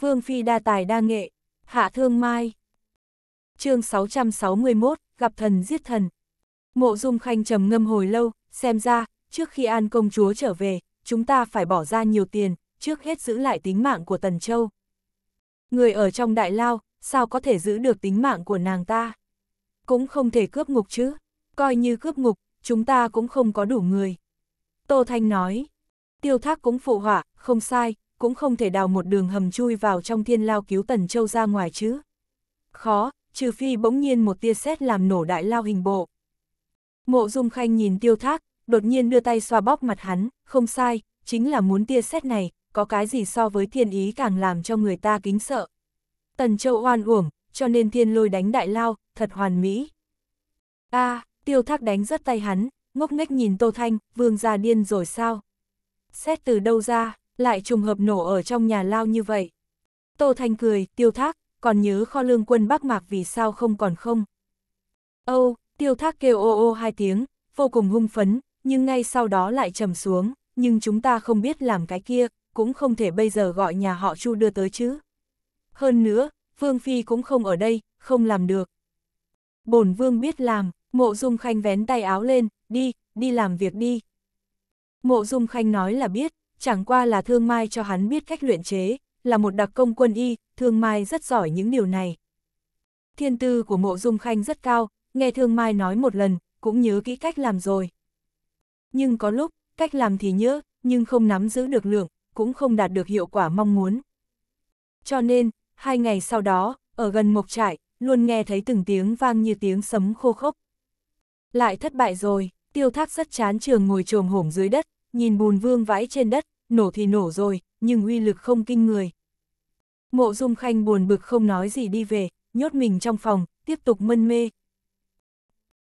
Vương Phi đa tài đa nghệ, hạ thương mai. chương 661, gặp thần giết thần. Mộ Dung Khanh trầm ngâm hồi lâu, xem ra, trước khi An công chúa trở về, chúng ta phải bỏ ra nhiều tiền, trước hết giữ lại tính mạng của Tần Châu. Người ở trong đại lao, sao có thể giữ được tính mạng của nàng ta? Cũng không thể cướp ngục chứ, coi như cướp ngục, chúng ta cũng không có đủ người. Tô Thanh nói, tiêu thác cũng phụ họa, không sai, cũng không thể đào một đường hầm chui vào trong thiên lao cứu Tần Châu ra ngoài chứ. Khó, trừ phi bỗng nhiên một tia sét làm nổ đại lao hình bộ. Mộ Dung Khanh nhìn tiêu thác, đột nhiên đưa tay xoa bóp mặt hắn, không sai, chính là muốn tia sét này, có cái gì so với thiên ý càng làm cho người ta kính sợ. Tần Châu oan uổng, cho nên thiên lôi đánh đại lao, thật hoàn mỹ. a à, tiêu thác đánh rất tay hắn, ngốc nghếch nhìn Tô Thanh, vương ra điên rồi sao? Xét từ đâu ra? lại trùng hợp nổ ở trong nhà lao như vậy. Tô Thanh cười, tiêu thác, còn nhớ kho lương quân Bắc Mạc vì sao không còn không? Âu, oh, tiêu thác kêu ô ô hai tiếng, vô cùng hung phấn, nhưng ngay sau đó lại trầm xuống, nhưng chúng ta không biết làm cái kia, cũng không thể bây giờ gọi nhà họ Chu đưa tới chứ. Hơn nữa, Vương Phi cũng không ở đây, không làm được. bổn Vương biết làm, Mộ Dung Khanh vén tay áo lên, đi, đi làm việc đi. Mộ Dung Khanh nói là biết, chẳng qua là thương mai cho hắn biết cách luyện chế, là một đặc công quân y, thương mai rất giỏi những điều này. Thiên tư của mộ dung khanh rất cao, nghe thương mai nói một lần, cũng nhớ kỹ cách làm rồi. Nhưng có lúc, cách làm thì nhớ, nhưng không nắm giữ được lượng, cũng không đạt được hiệu quả mong muốn. Cho nên, hai ngày sau đó, ở gần mộc trại, luôn nghe thấy từng tiếng vang như tiếng sấm khô khốc. Lại thất bại rồi, tiêu thác rất chán trường ngồi trồm hổm dưới đất, nhìn bùn vương vãi trên đất, nổ thì nổ rồi, nhưng uy lực không kinh người. Mộ dung khanh buồn bực không nói gì đi về, nhốt mình trong phòng, tiếp tục mân mê.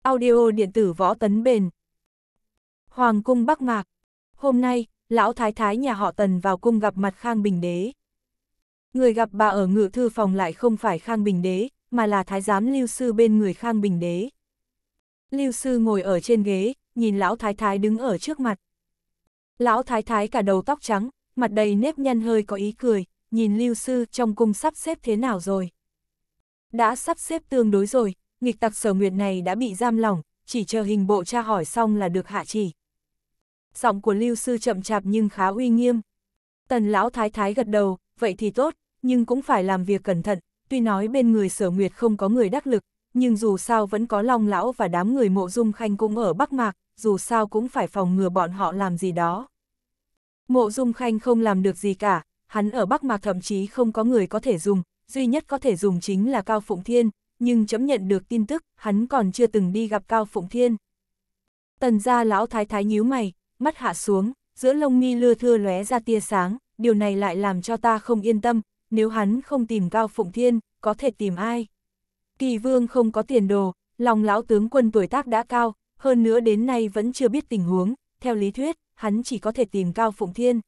Audio điện tử võ tấn bền. Hoàng cung Bắc Mạc. Hôm nay, lão thái thái nhà họ Tần vào cung gặp mặt Khang Bình Đế. Người gặp bà ở ngự thư phòng lại không phải Khang Bình Đế, mà là thái giám lưu sư bên người Khang Bình Đế. Lưu sư ngồi ở trên ghế, nhìn lão thái thái đứng ở trước mặt. Lão thái thái cả đầu tóc trắng, mặt đầy nếp nhăn hơi có ý cười, nhìn lưu sư trong cung sắp xếp thế nào rồi. Đã sắp xếp tương đối rồi, nghịch tặc sở nguyệt này đã bị giam lỏng, chỉ chờ hình bộ tra hỏi xong là được hạ chỉ. Giọng của lưu sư chậm chạp nhưng khá uy nghiêm. Tần lão thái thái gật đầu, vậy thì tốt, nhưng cũng phải làm việc cẩn thận, tuy nói bên người sở nguyệt không có người đắc lực, nhưng dù sao vẫn có long lão và đám người mộ dung khanh cũng ở Bắc Mạc, dù sao cũng phải phòng ngừa bọn họ làm gì đó. Mộ Dung Khanh không làm được gì cả, hắn ở Bắc Mạc thậm chí không có người có thể dùng, duy nhất có thể dùng chính là Cao Phụng Thiên, nhưng chấm nhận được tin tức, hắn còn chưa từng đi gặp Cao Phụng Thiên. Tần gia lão thái thái nhíu mày, mắt hạ xuống, giữa lông mi lưa thưa lóe ra tia sáng, điều này lại làm cho ta không yên tâm, nếu hắn không tìm Cao Phụng Thiên, có thể tìm ai. Kỳ vương không có tiền đồ, lòng lão tướng quân tuổi tác đã cao, hơn nữa đến nay vẫn chưa biết tình huống, theo lý thuyết, hắn chỉ có thể tìm Cao Phụng Thiên.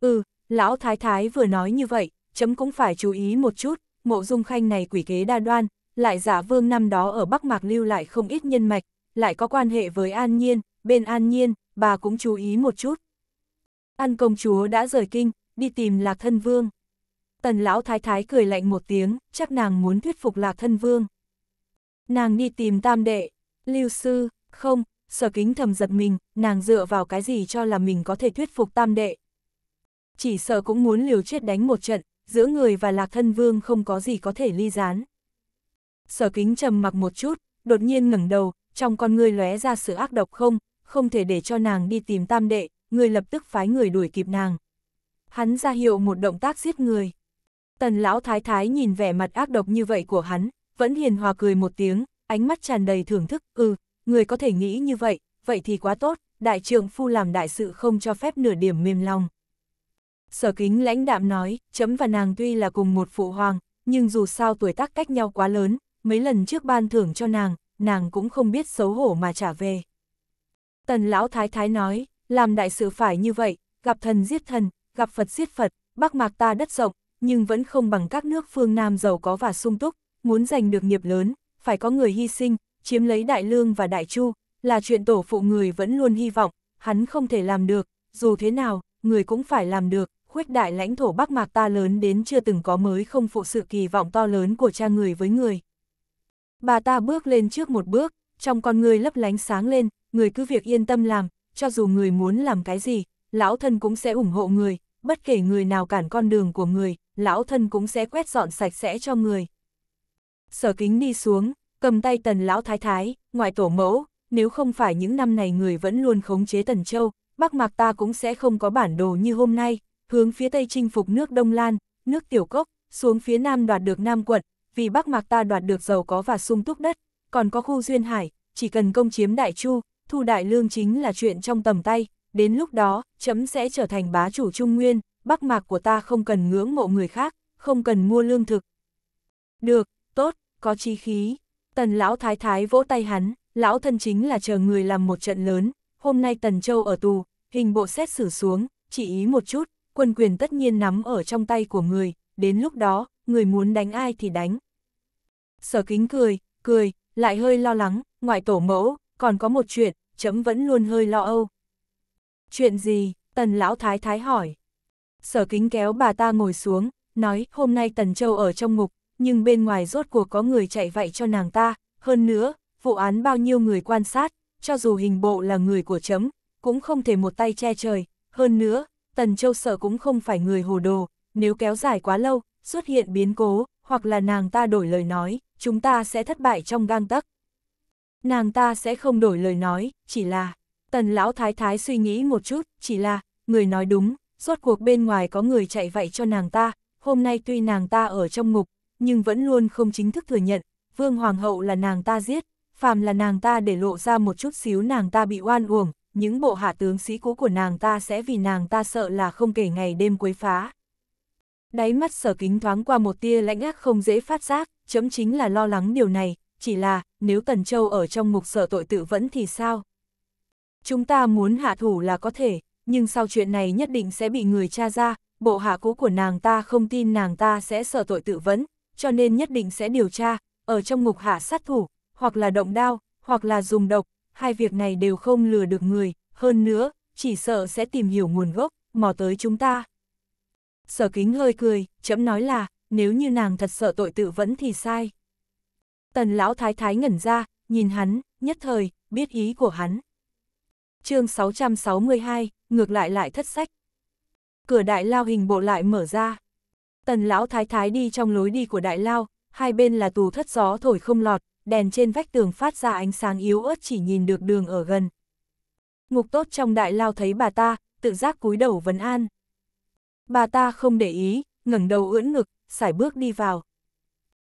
Ừ, lão thái thái vừa nói như vậy, chấm cũng phải chú ý một chút, mộ dung khanh này quỷ kế đa đoan, lại giả vương năm đó ở Bắc Mạc lưu lại không ít nhân mạch, lại có quan hệ với An Nhiên, bên An Nhiên, bà cũng chú ý một chút. An công chúa đã rời kinh, đi tìm Lạc Thân Vương. Tần lão thái thái cười lạnh một tiếng, chắc nàng muốn thuyết phục Lạc Thân Vương. Nàng đi tìm tam đệ, Lưu sư, không, sở kính thầm giật mình, nàng dựa vào cái gì cho là mình có thể thuyết phục tam đệ. Chỉ sợ cũng muốn liều chết đánh một trận, giữa người và lạc thân vương không có gì có thể ly gián. Sở kính trầm mặc một chút, đột nhiên ngẩng đầu, trong con ngươi lóe ra sự ác độc không, không thể để cho nàng đi tìm tam đệ, người lập tức phái người đuổi kịp nàng. Hắn ra hiệu một động tác giết người. Tần lão thái thái nhìn vẻ mặt ác độc như vậy của hắn, vẫn hiền hòa cười một tiếng, ánh mắt tràn đầy thưởng thức, ừ, người có thể nghĩ như vậy, vậy thì quá tốt, đại trưởng phu làm đại sự không cho phép nửa điểm mềm lòng. Sở kính lãnh đạm nói, chấm và nàng tuy là cùng một phụ hoàng, nhưng dù sao tuổi tác cách nhau quá lớn, mấy lần trước ban thưởng cho nàng, nàng cũng không biết xấu hổ mà trả về. Tần lão thái thái nói, làm đại sự phải như vậy, gặp thần giết thần, gặp Phật giết Phật, bắc mạc ta đất rộng, nhưng vẫn không bằng các nước phương Nam giàu có và sung túc, muốn giành được nghiệp lớn, phải có người hy sinh, chiếm lấy Đại Lương và Đại Chu, là chuyện tổ phụ người vẫn luôn hy vọng, hắn không thể làm được, dù thế nào, người cũng phải làm được, khuếch đại lãnh thổ Bắc Mạc ta lớn đến chưa từng có mới không phụ sự kỳ vọng to lớn của cha người với người. Bà ta bước lên trước một bước, trong con người lấp lánh sáng lên, người cứ việc yên tâm làm, cho dù người muốn làm cái gì, lão thân cũng sẽ ủng hộ người, bất kể người nào cản con đường của người, lão thân cũng sẽ quét dọn sạch sẽ cho người. Sở kính đi xuống, cầm tay tần lão thái thái, ngoại tổ mẫu, nếu không phải những năm này người vẫn luôn khống chế tần châu, Bắc Mạc ta cũng sẽ không có bản đồ như hôm nay, hướng phía Tây chinh phục nước Đông Lan, nước Tiểu Cốc, xuống phía Nam đoạt được Nam quận, vì Bắc Mạc ta đoạt được giàu có và sung túc đất, còn có khu Duyên Hải, chỉ cần công chiếm Đại Chu, thu đại lương chính là chuyện trong tầm tay, đến lúc đó, chấm sẽ trở thành bá chủ Trung Nguyên, Bắc Mạc của ta không cần ngưỡng mộ người khác, không cần mua lương thực. Được, tốt, có chí khí. Tần lão thái thái vỗ tay hắn, lão thân chính là chờ người làm một trận lớn, hôm nay Tần Châu ở tù, hình bộ xét xử xuống, chỉ ý một chút, quân quyền tất nhiên nắm ở trong tay của người, đến lúc đó, người muốn đánh ai thì đánh. Sở kính cười, cười, lại hơi lo lắng, ngoại tổ mẫu, còn có một chuyện, chấm vẫn luôn hơi lo âu. Chuyện gì? Tần lão thái thái hỏi. Sở kính kéo bà ta ngồi xuống, nói hôm nay Tần Châu ở trong ngục, nhưng bên ngoài rốt cuộc có người chạy vạy cho nàng ta, hơn nữa, vụ án bao nhiêu người quan sát, cho dù hình bộ là người của chấm, cũng không thể một tay che trời, hơn nữa, Tần Châu sợ cũng không phải người hồ đồ, nếu kéo dài quá lâu, xuất hiện biến cố, hoặc là nàng ta đổi lời nói, chúng ta sẽ thất bại trong gang tấc. Nàng ta sẽ không đổi lời nói, chỉ là, Tần Lão Thái Thái suy nghĩ một chút, chỉ là, người nói đúng, rốt cuộc bên ngoài có người chạy vạy cho nàng ta, hôm nay tuy nàng ta ở trong ngục, nhưng vẫn luôn không chính thức thừa nhận, Vương Hoàng hậu là nàng ta giết, phàm là nàng ta để lộ ra một chút xíu nàng ta bị oan uổng, những bộ hạ tướng sĩ cũ của nàng ta sẽ vì nàng ta sợ là không kể ngày đêm quấy phá. Đáy mắt sở kính thoáng qua một tia lãnh ác không dễ phát giác, chấm chính là lo lắng điều này, chỉ là, nếu Tần Châu ở trong mục sở tội tự vẫn thì sao? Chúng ta muốn hạ thủ là có thể, nhưng sau chuyện này nhất định sẽ bị người tra ra, bộ hạ cũ của nàng ta không tin nàng ta sẽ sở tội tự vẫn, cho nên nhất định sẽ điều tra, ở trong ngục hạ sát thủ, hoặc là động đao, hoặc là dùng độc, hai việc này đều không lừa được người, hơn nữa, chỉ sợ sẽ tìm hiểu nguồn gốc, mò tới chúng ta. Sở kính hơi cười, chấm nói là, nếu như nàng thật sợ tội tự vẫn thì sai. Tần lão thái thái ngẩn ra, nhìn hắn, nhất thời, biết ý của hắn. chương 662, ngược lại lại thất sách. Cửa đại lao hình bộ lại mở ra. Tần lão thái thái đi trong lối đi của đại lao, hai bên là tù thất gió thổi không lọt, đèn trên vách tường phát ra ánh sáng yếu ớt chỉ nhìn được đường ở gần. Ngục tốt trong đại lao thấy bà ta, tự giác cúi đầu vấn an. Bà ta không để ý, ngẩng đầu ưỡn ngực, sải bước đi vào.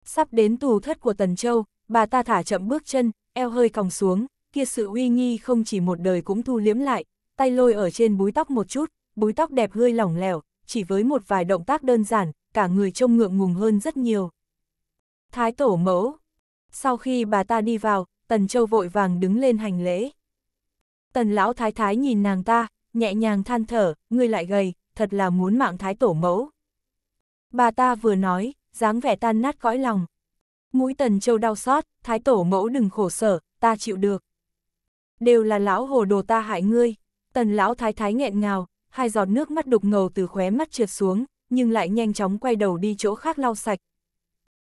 Sắp đến tù thất của Tần Châu, bà ta thả chậm bước chân, eo hơi còng xuống, kia sự uy nghi không chỉ một đời cũng thu liếm lại, tay lôi ở trên búi tóc một chút, búi tóc đẹp hơi lỏng lẻo, chỉ với một vài động tác đơn giản, cả người trông ngượng ngùng hơn rất nhiều. Thái tổ mẫu. Sau khi bà ta đi vào, Tần Châu vội vàng đứng lên hành lễ. Tần lão thái thái nhìn nàng ta, nhẹ nhàng than thở, ngươi lại gầy, thật là muốn mạng thái tổ mẫu. Bà ta vừa nói, dáng vẻ tan nát cõi lòng. Mũi Tần Châu đau xót, thái tổ mẫu đừng khổ sở, ta chịu được. Đều là lão hồ đồ ta hại ngươi. Tần lão thái thái nghẹn ngào, hai giọt nước mắt đục ngầu từ khóe mắt trượt xuống, nhưng lại nhanh chóng quay đầu đi chỗ khác lau sạch.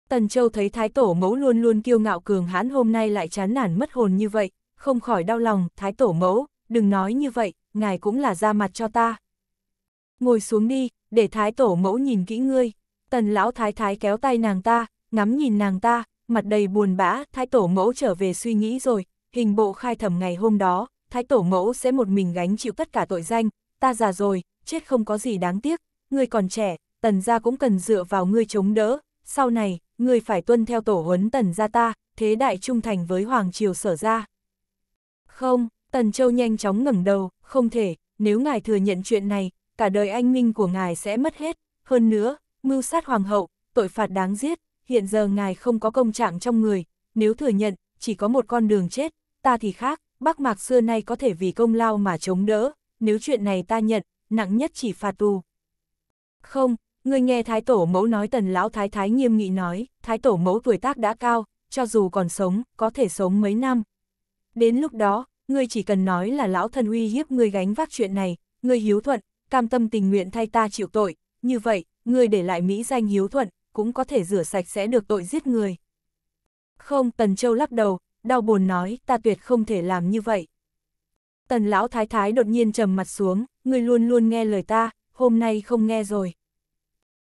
Tần Châu thấy Thái Tổ mẫu luôn luôn kiêu ngạo cường hãn hôm nay lại chán nản mất hồn như vậy, không khỏi đau lòng, Thái Tổ mẫu, đừng nói như vậy, ngài cũng là ra mặt cho ta. Ngồi xuống đi, để Thái Tổ mẫu nhìn kỹ ngươi, Tần Lão Thái Thái kéo tay nàng ta, ngắm nhìn nàng ta, mặt đầy buồn bã, Thái Tổ mẫu trở về suy nghĩ rồi, hình bộ khai thẩm ngày hôm đó, Thái Tổ mẫu sẽ một mình gánh chịu tất cả tội danh, ta già rồi, chết không có gì đáng tiếc, ngươi còn trẻ, tần gia cũng cần dựa vào ngươi chống đỡ, sau này, ngươi phải tuân theo tổ huấn tần gia ta, thế đại trung thành với Hoàng Triều sở ra. Không, Tần Châu nhanh chóng ngẩng đầu, không thể, nếu ngài thừa nhận chuyện này, cả đời anh minh của ngài sẽ mất hết, hơn nữa, mưu sát hoàng hậu, tội phạt đáng giết, hiện giờ ngài không có công trạng trong người, nếu thừa nhận, chỉ có một con đường chết, ta thì khác, bắc mạc xưa nay có thể vì công lao mà chống đỡ, nếu chuyện này ta nhận, nặng nhất chỉ phạt tù. Không, người nghe thái tổ mẫu nói tần lão thái thái nghiêm nghị nói, thái tổ mẫu tuổi tác đã cao, cho dù còn sống, có thể sống mấy năm. Đến lúc đó, người chỉ cần nói là lão thần uy hiếp người gánh vác chuyện này, người hiếu thuận, cam tâm tình nguyện thay ta chịu tội, như vậy, người để lại mỹ danh hiếu thuận, cũng có thể rửa sạch sẽ được tội giết người. Không, Tần Châu lắc đầu, đau buồn nói, ta tuyệt không thể làm như vậy. Tần lão thái thái đột nhiên trầm mặt xuống, Ngươi luôn luôn nghe lời ta, hôm nay không nghe rồi.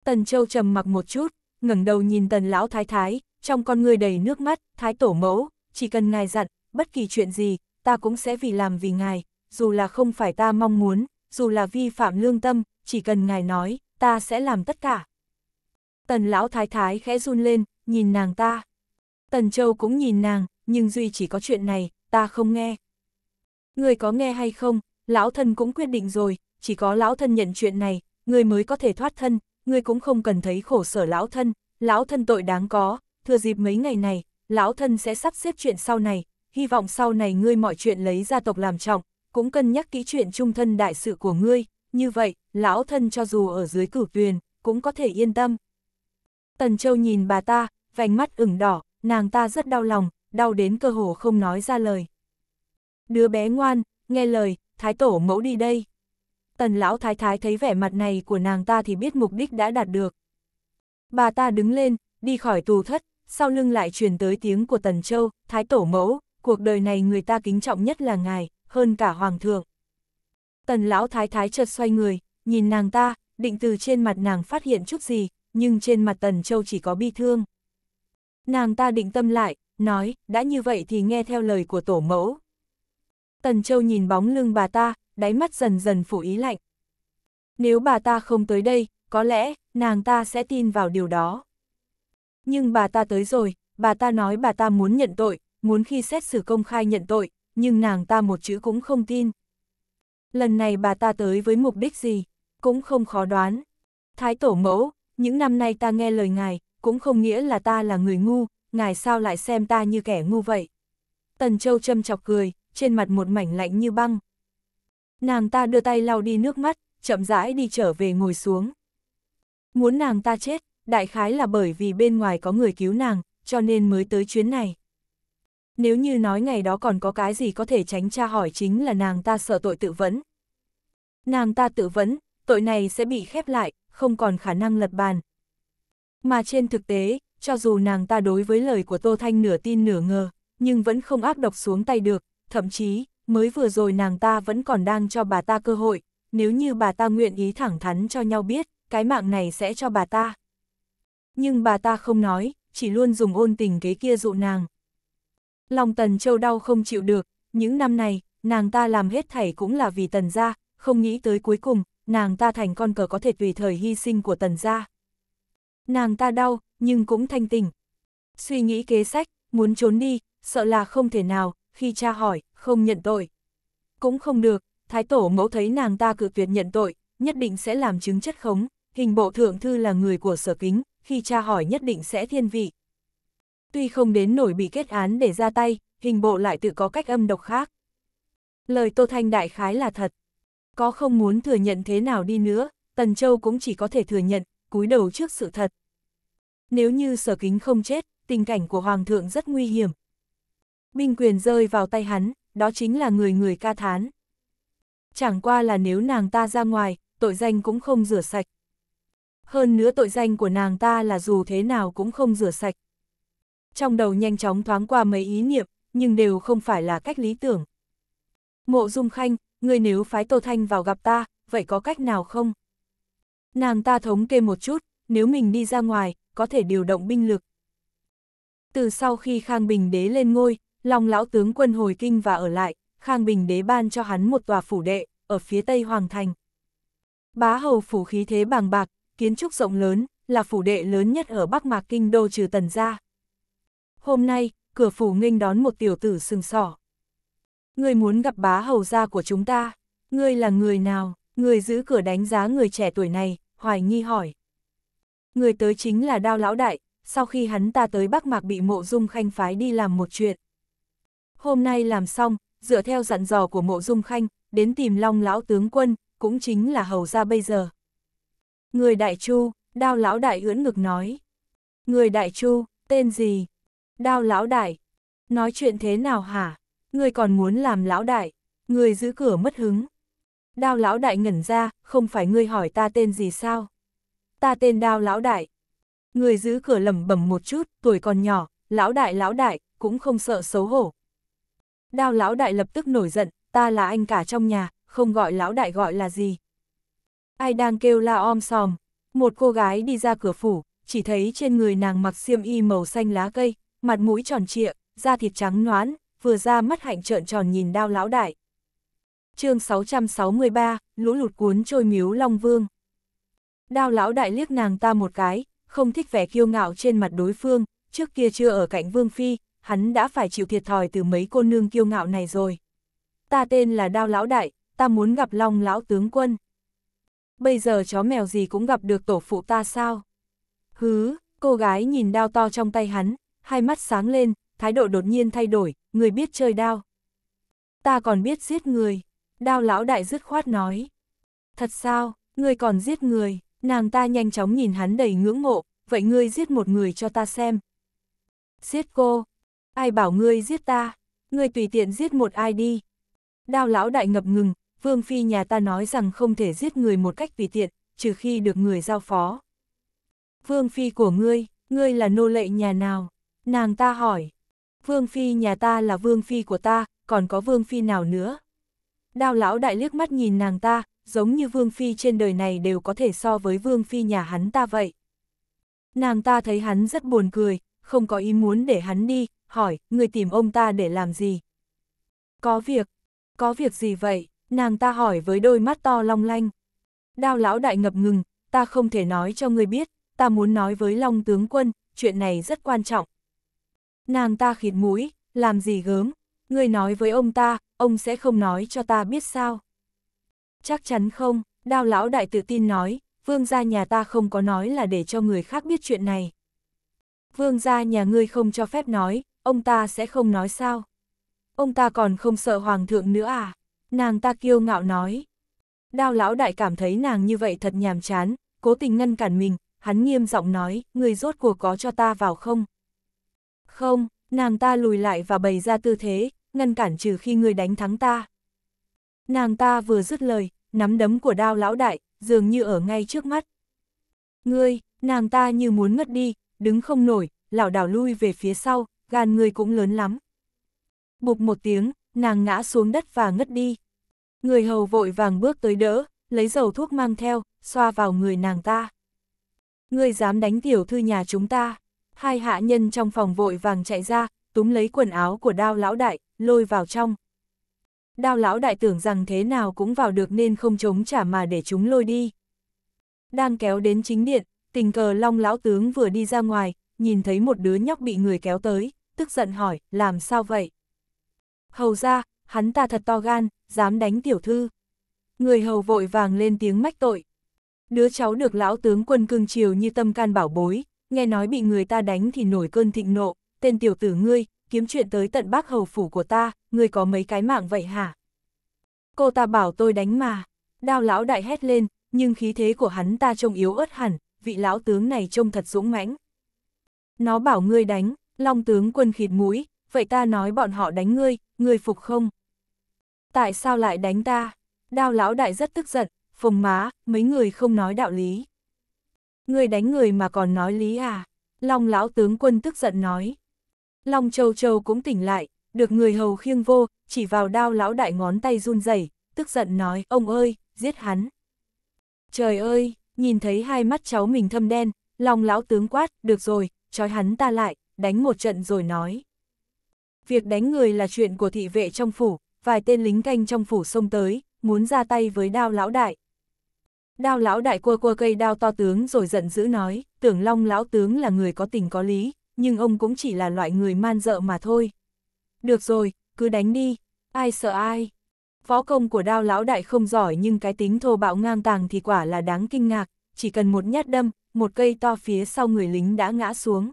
Tần châu trầm mặc một chút, ngẩng đầu nhìn tần lão thái thái, trong con người đầy nước mắt, thái tổ mẫu, chỉ cần ngài dặn, bất kỳ chuyện gì, ta cũng sẽ vì làm vì ngài, dù là không phải ta mong muốn, dù là vi phạm lương tâm, chỉ cần ngài nói, ta sẽ làm tất cả. Tần lão thái thái khẽ run lên, nhìn nàng ta. Tần châu cũng nhìn nàng, nhưng duy chỉ có chuyện này, ta không nghe người có nghe hay không, lão thân cũng quyết định rồi, chỉ có lão thân nhận chuyện này, người mới có thể thoát thân, người cũng không cần thấy khổ sở lão thân, lão thân tội đáng có, thừa dịp mấy ngày này, lão thân sẽ sắp xếp chuyện sau này, hy vọng sau này ngươi mọi chuyện lấy gia tộc làm trọng, cũng cân nhắc kỹ chuyện trung thân đại sự của ngươi, như vậy, lão thân cho dù ở dưới cử tuyền, cũng có thể yên tâm. Tần Châu nhìn bà ta, vành mắt ửng đỏ, nàng ta rất đau lòng, đau đến cơ hồ không nói ra lời đứa bé ngoan, nghe lời, thái tổ mẫu đi đây. Tần lão thái thái thấy vẻ mặt này của nàng ta thì biết mục đích đã đạt được. Bà ta đứng lên, đi khỏi tù thất, sau lưng lại truyền tới tiếng của Tần Châu, thái tổ mẫu, cuộc đời này người ta kính trọng nhất là ngài, hơn cả hoàng thượng. Tần lão thái thái chợt xoay người, nhìn nàng ta, định từ trên mặt nàng phát hiện chút gì, nhưng trên mặt Tần Châu chỉ có bi thương. Nàng ta định tâm lại, nói, đã như vậy thì nghe theo lời của tổ mẫu, Tần Châu nhìn bóng lưng bà ta, đáy mắt dần dần phủ ý lạnh. Nếu bà ta không tới đây, có lẽ, nàng ta sẽ tin vào điều đó. Nhưng bà ta tới rồi, bà ta nói bà ta muốn nhận tội, muốn khi xét xử công khai nhận tội, nhưng nàng ta một chữ cũng không tin. Lần này bà ta tới với mục đích gì, cũng không khó đoán. Thái tổ mẫu, những năm nay ta nghe lời ngài, cũng không nghĩa là ta là người ngu, ngài sao lại xem ta như kẻ ngu vậy. Tần Châu châm chọc cười, trên mặt một mảnh lạnh như băng. Nàng ta đưa tay lau đi nước mắt, chậm rãi đi trở về ngồi xuống. Muốn nàng ta chết, đại khái là bởi vì bên ngoài có người cứu nàng, cho nên mới tới chuyến này. Nếu như nói ngày đó còn có cái gì có thể tránh tra hỏi chính là nàng ta sợ tội tự vấn. Nàng ta tự vấn, tội này sẽ bị khép lại, không còn khả năng lật bàn. Mà trên thực tế, cho dù nàng ta đối với lời của Tô Thanh nửa tin nửa ngờ, nhưng vẫn không áp độc xuống tay được, thậm chí, mới vừa rồi nàng ta vẫn còn đang cho bà ta cơ hội, nếu như bà ta nguyện ý thẳng thắn cho nhau biết, cái mạng này sẽ cho bà ta. Nhưng bà ta không nói, chỉ luôn dùng ôn tình kế kia dụ nàng. Lòng Tần Châu đau không chịu được, những năm này, nàng ta làm hết thảy cũng là vì Tần gia, không nghĩ tới cuối cùng, nàng ta thành con cờ có thể vì thời hy sinh của Tần gia. Nàng ta đau, nhưng cũng thanh tỉnh. Suy nghĩ kế sách, muốn trốn đi, sợ là không thể nào, khi cha hỏi, không nhận tội. Cũng không được, thái tổ mẫu thấy nàng ta cự tuyệt nhận tội, nhất định sẽ làm chứng chất khống, hình bộ thượng thư là người của sở kính, khi cha hỏi nhất định sẽ thiên vị. Tuy không đến nổi bị kết án để ra tay, hình bộ lại tự có cách âm độc khác. Lời Tô Thanh đại khái là thật. Có không muốn thừa nhận thế nào đi nữa, Tần Châu cũng chỉ có thể thừa nhận, cúi đầu trước sự thật. Nếu như sở kính không chết, tình cảnh của Hoàng thượng rất nguy hiểm, binh quyền rơi vào tay hắn, đó chính là người người ca thán. Chẳng qua là nếu nàng ta ra ngoài, tội danh cũng không rửa sạch. Hơn nữa tội danh của nàng ta là dù thế nào cũng không rửa sạch. Trong đầu nhanh chóng thoáng qua mấy ý niệm, nhưng đều không phải là cách lý tưởng. Mộ Dung Khanh, người nếu phái Tô Thanh vào gặp ta, vậy có cách nào không? Nàng ta thống kê một chút, nếu mình đi ra ngoài, có thể điều động binh lực. Từ sau khi Khang Bình Đế lên ngôi, Long lão tướng quân hồi kinh và ở lại, Khang Bình đế ban cho hắn một tòa phủ đệ, ở phía tây Hoàng Thành. Bá hầu phủ khí thế bàng bạc, kiến trúc rộng lớn, là phủ đệ lớn nhất ở Bắc Mạc Kinh Đô trừ tần gia. Hôm nay, cửa phủ nghênh đón một tiểu tử sừng sỏ. Người muốn gặp bá hầu gia của chúng ta, người là người nào, người giữ cửa đánh giá người trẻ tuổi này, hoài nghi hỏi. Người tới chính là Đao Lão Đại, sau khi hắn ta tới Bắc Mạc bị mộ dung khanh phái đi làm một chuyện hôm nay làm xong, dựa theo dặn dò của mộ dung khanh, đến tìm long lão tướng quân, cũng chính là hầu ra bây giờ. Người đại chu, đao lão đại ưỡn ngực nói. Người đại chu, tên gì? Đao lão đại. Nói chuyện thế nào hả? Người còn muốn làm lão đại, người giữ cửa mất hứng. Đao lão đại ngẩn ra, không phải ngươi hỏi ta tên gì sao? Ta tên đao lão đại. Người giữ cửa lẩm bẩm một chút, tuổi còn nhỏ, lão đại lão đại, cũng không sợ xấu hổ, Đao lão đại lập tức nổi giận, ta là anh cả trong nhà, không gọi lão đại gọi là gì. Ai đang kêu la om sòm, một cô gái đi ra cửa phủ, chỉ thấy trên người nàng mặc xiêm y màu xanh lá cây, mặt mũi tròn trịa, da thịt trắng noán, vừa ra mắt hạnh trợn tròn nhìn đao lão đại. chương 663, lũ lụt cuốn trôi miếu Long Vương. Đao lão đại liếc nàng ta một cái, không thích vẻ kiêu ngạo trên mặt đối phương, trước kia chưa ở cạnh Vương Phi, hắn đã phải chịu thiệt thòi từ mấy cô nương kiêu ngạo này rồi. Ta tên là Đao Lão Đại, ta muốn gặp Long Lão Tướng Quân. Bây giờ chó mèo gì cũng gặp được tổ phụ ta sao? Hứ, cô gái nhìn đao to trong tay hắn, hai mắt sáng lên, thái độ đột nhiên thay đổi, người biết chơi đao. Ta còn biết giết người, đao lão đại dứt khoát nói. Thật sao, người còn giết người, nàng ta nhanh chóng nhìn hắn đầy ngưỡng mộ, vậy ngươi giết một người cho ta xem. Giết cô, ai bảo ngươi giết ta, ngươi tùy tiện giết một ai đi. Đao lão đại ngập ngừng, vương phi nhà ta nói rằng không thể giết người một cách tùy tiện, trừ khi được người giao phó. Vương phi của ngươi, ngươi là nô lệ nhà nào? Nàng ta hỏi. Vương phi nhà ta là vương phi của ta, còn có vương phi nào nữa? Đao lão đại liếc mắt nhìn nàng ta, giống như vương phi trên đời này đều có thể so với vương phi nhà hắn ta vậy. Nàng ta thấy hắn rất buồn cười, không có ý muốn để hắn đi, hỏi, người tìm ông ta để làm gì? Có việc, có việc gì vậy? Nàng ta hỏi với đôi mắt to long lanh. Đao lão đại ngập ngừng, ta không thể nói cho người biết, ta muốn nói với Long tướng quân, chuyện này rất quan trọng. Nàng ta khịt mũi, làm gì gớm, người nói với ông ta, ông sẽ không nói cho ta biết sao. Chắc chắn không, đao lão đại tự tin nói, vương gia nhà ta không có nói là để cho người khác biết chuyện này. Vương gia nhà ngươi không cho phép nói, ông ta sẽ không nói sao. Ông ta còn không sợ hoàng thượng nữa à? Nàng ta kiêu ngạo nói. Đao lão đại cảm thấy nàng như vậy thật nhàm chán, cố tình ngăn cản mình, hắn nghiêm giọng nói, người rốt cuộc có cho ta vào không? Không, nàng ta lùi lại và bày ra tư thế, ngăn cản trừ khi người đánh thắng ta. Nàng ta vừa dứt lời, nắm đấm của đao lão đại, dường như ở ngay trước mắt. Ngươi, nàng ta như muốn ngất đi, đứng không nổi, lảo đảo lui về phía sau, gan người cũng lớn lắm. Bụp một tiếng, nàng ngã xuống đất và ngất đi. Người hầu vội vàng bước tới đỡ, lấy dầu thuốc mang theo, xoa vào người nàng ta. Ngươi dám đánh tiểu thư nhà chúng ta. Hai hạ nhân trong phòng vội vàng chạy ra, túm lấy quần áo của đao lão đại, lôi vào trong. Đao lão đại tưởng rằng thế nào cũng vào được nên không chống trả mà để chúng lôi đi. Đang kéo đến chính điện, tình cờ long lão tướng vừa đi ra ngoài, nhìn thấy một đứa nhóc bị người kéo tới tức giận hỏi, làm sao vậy? Hầu ra, hắn ta thật to gan, dám đánh tiểu thư. Người hầu vội vàng lên tiếng mách tội. Đứa cháu được lão tướng quân cưng chiều như tâm can bảo bối, nghe nói bị người ta đánh thì nổi cơn thịnh nộ, tên tiểu tử ngươi, kiếm chuyện tới tận bác hầu phủ của ta, ngươi có mấy cái mạng vậy hả? Cô ta bảo tôi đánh mà, đao lão đại hét lên, nhưng khí thế của hắn ta trông yếu ớt hẳn, vị lão tướng này trông thật dũng mãnh. Nó bảo ngươi đánh, Long tướng quân khịt mũi, vậy ta nói bọn họ đánh ngươi, ngươi phục không? Tại sao lại đánh ta? Đao lão đại rất tức giận, phồng má, mấy người không nói đạo lý. Ngươi đánh người mà còn nói lý à? Long lão tướng quân tức giận nói. Long châu châu cũng tỉnh lại, được người hầu khiêng vô, chỉ vào đao lão đại ngón tay run rẩy, tức giận nói, ông ơi, giết hắn. Trời ơi, nhìn thấy hai mắt cháu mình thâm đen, Long lão tướng quát, được rồi, trói hắn ta lại, đánh một trận rồi nói. Việc đánh người là chuyện của thị vệ trong phủ, vài tên lính canh trong phủ xông tới, muốn ra tay với đao lão đại. Đao lão đại cua cua cây đao to tướng rồi giận dữ nói, tưởng long lão tướng là người có tình có lý, nhưng ông cũng chỉ là loại người man dợ mà thôi. Được rồi, cứ đánh đi, ai sợ ai. Võ công của đao lão đại không giỏi nhưng cái tính thô bạo ngang tàng thì quả là đáng kinh ngạc, chỉ cần một nhát đâm, một cây to phía sau người lính đã ngã xuống.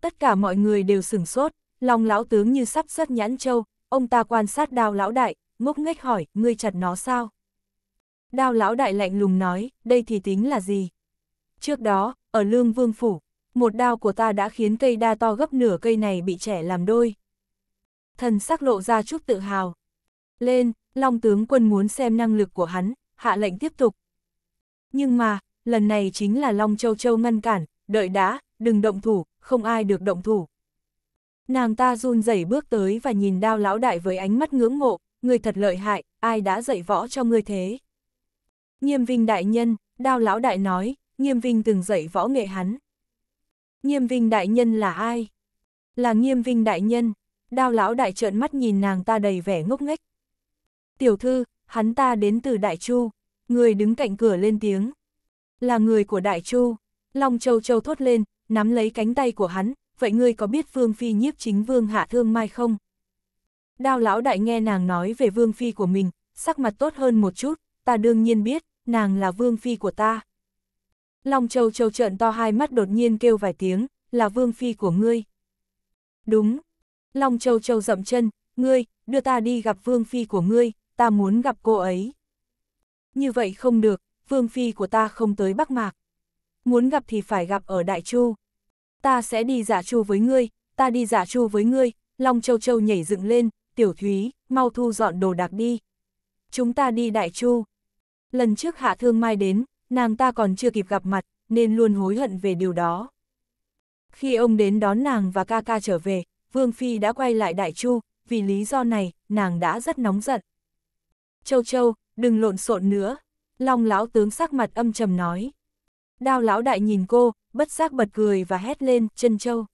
Tất cả mọi người đều sửng sốt, lòng lão tướng như sắp rớt nhãn châu, ông ta quan sát đao lão đại, ngốc nghếch hỏi, ngươi chặt nó sao? Đao lão đại lạnh lùng nói, đây thì tính là gì? Trước đó, ở lương vương phủ, một đao của ta đã khiến cây đa to gấp nửa cây này bị trẻ làm đôi. Thần sắc lộ ra chút tự hào. Lên, Long tướng quân muốn xem năng lực của hắn, hạ lệnh tiếp tục. Nhưng mà, lần này chính là Long Châu Châu ngăn cản, đợi đã, đừng động thủ, không ai được động thủ. Nàng ta run rẩy bước tới và nhìn đao lão đại với ánh mắt ngưỡng mộ, người thật lợi hại, ai đã dạy võ cho ngươi thế. Nghiêm vinh đại nhân, đao lão đại nói, nghiêm vinh từng dạy võ nghệ hắn. Nghiêm vinh đại nhân là ai? Là nghiêm vinh đại nhân, đao lão đại trợn mắt nhìn nàng ta đầy vẻ ngốc nghếch. Tiểu thư, hắn ta đến từ đại chu, người đứng cạnh cửa lên tiếng. Là người của đại chu, Long châu châu thốt lên, nắm lấy cánh tay của hắn, vậy ngươi có biết Vương Phi nhiếp chính Vương Hạ Thương Mai không? Đao lão đại nghe nàng nói về Vương Phi của mình, sắc mặt tốt hơn một chút, ta đương nhiên biết, nàng là Vương Phi của ta. Long Châu Châu trợn to hai mắt đột nhiên kêu vài tiếng, là Vương Phi của ngươi. Đúng. Long Châu Châu dậm chân, ngươi, đưa ta đi gặp Vương Phi của ngươi, ta muốn gặp cô ấy. Như vậy không được, Vương Phi của ta không tới Bắc Mạc muốn gặp thì phải gặp ở Đại Chu. Ta sẽ đi giả dạ chu với ngươi, ta đi giả dạ chu với ngươi, Long Châu Châu nhảy dựng lên, tiểu thúy, mau thu dọn đồ đạc đi. Chúng ta đi Đại Chu. Lần trước Hạ Thương Mai đến, nàng ta còn chưa kịp gặp mặt, nên luôn hối hận về điều đó. Khi ông đến đón nàng và ca ca trở về, Vương Phi đã quay lại Đại Chu, vì lý do này, nàng đã rất nóng giận. Châu Châu, đừng lộn xộn nữa. Long lão tướng sắc mặt âm trầm nói. Đao lão đại nhìn cô, bất giác bật cười và hét lên, Trân châu.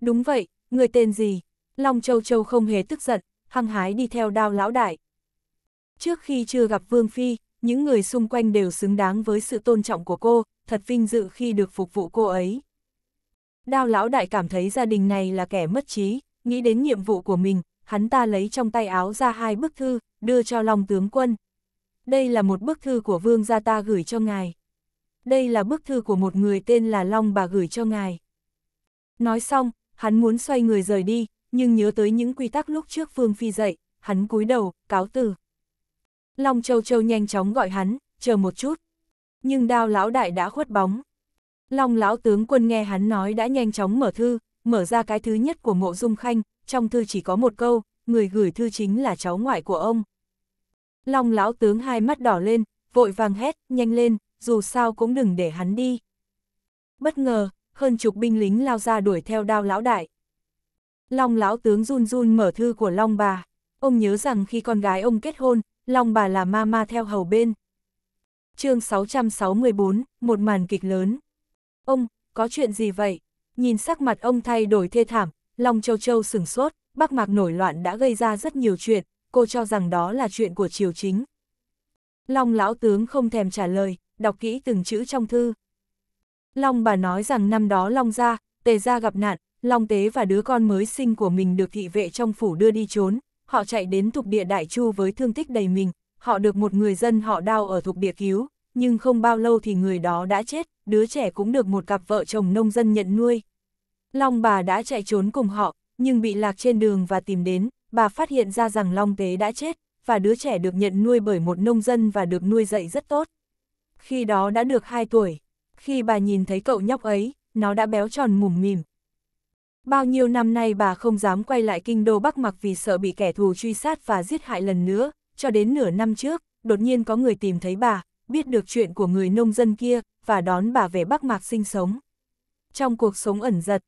Đúng vậy, người tên gì? Long châu châu không hề tức giận, hăng hái đi theo đao lão đại. Trước khi chưa gặp Vương Phi, những người xung quanh đều xứng đáng với sự tôn trọng của cô, thật vinh dự khi được phục vụ cô ấy. Đao lão đại cảm thấy gia đình này là kẻ mất trí, nghĩ đến nhiệm vụ của mình, hắn ta lấy trong tay áo ra hai bức thư, đưa cho Long tướng quân. Đây là một bức thư của vương gia ta gửi cho ngài đây là bức thư của một người tên là Long bà gửi cho ngài. Nói xong, hắn muốn xoay người rời đi, nhưng nhớ tới những quy tắc lúc trước Phương Phi dậy, hắn cúi đầu, cáo từ. Long Châu Châu nhanh chóng gọi hắn, chờ một chút. Nhưng đao lão đại đã khuất bóng. Long lão tướng quân nghe hắn nói đã nhanh chóng mở thư, mở ra cái thứ nhất của mộ dung khanh, trong thư chỉ có một câu, người gửi thư chính là cháu ngoại của ông. Long lão tướng hai mắt đỏ lên, vội vàng hét, nhanh lên, dù sao cũng đừng để hắn đi. Bất ngờ, hơn chục binh lính lao ra đuổi theo đao lão đại. Long lão tướng run run mở thư của Long bà. Ông nhớ rằng khi con gái ông kết hôn, Long bà là mama theo hầu bên. chương 664, một màn kịch lớn. Ông, có chuyện gì vậy? Nhìn sắc mặt ông thay đổi thê thảm, Long châu châu sửng sốt, bác mạc nổi loạn đã gây ra rất nhiều chuyện, cô cho rằng đó là chuyện của triều chính. Long lão tướng không thèm trả lời, đọc kỹ từng chữ trong thư. Long bà nói rằng năm đó Long gia, Tề gia gặp nạn, Long tế và đứa con mới sinh của mình được thị vệ trong phủ đưa đi trốn, họ chạy đến thuộc địa Đại Chu với thương tích đầy mình, họ được một người dân họ đau ở thuộc địa cứu, nhưng không bao lâu thì người đó đã chết, đứa trẻ cũng được một cặp vợ chồng nông dân nhận nuôi. Long bà đã chạy trốn cùng họ, nhưng bị lạc trên đường và tìm đến, bà phát hiện ra rằng Long Tế đã chết, và đứa trẻ được nhận nuôi bởi một nông dân và được nuôi dạy rất tốt khi đó đã được 2 tuổi. Khi bà nhìn thấy cậu nhóc ấy, nó đã béo tròn mùm mỉm. Bao nhiêu năm nay bà không dám quay lại kinh đô Bắc Mặc vì sợ bị kẻ thù truy sát và giết hại lần nữa, cho đến nửa năm trước, đột nhiên có người tìm thấy bà, biết được chuyện của người nông dân kia, và đón bà về Bắc Mạc sinh sống. Trong cuộc sống ẩn giật,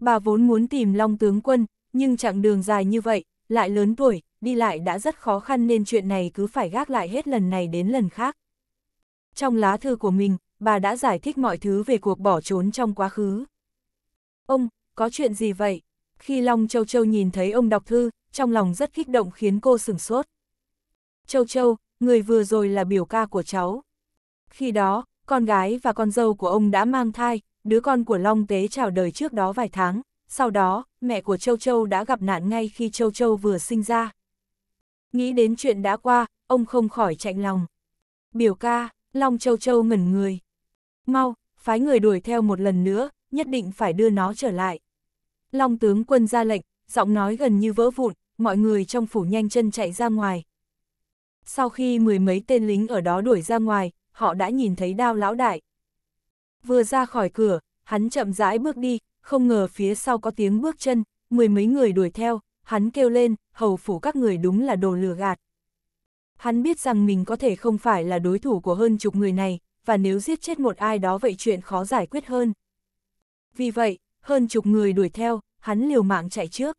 bà vốn muốn tìm Long Tướng Quân, nhưng chặng đường dài như vậy, lại lớn tuổi, đi lại đã rất khó khăn nên chuyện này cứ phải gác lại hết lần này đến lần khác. Trong lá thư của mình, bà đã giải thích mọi thứ về cuộc bỏ trốn trong quá khứ. Ông, có chuyện gì vậy? Khi Long Châu Châu nhìn thấy ông đọc thư, trong lòng rất kích động khiến cô sửng sốt. Châu Châu, người vừa rồi là biểu ca của cháu. Khi đó, con gái và con dâu của ông đã mang thai, đứa con của Long Tế chào đời trước đó vài tháng. Sau đó, mẹ của Châu Châu đã gặp nạn ngay khi Châu Châu vừa sinh ra. Nghĩ đến chuyện đã qua, ông không khỏi chạy lòng. Biểu ca, Long Châu Châu ngẩn người. Mau, phái người đuổi theo một lần nữa, nhất định phải đưa nó trở lại. Long tướng quân ra lệnh, giọng nói gần như vỡ vụn, mọi người trong phủ nhanh chân chạy ra ngoài. Sau khi mười mấy tên lính ở đó đuổi ra ngoài, họ đã nhìn thấy đao lão đại. Vừa ra khỏi cửa, hắn chậm rãi bước đi, không ngờ phía sau có tiếng bước chân, mười mấy người đuổi theo, hắn kêu lên, hầu phủ các người đúng là đồ lừa gạt. Hắn biết rằng mình có thể không phải là đối thủ của hơn chục người này, và nếu giết chết một ai đó vậy chuyện khó giải quyết hơn. Vì vậy, hơn chục người đuổi theo, hắn liều mạng chạy trước.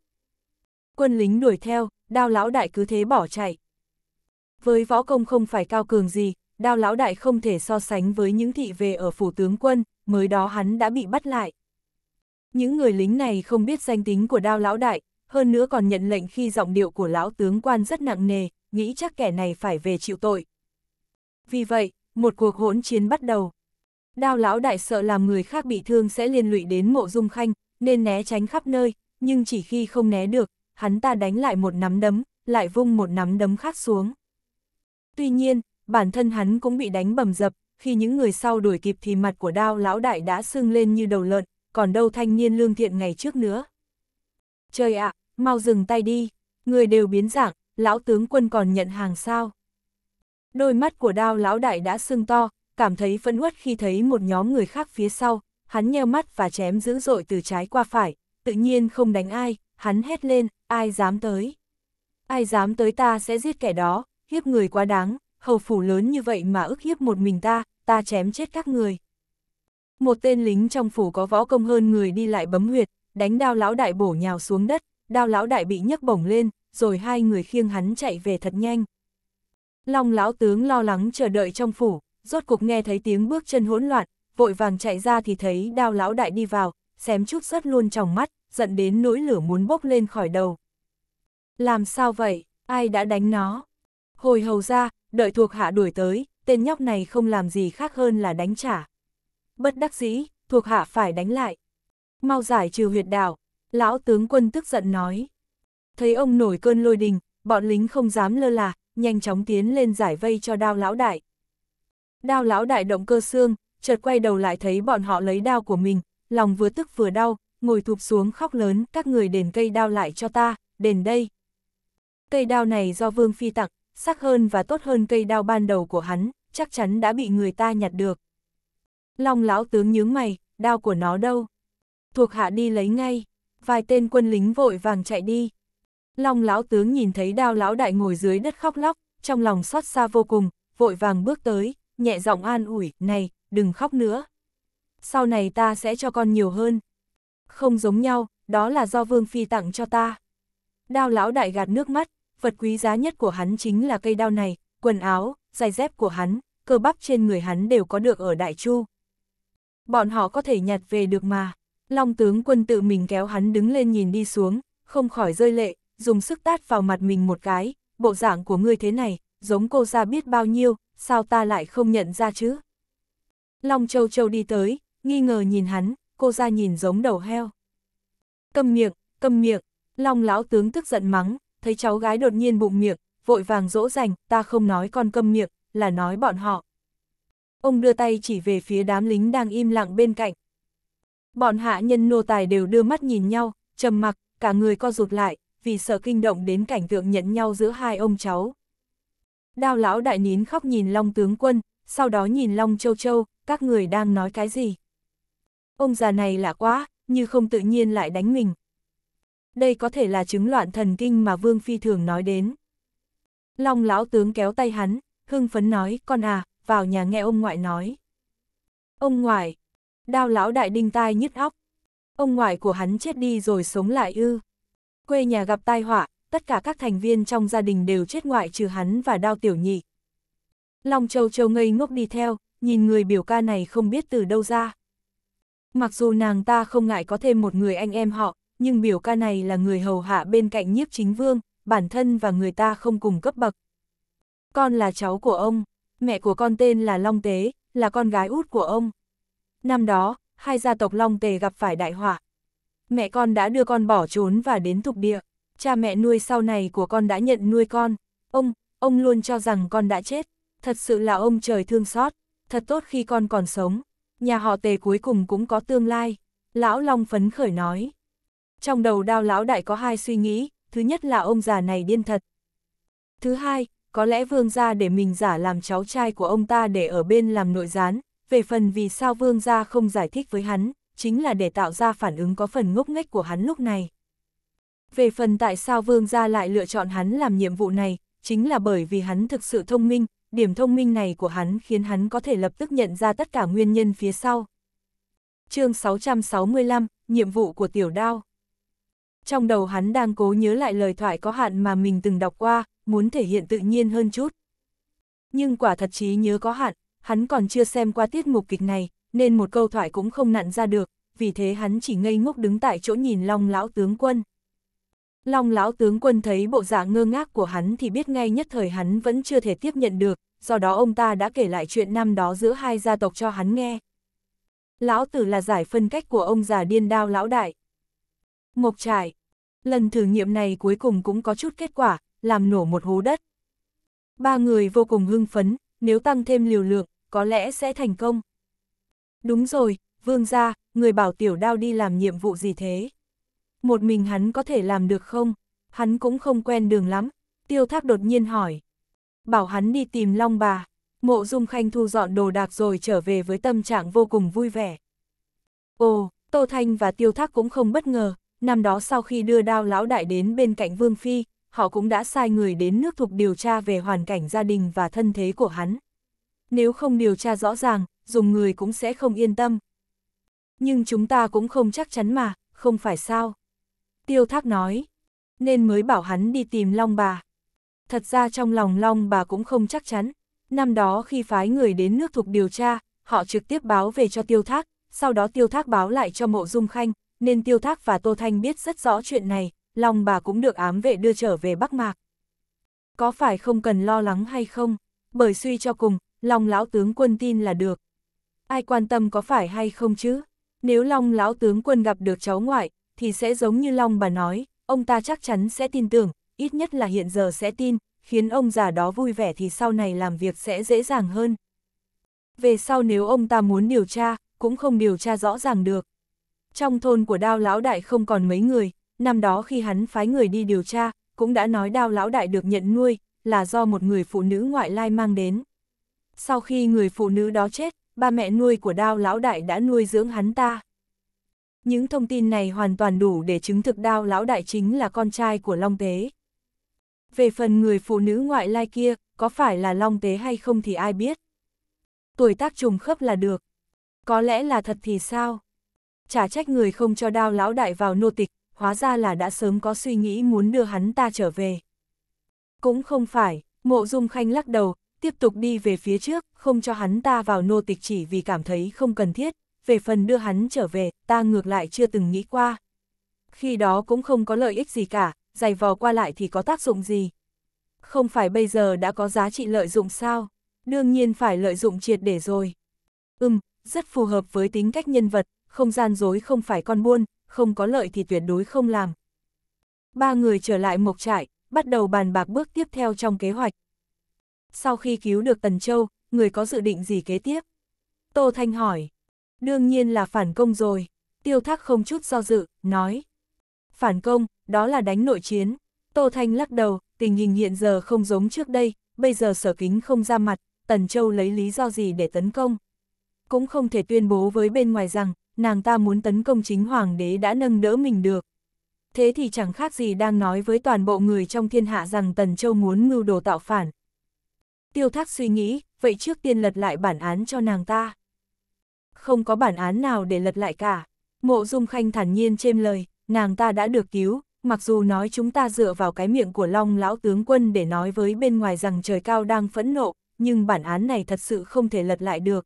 Quân lính đuổi theo, đao lão đại cứ thế bỏ chạy. Với võ công không phải cao cường gì, đao lão đại không thể so sánh với những thị về ở phủ tướng quân, mới đó hắn đã bị bắt lại. Những người lính này không biết danh tính của đao lão đại, hơn nữa còn nhận lệnh khi giọng điệu của lão tướng quan rất nặng nề, nghĩ chắc kẻ này phải về chịu tội. Vì vậy, một cuộc hỗn chiến bắt đầu. Đao lão đại sợ làm người khác bị thương sẽ liên lụy đến mộ dung khanh, nên né tránh khắp nơi, nhưng chỉ khi không né được, hắn ta đánh lại một nắm đấm, lại vung một nắm đấm khác xuống. Tuy nhiên, bản thân hắn cũng bị đánh bầm dập, khi những người sau đuổi kịp thì mặt của đao lão đại đã sưng lên như đầu lợn, còn đâu thanh niên lương thiện ngày trước nữa. Trời ạ, à, mau dừng tay đi, người đều biến dạng, lão tướng quân còn nhận hàng sao. Đôi mắt của đao lão đại đã sưng to, cảm thấy phẫn uất khi thấy một nhóm người khác phía sau, hắn nheo mắt và chém dữ dội từ trái qua phải, tự nhiên không đánh ai, hắn hét lên, ai dám tới. Ai dám tới ta sẽ giết kẻ đó, hiếp người quá đáng, hầu phủ lớn như vậy mà ức hiếp một mình ta, ta chém chết các người. Một tên lính trong phủ có võ công hơn người đi lại bấm huyệt, đánh đao lão đại bổ nhào xuống đất, đao lão đại bị nhấc bổng lên, rồi hai người khiêng hắn chạy về thật nhanh. Long lão tướng lo lắng chờ đợi trong phủ, rốt cục nghe thấy tiếng bước chân hỗn loạn, vội vàng chạy ra thì thấy đao lão đại đi vào, xém chút rất luôn trong mắt, giận đến nỗi lửa muốn bốc lên khỏi đầu. Làm sao vậy, ai đã đánh nó? Hồi hầu ra, đợi thuộc hạ đuổi tới, tên nhóc này không làm gì khác hơn là đánh trả. Bất đắc dĩ, thuộc hạ phải đánh lại. Mau giải trừ huyệt đảo, Lão tướng quân tức giận nói. Thấy ông nổi cơn lôi đình, bọn lính không dám lơ là, nhanh chóng tiến lên giải vây cho đao lão đại. Đao lão đại động cơ xương, chợt quay đầu lại thấy bọn họ lấy đao của mình, lòng vừa tức vừa đau, ngồi thụp xuống khóc lớn, các người đền cây đao lại cho ta, đền đây. Cây đao này do Vương Phi tặng, sắc hơn và tốt hơn cây đao ban đầu của hắn, chắc chắn đã bị người ta nhặt được. Long lão tướng nhướng mày, đao của nó đâu? Thuộc hạ đi lấy ngay vài tên quân lính vội vàng chạy đi. Long lão tướng nhìn thấy đao lão đại ngồi dưới đất khóc lóc, trong lòng xót xa vô cùng, vội vàng bước tới, nhẹ giọng an ủi, này, đừng khóc nữa. Sau này ta sẽ cho con nhiều hơn. Không giống nhau, đó là do Vương Phi tặng cho ta. Đao lão đại gạt nước mắt, vật quý giá nhất của hắn chính là cây đao này, quần áo, giày dép của hắn, cơ bắp trên người hắn đều có được ở Đại Chu. Bọn họ có thể nhặt về được mà. Long tướng quân tự mình kéo hắn đứng lên nhìn đi xuống, không khỏi rơi lệ, dùng sức tát vào mặt mình một cái, bộ dạng của ngươi thế này, giống cô ra biết bao nhiêu, sao ta lại không nhận ra chứ? Long châu châu đi tới, nghi ngờ nhìn hắn, cô ra nhìn giống đầu heo. Câm miệng, câm miệng, Long lão tướng tức giận mắng, thấy cháu gái đột nhiên bụng miệng, vội vàng dỗ dành, ta không nói con câm miệng, là nói bọn họ. Ông đưa tay chỉ về phía đám lính đang im lặng bên cạnh, Bọn hạ nhân nô tài đều đưa mắt nhìn nhau, trầm mặc, cả người co rụt lại, vì sợ kinh động đến cảnh tượng nhận nhau giữa hai ông cháu. Đao lão đại nín khóc nhìn Long tướng quân, sau đó nhìn Long châu châu, các người đang nói cái gì. Ông già này lạ quá, như không tự nhiên lại đánh mình. Đây có thể là chứng loạn thần kinh mà Vương Phi thường nói đến. Long lão tướng kéo tay hắn, hưng phấn nói, con à, vào nhà nghe ông ngoại nói. Ông ngoại, Đao lão đại đinh tai nhức óc. Ông ngoại của hắn chết đi rồi sống lại ư. Quê nhà gặp tai họa, tất cả các thành viên trong gia đình đều chết ngoại trừ hắn và đao tiểu nhị. Long châu châu ngây ngốc đi theo, nhìn người biểu ca này không biết từ đâu ra. Mặc dù nàng ta không ngại có thêm một người anh em họ, nhưng biểu ca này là người hầu hạ bên cạnh nhiếp chính vương, bản thân và người ta không cùng cấp bậc. Con là cháu của ông, mẹ của con tên là Long Tế, là con gái út của ông, năm đó, hai gia tộc Long Tề gặp phải đại họa. Mẹ con đã đưa con bỏ trốn và đến thục địa. Cha mẹ nuôi sau này của con đã nhận nuôi con. Ông, ông luôn cho rằng con đã chết. Thật sự là ông trời thương xót. Thật tốt khi con còn sống. Nhà họ tề cuối cùng cũng có tương lai. Lão Long phấn khởi nói. Trong đầu đao lão đại có hai suy nghĩ. Thứ nhất là ông già này điên thật. Thứ hai, có lẽ vương gia để mình giả làm cháu trai của ông ta để ở bên làm nội gián, về phần vì sao vương gia không giải thích với hắn, chính là để tạo ra phản ứng có phần ngốc nghếch của hắn lúc này. Về phần tại sao vương gia lại lựa chọn hắn làm nhiệm vụ này, chính là bởi vì hắn thực sự thông minh, điểm thông minh này của hắn khiến hắn có thể lập tức nhận ra tất cả nguyên nhân phía sau. chương 665, Nhiệm vụ của tiểu đao Trong đầu hắn đang cố nhớ lại lời thoại có hạn mà mình từng đọc qua, muốn thể hiện tự nhiên hơn chút. Nhưng quả thật trí nhớ có hạn, hắn còn chưa xem qua tiết mục kịch này, nên một câu thoại cũng không nặn ra được, vì thế hắn chỉ ngây ngốc đứng tại chỗ nhìn Long lão tướng quân. Long lão tướng quân thấy bộ dạng ngơ ngác của hắn thì biết ngay nhất thời hắn vẫn chưa thể tiếp nhận được, do đó ông ta đã kể lại chuyện năm đó giữa hai gia tộc cho hắn nghe. Lão tử là giải phân cách của ông già điên đao lão đại. Mộc trải. Lần thử nghiệm này cuối cùng cũng có chút kết quả, làm nổ một hố đất. Ba người vô cùng hưng phấn, nếu tăng thêm liều lượng, có lẽ sẽ thành công. Đúng rồi, vương gia, người bảo tiểu đao đi làm nhiệm vụ gì thế? Một mình hắn có thể làm được không? Hắn cũng không quen đường lắm, tiêu thác đột nhiên hỏi. Bảo hắn đi tìm long bà, mộ dung khanh thu dọn đồ đạc rồi trở về với tâm trạng vô cùng vui vẻ. Ồ, Tô Thanh và tiêu thác cũng không bất ngờ, năm đó sau khi đưa đao lão đại đến bên cạnh Vương Phi, họ cũng đã sai người đến nước thục điều tra về hoàn cảnh gia đình và thân thế của hắn nếu không điều tra rõ ràng, dùng người cũng sẽ không yên tâm. Nhưng chúng ta cũng không chắc chắn mà, không phải sao. Tiêu thác nói, nên mới bảo hắn đi tìm Long bà. Thật ra trong lòng Long bà cũng không chắc chắn. Năm đó khi phái người đến nước thuộc điều tra, họ trực tiếp báo về cho tiêu thác, sau đó tiêu thác báo lại cho mộ dung khanh, nên tiêu thác và Tô Thanh biết rất rõ chuyện này, Long bà cũng được ám vệ đưa trở về Bắc Mạc. Có phải không cần lo lắng hay không? Bởi suy cho cùng, Long lão tướng quân tin là được. Ai quan tâm có phải hay không chứ? Nếu Long lão tướng quân gặp được cháu ngoại, thì sẽ giống như Long bà nói, ông ta chắc chắn sẽ tin tưởng, ít nhất là hiện giờ sẽ tin, khiến ông già đó vui vẻ thì sau này làm việc sẽ dễ dàng hơn. Về sau nếu ông ta muốn điều tra, cũng không điều tra rõ ràng được. Trong thôn của đao lão đại không còn mấy người, năm đó khi hắn phái người đi điều tra, cũng đã nói đao lão đại được nhận nuôi, là do một người phụ nữ ngoại lai mang đến sau khi người phụ nữ đó chết, ba mẹ nuôi của đao lão đại đã nuôi dưỡng hắn ta. Những thông tin này hoàn toàn đủ để chứng thực đao lão đại chính là con trai của Long Tế. Về phần người phụ nữ ngoại lai kia, có phải là Long Tế hay không thì ai biết. Tuổi tác trùng khớp là được. Có lẽ là thật thì sao? Chả trách người không cho đao lão đại vào nô tịch, hóa ra là đã sớm có suy nghĩ muốn đưa hắn ta trở về. Cũng không phải, mộ dung khanh lắc đầu, tiếp tục đi về phía trước, không cho hắn ta vào nô tịch chỉ vì cảm thấy không cần thiết, về phần đưa hắn trở về, ta ngược lại chưa từng nghĩ qua. Khi đó cũng không có lợi ích gì cả, giày vò qua lại thì có tác dụng gì. Không phải bây giờ đã có giá trị lợi dụng sao, đương nhiên phải lợi dụng triệt để rồi. Ừm, rất phù hợp với tính cách nhân vật, không gian dối không phải con buôn, không có lợi thì tuyệt đối không làm. Ba người trở lại mộc trại, bắt đầu bàn bạc bước tiếp theo trong kế hoạch sau khi cứu được Tần Châu, người có dự định gì kế tiếp? Tô Thanh hỏi. Đương nhiên là phản công rồi. Tiêu Thác không chút do dự, nói. Phản công, đó là đánh nội chiến. Tô Thanh lắc đầu, tình hình hiện giờ không giống trước đây, bây giờ sở kính không ra mặt, Tần Châu lấy lý do gì để tấn công. Cũng không thể tuyên bố với bên ngoài rằng, nàng ta muốn tấn công chính hoàng đế đã nâng đỡ mình được. Thế thì chẳng khác gì đang nói với toàn bộ người trong thiên hạ rằng Tần Châu muốn mưu đồ tạo phản, tiêu thác suy nghĩ, vậy trước tiên lật lại bản án cho nàng ta. Không có bản án nào để lật lại cả. Mộ Dung Khanh thản nhiên chêm lời, nàng ta đã được cứu, mặc dù nói chúng ta dựa vào cái miệng của Long Lão Tướng Quân để nói với bên ngoài rằng trời cao đang phẫn nộ, nhưng bản án này thật sự không thể lật lại được.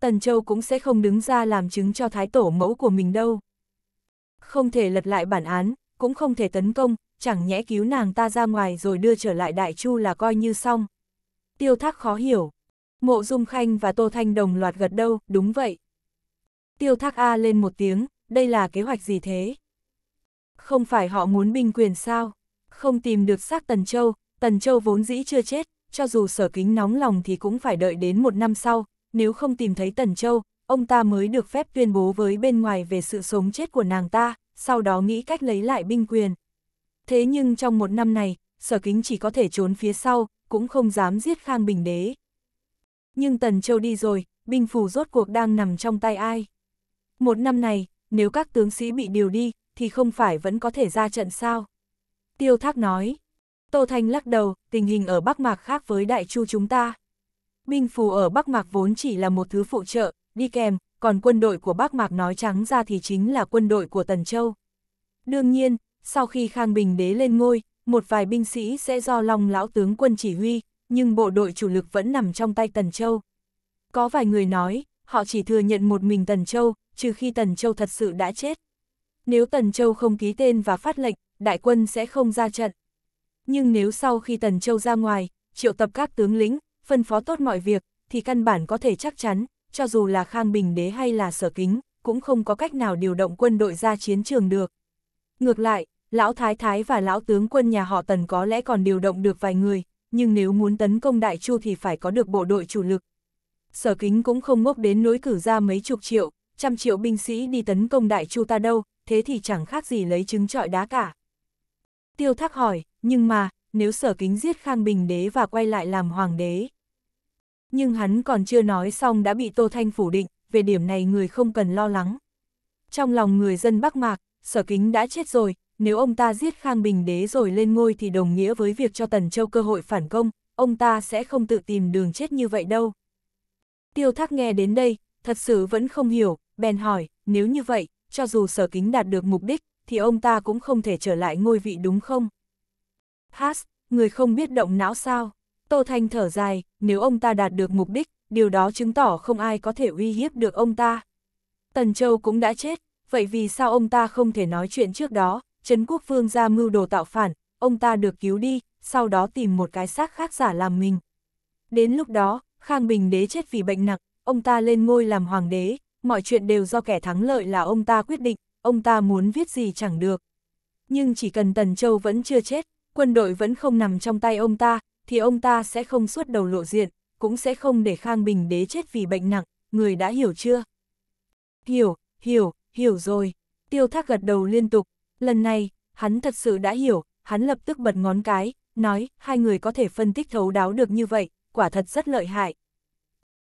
Tần Châu cũng sẽ không đứng ra làm chứng cho thái tổ mẫu của mình đâu. Không thể lật lại bản án, cũng không thể tấn công, chẳng nhẽ cứu nàng ta ra ngoài rồi đưa trở lại Đại Chu là coi như xong tiêu thác khó hiểu. Mộ Dung Khanh và Tô Thanh đồng loạt gật đâu, đúng vậy. Tiêu thác A lên một tiếng, đây là kế hoạch gì thế? Không phải họ muốn binh quyền sao? Không tìm được xác Tần Châu, Tần Châu vốn dĩ chưa chết, cho dù sở kính nóng lòng thì cũng phải đợi đến một năm sau, nếu không tìm thấy Tần Châu, ông ta mới được phép tuyên bố với bên ngoài về sự sống chết của nàng ta, sau đó nghĩ cách lấy lại binh quyền. Thế nhưng trong một năm này, sở kính chỉ có thể trốn phía sau, cũng không dám giết Khang Bình Đế. Nhưng Tần Châu đi rồi, binh phù rốt cuộc đang nằm trong tay ai. Một năm này, nếu các tướng sĩ bị điều đi, thì không phải vẫn có thể ra trận sao? Tiêu Thác nói. Tô Thanh lắc đầu, tình hình ở Bắc Mạc khác với Đại Chu chúng ta. Binh phù ở Bắc Mạc vốn chỉ là một thứ phụ trợ, đi kèm, còn quân đội của Bắc Mạc nói trắng ra thì chính là quân đội của Tần Châu. Đương nhiên, sau khi Khang Bình Đế lên ngôi, một vài binh sĩ sẽ do Long lão tướng quân chỉ huy, nhưng bộ đội chủ lực vẫn nằm trong tay Tần Châu. Có vài người nói, họ chỉ thừa nhận một mình Tần Châu, trừ khi Tần Châu thật sự đã chết. Nếu Tần Châu không ký tên và phát lệnh, đại quân sẽ không ra trận. Nhưng nếu sau khi Tần Châu ra ngoài, triệu tập các tướng lĩnh, phân phó tốt mọi việc, thì căn bản có thể chắc chắn, cho dù là Khang Bình Đế hay là Sở Kính, cũng không có cách nào điều động quân đội ra chiến trường được. Ngược lại, lão thái thái và lão tướng quân nhà họ tần có lẽ còn điều động được vài người, nhưng nếu muốn tấn công Đại Chu thì phải có được bộ đội chủ lực. Sở kính cũng không ngốc đến nối cử ra mấy chục triệu, trăm triệu binh sĩ đi tấn công Đại Chu ta đâu, thế thì chẳng khác gì lấy trứng trọi đá cả. Tiêu thác hỏi, nhưng mà, nếu sở kính giết Khang Bình Đế và quay lại làm hoàng đế. Nhưng hắn còn chưa nói xong đã bị Tô Thanh phủ định, về điểm này người không cần lo lắng. Trong lòng người dân Bắc Mạc, sở kính đã chết rồi, nếu ông ta giết Khang Bình Đế rồi lên ngôi thì đồng nghĩa với việc cho Tần Châu cơ hội phản công, ông ta sẽ không tự tìm đường chết như vậy đâu. Tiêu Thác nghe đến đây, thật sự vẫn không hiểu, bèn hỏi, nếu như vậy, cho dù sở kính đạt được mục đích, thì ông ta cũng không thể trở lại ngôi vị đúng không? Has, người không biết động não sao? Tô Thanh thở dài, nếu ông ta đạt được mục đích, điều đó chứng tỏ không ai có thể uy hiếp được ông ta. Tần Châu cũng đã chết, vậy vì sao ông ta không thể nói chuyện trước đó, Trấn Quốc Vương ra mưu đồ tạo phản, ông ta được cứu đi, sau đó tìm một cái xác khác giả làm mình. Đến lúc đó, Khang Bình đế chết vì bệnh nặng, ông ta lên ngôi làm hoàng đế, mọi chuyện đều do kẻ thắng lợi là ông ta quyết định, ông ta muốn viết gì chẳng được. Nhưng chỉ cần Tần Châu vẫn chưa chết, quân đội vẫn không nằm trong tay ông ta, thì ông ta sẽ không suốt đầu lộ diện, cũng sẽ không để Khang Bình đế chết vì bệnh nặng, người đã hiểu chưa? Hiểu, hiểu, hiểu rồi. Tiêu Thác gật đầu liên tục, Lần này, hắn thật sự đã hiểu, hắn lập tức bật ngón cái, nói, hai người có thể phân tích thấu đáo được như vậy, quả thật rất lợi hại.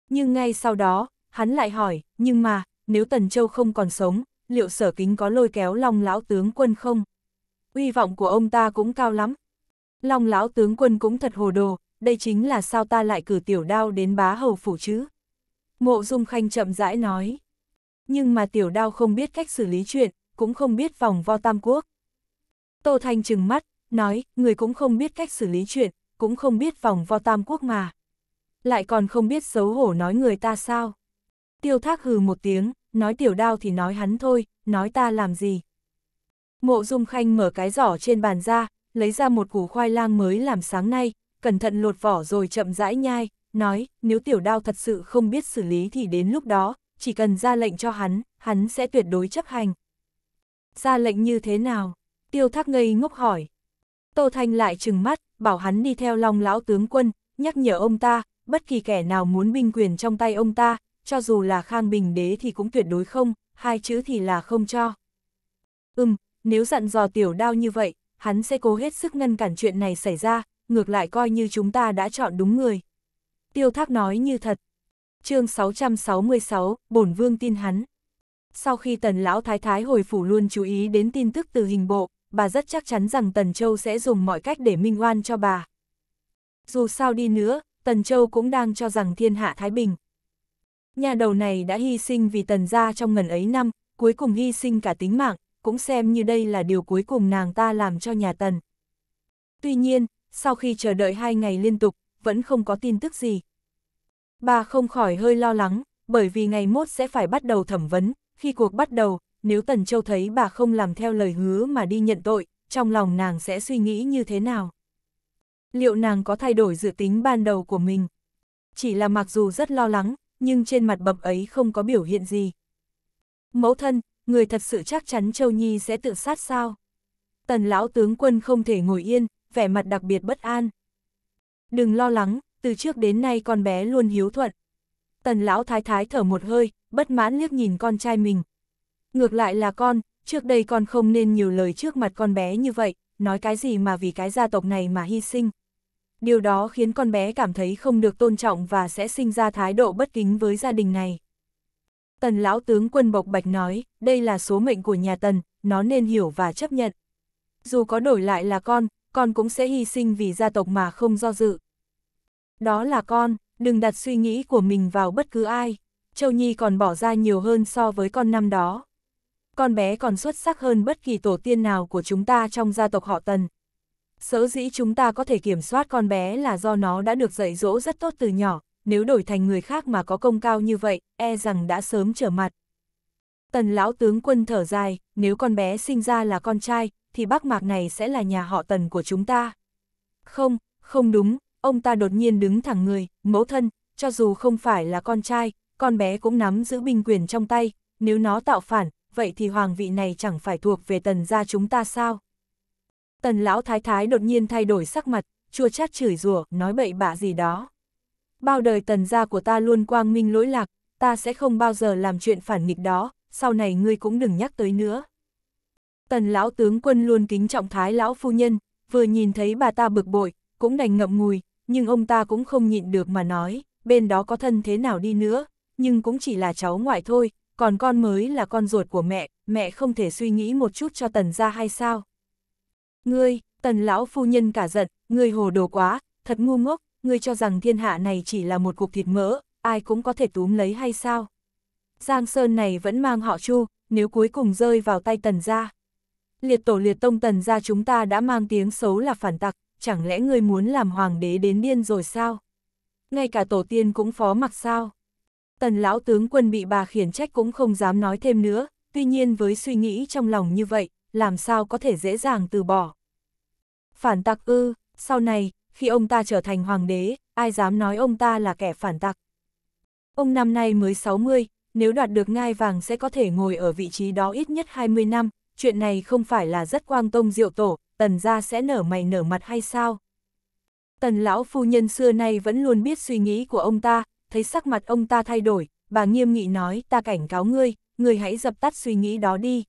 Nhưng ngay sau đó, hắn lại hỏi, nhưng mà, nếu Tần Châu không còn sống, liệu sở kính có lôi kéo long lão tướng quân không? Uy vọng của ông ta cũng cao lắm. Long lão tướng quân cũng thật hồ đồ, đây chính là sao ta lại cử tiểu đao đến bá hầu phủ chứ? Mộ Dung Khanh chậm rãi nói. Nhưng mà tiểu đao không biết cách xử lý chuyện, cũng không biết vòng vo tam quốc. Tô Thanh trừng mắt, nói, người cũng không biết cách xử lý chuyện, cũng không biết vòng vo tam quốc mà. Lại còn không biết xấu hổ nói người ta sao. Tiêu thác hừ một tiếng, nói tiểu đao thì nói hắn thôi, nói ta làm gì. Mộ Dung Khanh mở cái giỏ trên bàn ra, lấy ra một củ khoai lang mới làm sáng nay, cẩn thận lột vỏ rồi chậm rãi nhai, nói, nếu tiểu đao thật sự không biết xử lý thì đến lúc đó, chỉ cần ra lệnh cho hắn, hắn sẽ tuyệt đối chấp hành ra lệnh như thế nào? Tiêu thác ngây ngốc hỏi. Tô Thanh lại trừng mắt, bảo hắn đi theo long lão tướng quân, nhắc nhở ông ta, bất kỳ kẻ nào muốn binh quyền trong tay ông ta, cho dù là khang bình đế thì cũng tuyệt đối không, hai chữ thì là không cho. Ừm, nếu dặn dò tiểu đao như vậy, hắn sẽ cố hết sức ngăn cản chuyện này xảy ra, ngược lại coi như chúng ta đã chọn đúng người. Tiêu thác nói như thật. chương 666, bổn vương tin hắn sau khi tần lão thái thái hồi phủ luôn chú ý đến tin tức từ hình bộ, bà rất chắc chắn rằng Tần Châu sẽ dùng mọi cách để minh oan cho bà. Dù sao đi nữa, Tần Châu cũng đang cho rằng thiên hạ Thái Bình. Nhà đầu này đã hy sinh vì Tần gia trong ngần ấy năm, cuối cùng hy sinh cả tính mạng, cũng xem như đây là điều cuối cùng nàng ta làm cho nhà Tần. Tuy nhiên, sau khi chờ đợi hai ngày liên tục, vẫn không có tin tức gì. Bà không khỏi hơi lo lắng, bởi vì ngày mốt sẽ phải bắt đầu thẩm vấn, khi cuộc bắt đầu, nếu Tần Châu thấy bà không làm theo lời hứa mà đi nhận tội, trong lòng nàng sẽ suy nghĩ như thế nào? Liệu nàng có thay đổi dự tính ban đầu của mình? Chỉ là mặc dù rất lo lắng, nhưng trên mặt bập ấy không có biểu hiện gì. Mẫu thân, người thật sự chắc chắn Châu Nhi sẽ tự sát sao? Tần lão tướng quân không thể ngồi yên, vẻ mặt đặc biệt bất an. Đừng lo lắng, từ trước đến nay con bé luôn hiếu thuận, tần lão thái thái thở một hơi, bất mãn liếc nhìn con trai mình. Ngược lại là con, trước đây con không nên nhiều lời trước mặt con bé như vậy, nói cái gì mà vì cái gia tộc này mà hy sinh. Điều đó khiến con bé cảm thấy không được tôn trọng và sẽ sinh ra thái độ bất kính với gia đình này. Tần lão tướng quân Bộc Bạch nói, đây là số mệnh của nhà Tần, nó nên hiểu và chấp nhận. Dù có đổi lại là con, con cũng sẽ hy sinh vì gia tộc mà không do dự. Đó là con, đừng đặt suy nghĩ của mình vào bất cứ ai. Châu Nhi còn bỏ ra nhiều hơn so với con năm đó. Con bé còn xuất sắc hơn bất kỳ tổ tiên nào của chúng ta trong gia tộc họ Tần. Sở dĩ chúng ta có thể kiểm soát con bé là do nó đã được dạy dỗ rất tốt từ nhỏ, nếu đổi thành người khác mà có công cao như vậy, e rằng đã sớm trở mặt. Tần lão tướng quân thở dài, nếu con bé sinh ra là con trai, thì bác mạc này sẽ là nhà họ tần của chúng ta. Không, không đúng, ông ta đột nhiên đứng thẳng người, mẫu thân, cho dù không phải là con trai, con bé cũng nắm giữ binh quyền trong tay, nếu nó tạo phản, vậy thì hoàng vị này chẳng phải thuộc về tần gia chúng ta sao? Tần lão thái thái đột nhiên thay đổi sắc mặt, chua chát chửi rủa, nói bậy bạ gì đó. Bao đời tần gia của ta luôn quang minh lỗi lạc, ta sẽ không bao giờ làm chuyện phản nghịch đó, sau này ngươi cũng đừng nhắc tới nữa. Tần lão tướng quân luôn kính trọng thái lão phu nhân, vừa nhìn thấy bà ta bực bội, cũng đành ngậm ngùi, nhưng ông ta cũng không nhịn được mà nói, bên đó có thân thế nào đi nữa, nhưng cũng chỉ là cháu ngoại thôi, còn con mới là con ruột của mẹ, mẹ không thể suy nghĩ một chút cho tần ra hay sao. Ngươi, tần lão phu nhân cả giận, ngươi hồ đồ quá, thật ngu ngốc, ngươi cho rằng thiên hạ này chỉ là một cục thịt mỡ, ai cũng có thể túm lấy hay sao. Giang Sơn này vẫn mang họ chu, nếu cuối cùng rơi vào tay tần ra. Liệt tổ liệt tông tần ra chúng ta đã mang tiếng xấu là phản tặc, chẳng lẽ ngươi muốn làm hoàng đế đến điên rồi sao? Ngay cả tổ tiên cũng phó mặc sao? Tần lão tướng quân bị bà khiển trách cũng không dám nói thêm nữa, tuy nhiên với suy nghĩ trong lòng như vậy, làm sao có thể dễ dàng từ bỏ. Phản tặc ư, sau này, khi ông ta trở thành hoàng đế, ai dám nói ông ta là kẻ phản tặc. Ông năm nay mới 60, nếu đoạt được ngai vàng sẽ có thể ngồi ở vị trí đó ít nhất 20 năm, chuyện này không phải là rất quang tông diệu tổ, tần gia sẽ nở mày nở mặt hay sao? Tần lão phu nhân xưa nay vẫn luôn biết suy nghĩ của ông ta, thấy sắc mặt ông ta thay đổi, bà nghiêm nghị nói ta cảnh cáo ngươi, ngươi hãy dập tắt suy nghĩ đó đi.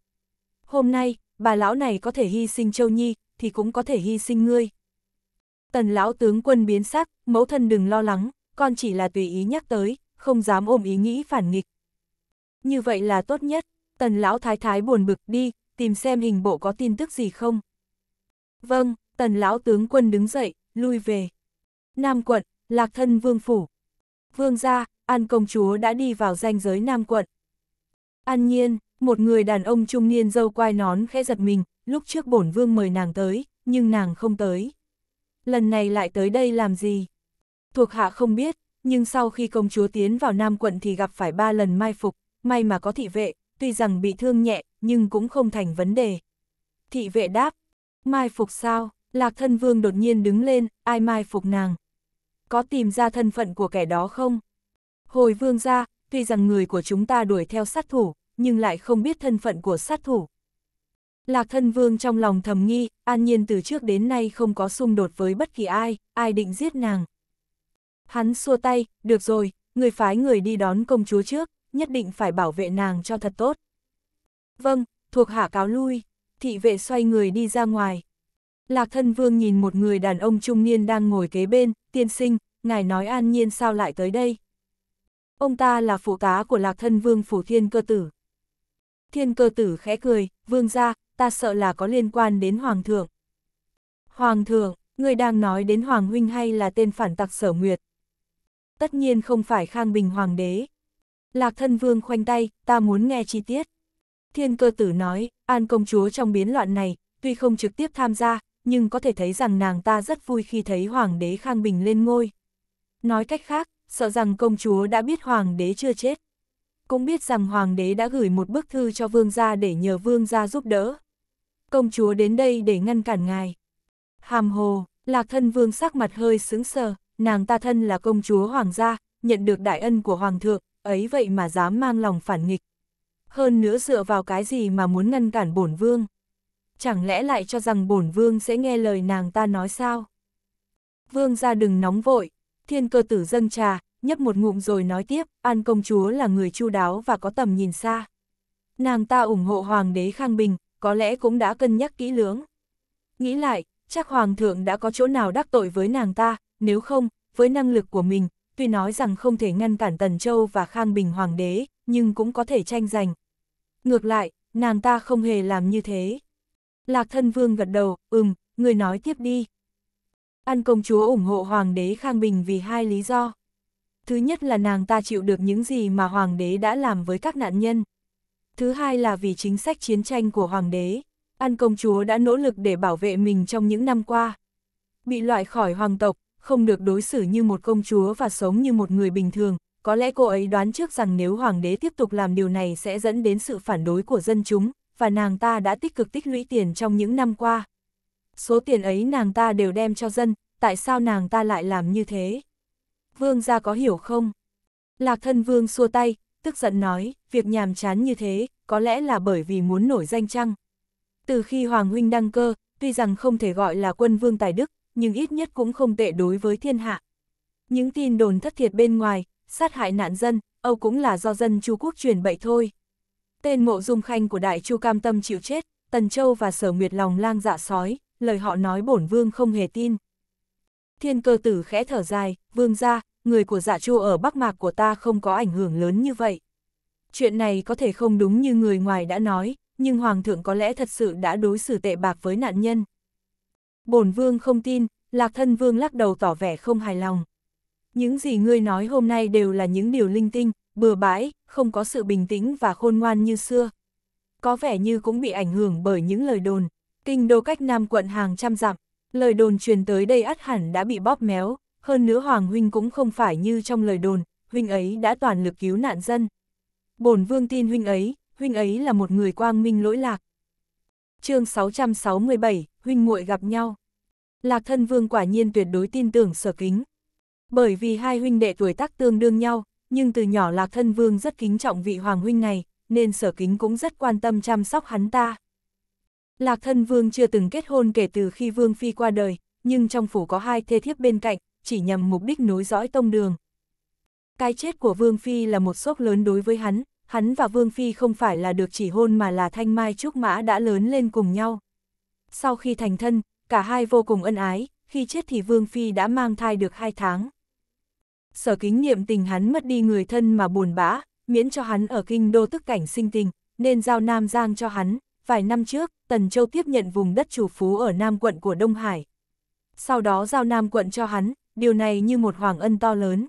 Hôm nay, bà lão này có thể hy sinh Châu Nhi, thì cũng có thể hy sinh ngươi. Tần lão tướng quân biến sắc, mẫu thân đừng lo lắng, con chỉ là tùy ý nhắc tới, không dám ôm ý nghĩ phản nghịch. Như vậy là tốt nhất, tần lão thái thái buồn bực đi, tìm xem hình bộ có tin tức gì không. Vâng, tần lão tướng quân đứng dậy, lui về. Nam quận, lạc thân vương phủ. Vương gia, An công chúa đã đi vào danh giới Nam quận. An nhiên, một người đàn ông trung niên dâu quai nón khẽ giật mình, lúc trước bổn vương mời nàng tới, nhưng nàng không tới. Lần này lại tới đây làm gì? Thuộc hạ không biết, nhưng sau khi công chúa tiến vào Nam quận thì gặp phải ba lần mai phục, may mà có thị vệ, tuy rằng bị thương nhẹ, nhưng cũng không thành vấn đề. Thị vệ đáp, Mai phục sao? Lạc thân vương đột nhiên đứng lên, ai mai phục nàng? Có tìm ra thân phận của kẻ đó không? Hồi vương ra, tuy rằng người của chúng ta đuổi theo sát thủ, nhưng lại không biết thân phận của sát thủ. Lạc thân vương trong lòng thầm nghi, an nhiên từ trước đến nay không có xung đột với bất kỳ ai, ai định giết nàng. Hắn xua tay, được rồi, người phái người đi đón công chúa trước, nhất định phải bảo vệ nàng cho thật tốt. Vâng, thuộc hạ cáo lui thị vệ xoay người đi ra ngoài. Lạc thân vương nhìn một người đàn ông trung niên đang ngồi kế bên, tiên sinh, ngài nói an nhiên sao lại tới đây. Ông ta là phụ tá của lạc thân vương phủ thiên cơ tử. Thiên cơ tử khẽ cười, vương ra, ta sợ là có liên quan đến hoàng thượng. Hoàng thượng, người đang nói đến hoàng huynh hay là tên phản tặc sở nguyệt. Tất nhiên không phải khang bình hoàng đế. Lạc thân vương khoanh tay, ta muốn nghe chi tiết. Thiên cơ tử nói, An công chúa trong biến loạn này, tuy không trực tiếp tham gia, nhưng có thể thấy rằng nàng ta rất vui khi thấy Hoàng đế Khang Bình lên ngôi. Nói cách khác, sợ rằng công chúa đã biết Hoàng đế chưa chết. Cũng biết rằng Hoàng đế đã gửi một bức thư cho vương gia để nhờ vương gia giúp đỡ. Công chúa đến đây để ngăn cản ngài. Hàm hồ, lạc thân vương sắc mặt hơi sững sờ, nàng ta thân là công chúa Hoàng gia, nhận được đại ân của Hoàng thượng, ấy vậy mà dám mang lòng phản nghịch, hơn nữa dựa vào cái gì mà muốn ngăn cản bổn vương. Chẳng lẽ lại cho rằng bổn vương sẽ nghe lời nàng ta nói sao? Vương ra đừng nóng vội, thiên cơ tử dâng trà, nhấp một ngụm rồi nói tiếp, An công chúa là người chu đáo và có tầm nhìn xa. Nàng ta ủng hộ hoàng đế Khang Bình, có lẽ cũng đã cân nhắc kỹ lưỡng. Nghĩ lại, chắc hoàng thượng đã có chỗ nào đắc tội với nàng ta, nếu không, với năng lực của mình, tuy nói rằng không thể ngăn cản Tần Châu và Khang Bình Hoàng đế, nhưng cũng có thể tranh giành. Ngược lại, nàng ta không hề làm như thế. Lạc thân vương gật đầu, ừm, người nói tiếp đi. An công chúa ủng hộ Hoàng đế Khang Bình vì hai lý do. Thứ nhất là nàng ta chịu được những gì mà Hoàng đế đã làm với các nạn nhân. Thứ hai là vì chính sách chiến tranh của Hoàng đế. An công chúa đã nỗ lực để bảo vệ mình trong những năm qua. Bị loại khỏi hoàng tộc, không được đối xử như một công chúa và sống như một người bình thường, có lẽ cô ấy đoán trước rằng nếu hoàng đế tiếp tục làm điều này sẽ dẫn đến sự phản đối của dân chúng, và nàng ta đã tích cực tích lũy tiền trong những năm qua. Số tiền ấy nàng ta đều đem cho dân, tại sao nàng ta lại làm như thế? Vương gia có hiểu không? Lạc thân vương xua tay, tức giận nói, việc nhàm chán như thế, có lẽ là bởi vì muốn nổi danh chăng? Từ khi Hoàng Huynh đăng cơ, tuy rằng không thể gọi là quân vương tài đức, nhưng ít nhất cũng không tệ đối với thiên hạ. Những tin đồn thất thiệt bên ngoài, sát hại nạn dân, Âu cũng là do dân Chu quốc truyền bậy thôi. Tên mộ dung khanh của đại Chu cam tâm chịu chết, Tần Châu và Sở Nguyệt lòng lang dạ sói, lời họ nói bổn vương không hề tin. Thiên cơ tử khẽ thở dài, vương ra, người của dạ Chu ở Bắc Mạc của ta không có ảnh hưởng lớn như vậy. Chuyện này có thể không đúng như người ngoài đã nói, nhưng Hoàng thượng có lẽ thật sự đã đối xử tệ bạc với nạn nhân bổn vương không tin, lạc thân vương lắc đầu tỏ vẻ không hài lòng. Những gì ngươi nói hôm nay đều là những điều linh tinh, bừa bãi, không có sự bình tĩnh và khôn ngoan như xưa. Có vẻ như cũng bị ảnh hưởng bởi những lời đồn, kinh đô cách nam quận hàng trăm dặm, lời đồn truyền tới đây ắt hẳn đã bị bóp méo, hơn nữa Hoàng Huynh cũng không phải như trong lời đồn, Huynh ấy đã toàn lực cứu nạn dân. bổn vương tin Huynh ấy, Huynh ấy là một người quang minh lỗi lạc, chương 667, huynh muội gặp nhau. Lạc thân vương quả nhiên tuyệt đối tin tưởng sở kính. Bởi vì hai huynh đệ tuổi tác tương đương nhau, nhưng từ nhỏ lạc thân vương rất kính trọng vị hoàng huynh này, nên sở kính cũng rất quan tâm chăm sóc hắn ta. Lạc thân vương chưa từng kết hôn kể từ khi vương phi qua đời, nhưng trong phủ có hai thê thiếp bên cạnh, chỉ nhằm mục đích nối dõi tông đường. Cái chết của vương phi là một sốc lớn đối với hắn, hắn và Vương Phi không phải là được chỉ hôn mà là thanh mai trúc mã đã lớn lên cùng nhau. Sau khi thành thân, cả hai vô cùng ân ái, khi chết thì Vương Phi đã mang thai được hai tháng. Sở kính niệm tình hắn mất đi người thân mà buồn bã, miễn cho hắn ở kinh đô tức cảnh sinh tình, nên giao Nam Giang cho hắn. Vài năm trước, Tần Châu tiếp nhận vùng đất chủ phú ở Nam quận của Đông Hải. Sau đó giao Nam quận cho hắn, điều này như một hoàng ân to lớn.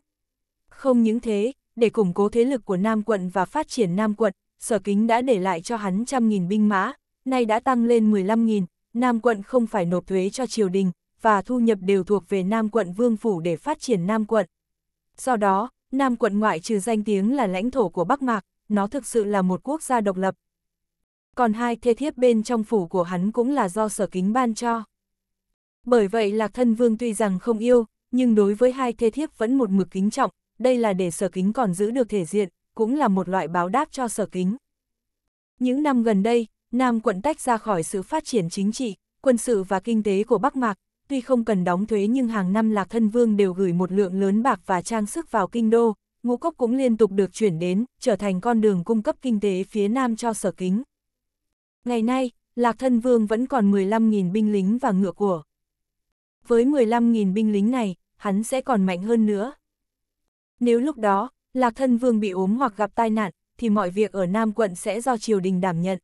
Không những thế, để củng cố thế lực của Nam quận và phát triển Nam quận, sở kính đã để lại cho hắn trăm nghìn binh mã, nay đã tăng lên 15.000, Nam quận không phải nộp thuế cho triều đình, và thu nhập đều thuộc về Nam quận vương phủ để phát triển Nam quận. Do đó, Nam quận ngoại trừ danh tiếng là lãnh thổ của Bắc Mạc, nó thực sự là một quốc gia độc lập. Còn hai thê thiếp bên trong phủ của hắn cũng là do sở kính ban cho. Bởi vậy Lạc Thân Vương tuy rằng không yêu, nhưng đối với hai thê thiếp vẫn một mực kính trọng, đây là để sở kính còn giữ được thể diện, cũng là một loại báo đáp cho sở kính. Những năm gần đây, Nam quận tách ra khỏi sự phát triển chính trị, quân sự và kinh tế của Bắc Mạc, tuy không cần đóng thuế nhưng hàng năm Lạc Thân Vương đều gửi một lượng lớn bạc và trang sức vào kinh đô, ngũ cốc cũng liên tục được chuyển đến, trở thành con đường cung cấp kinh tế phía Nam cho sở kính. Ngày nay, Lạc Thân Vương vẫn còn 15.000 binh lính và ngựa của. Với 15.000 binh lính này, hắn sẽ còn mạnh hơn nữa. Nếu lúc đó, Lạc Thân Vương bị ốm hoặc gặp tai nạn, thì mọi việc ở Nam quận sẽ do triều đình đảm nhận.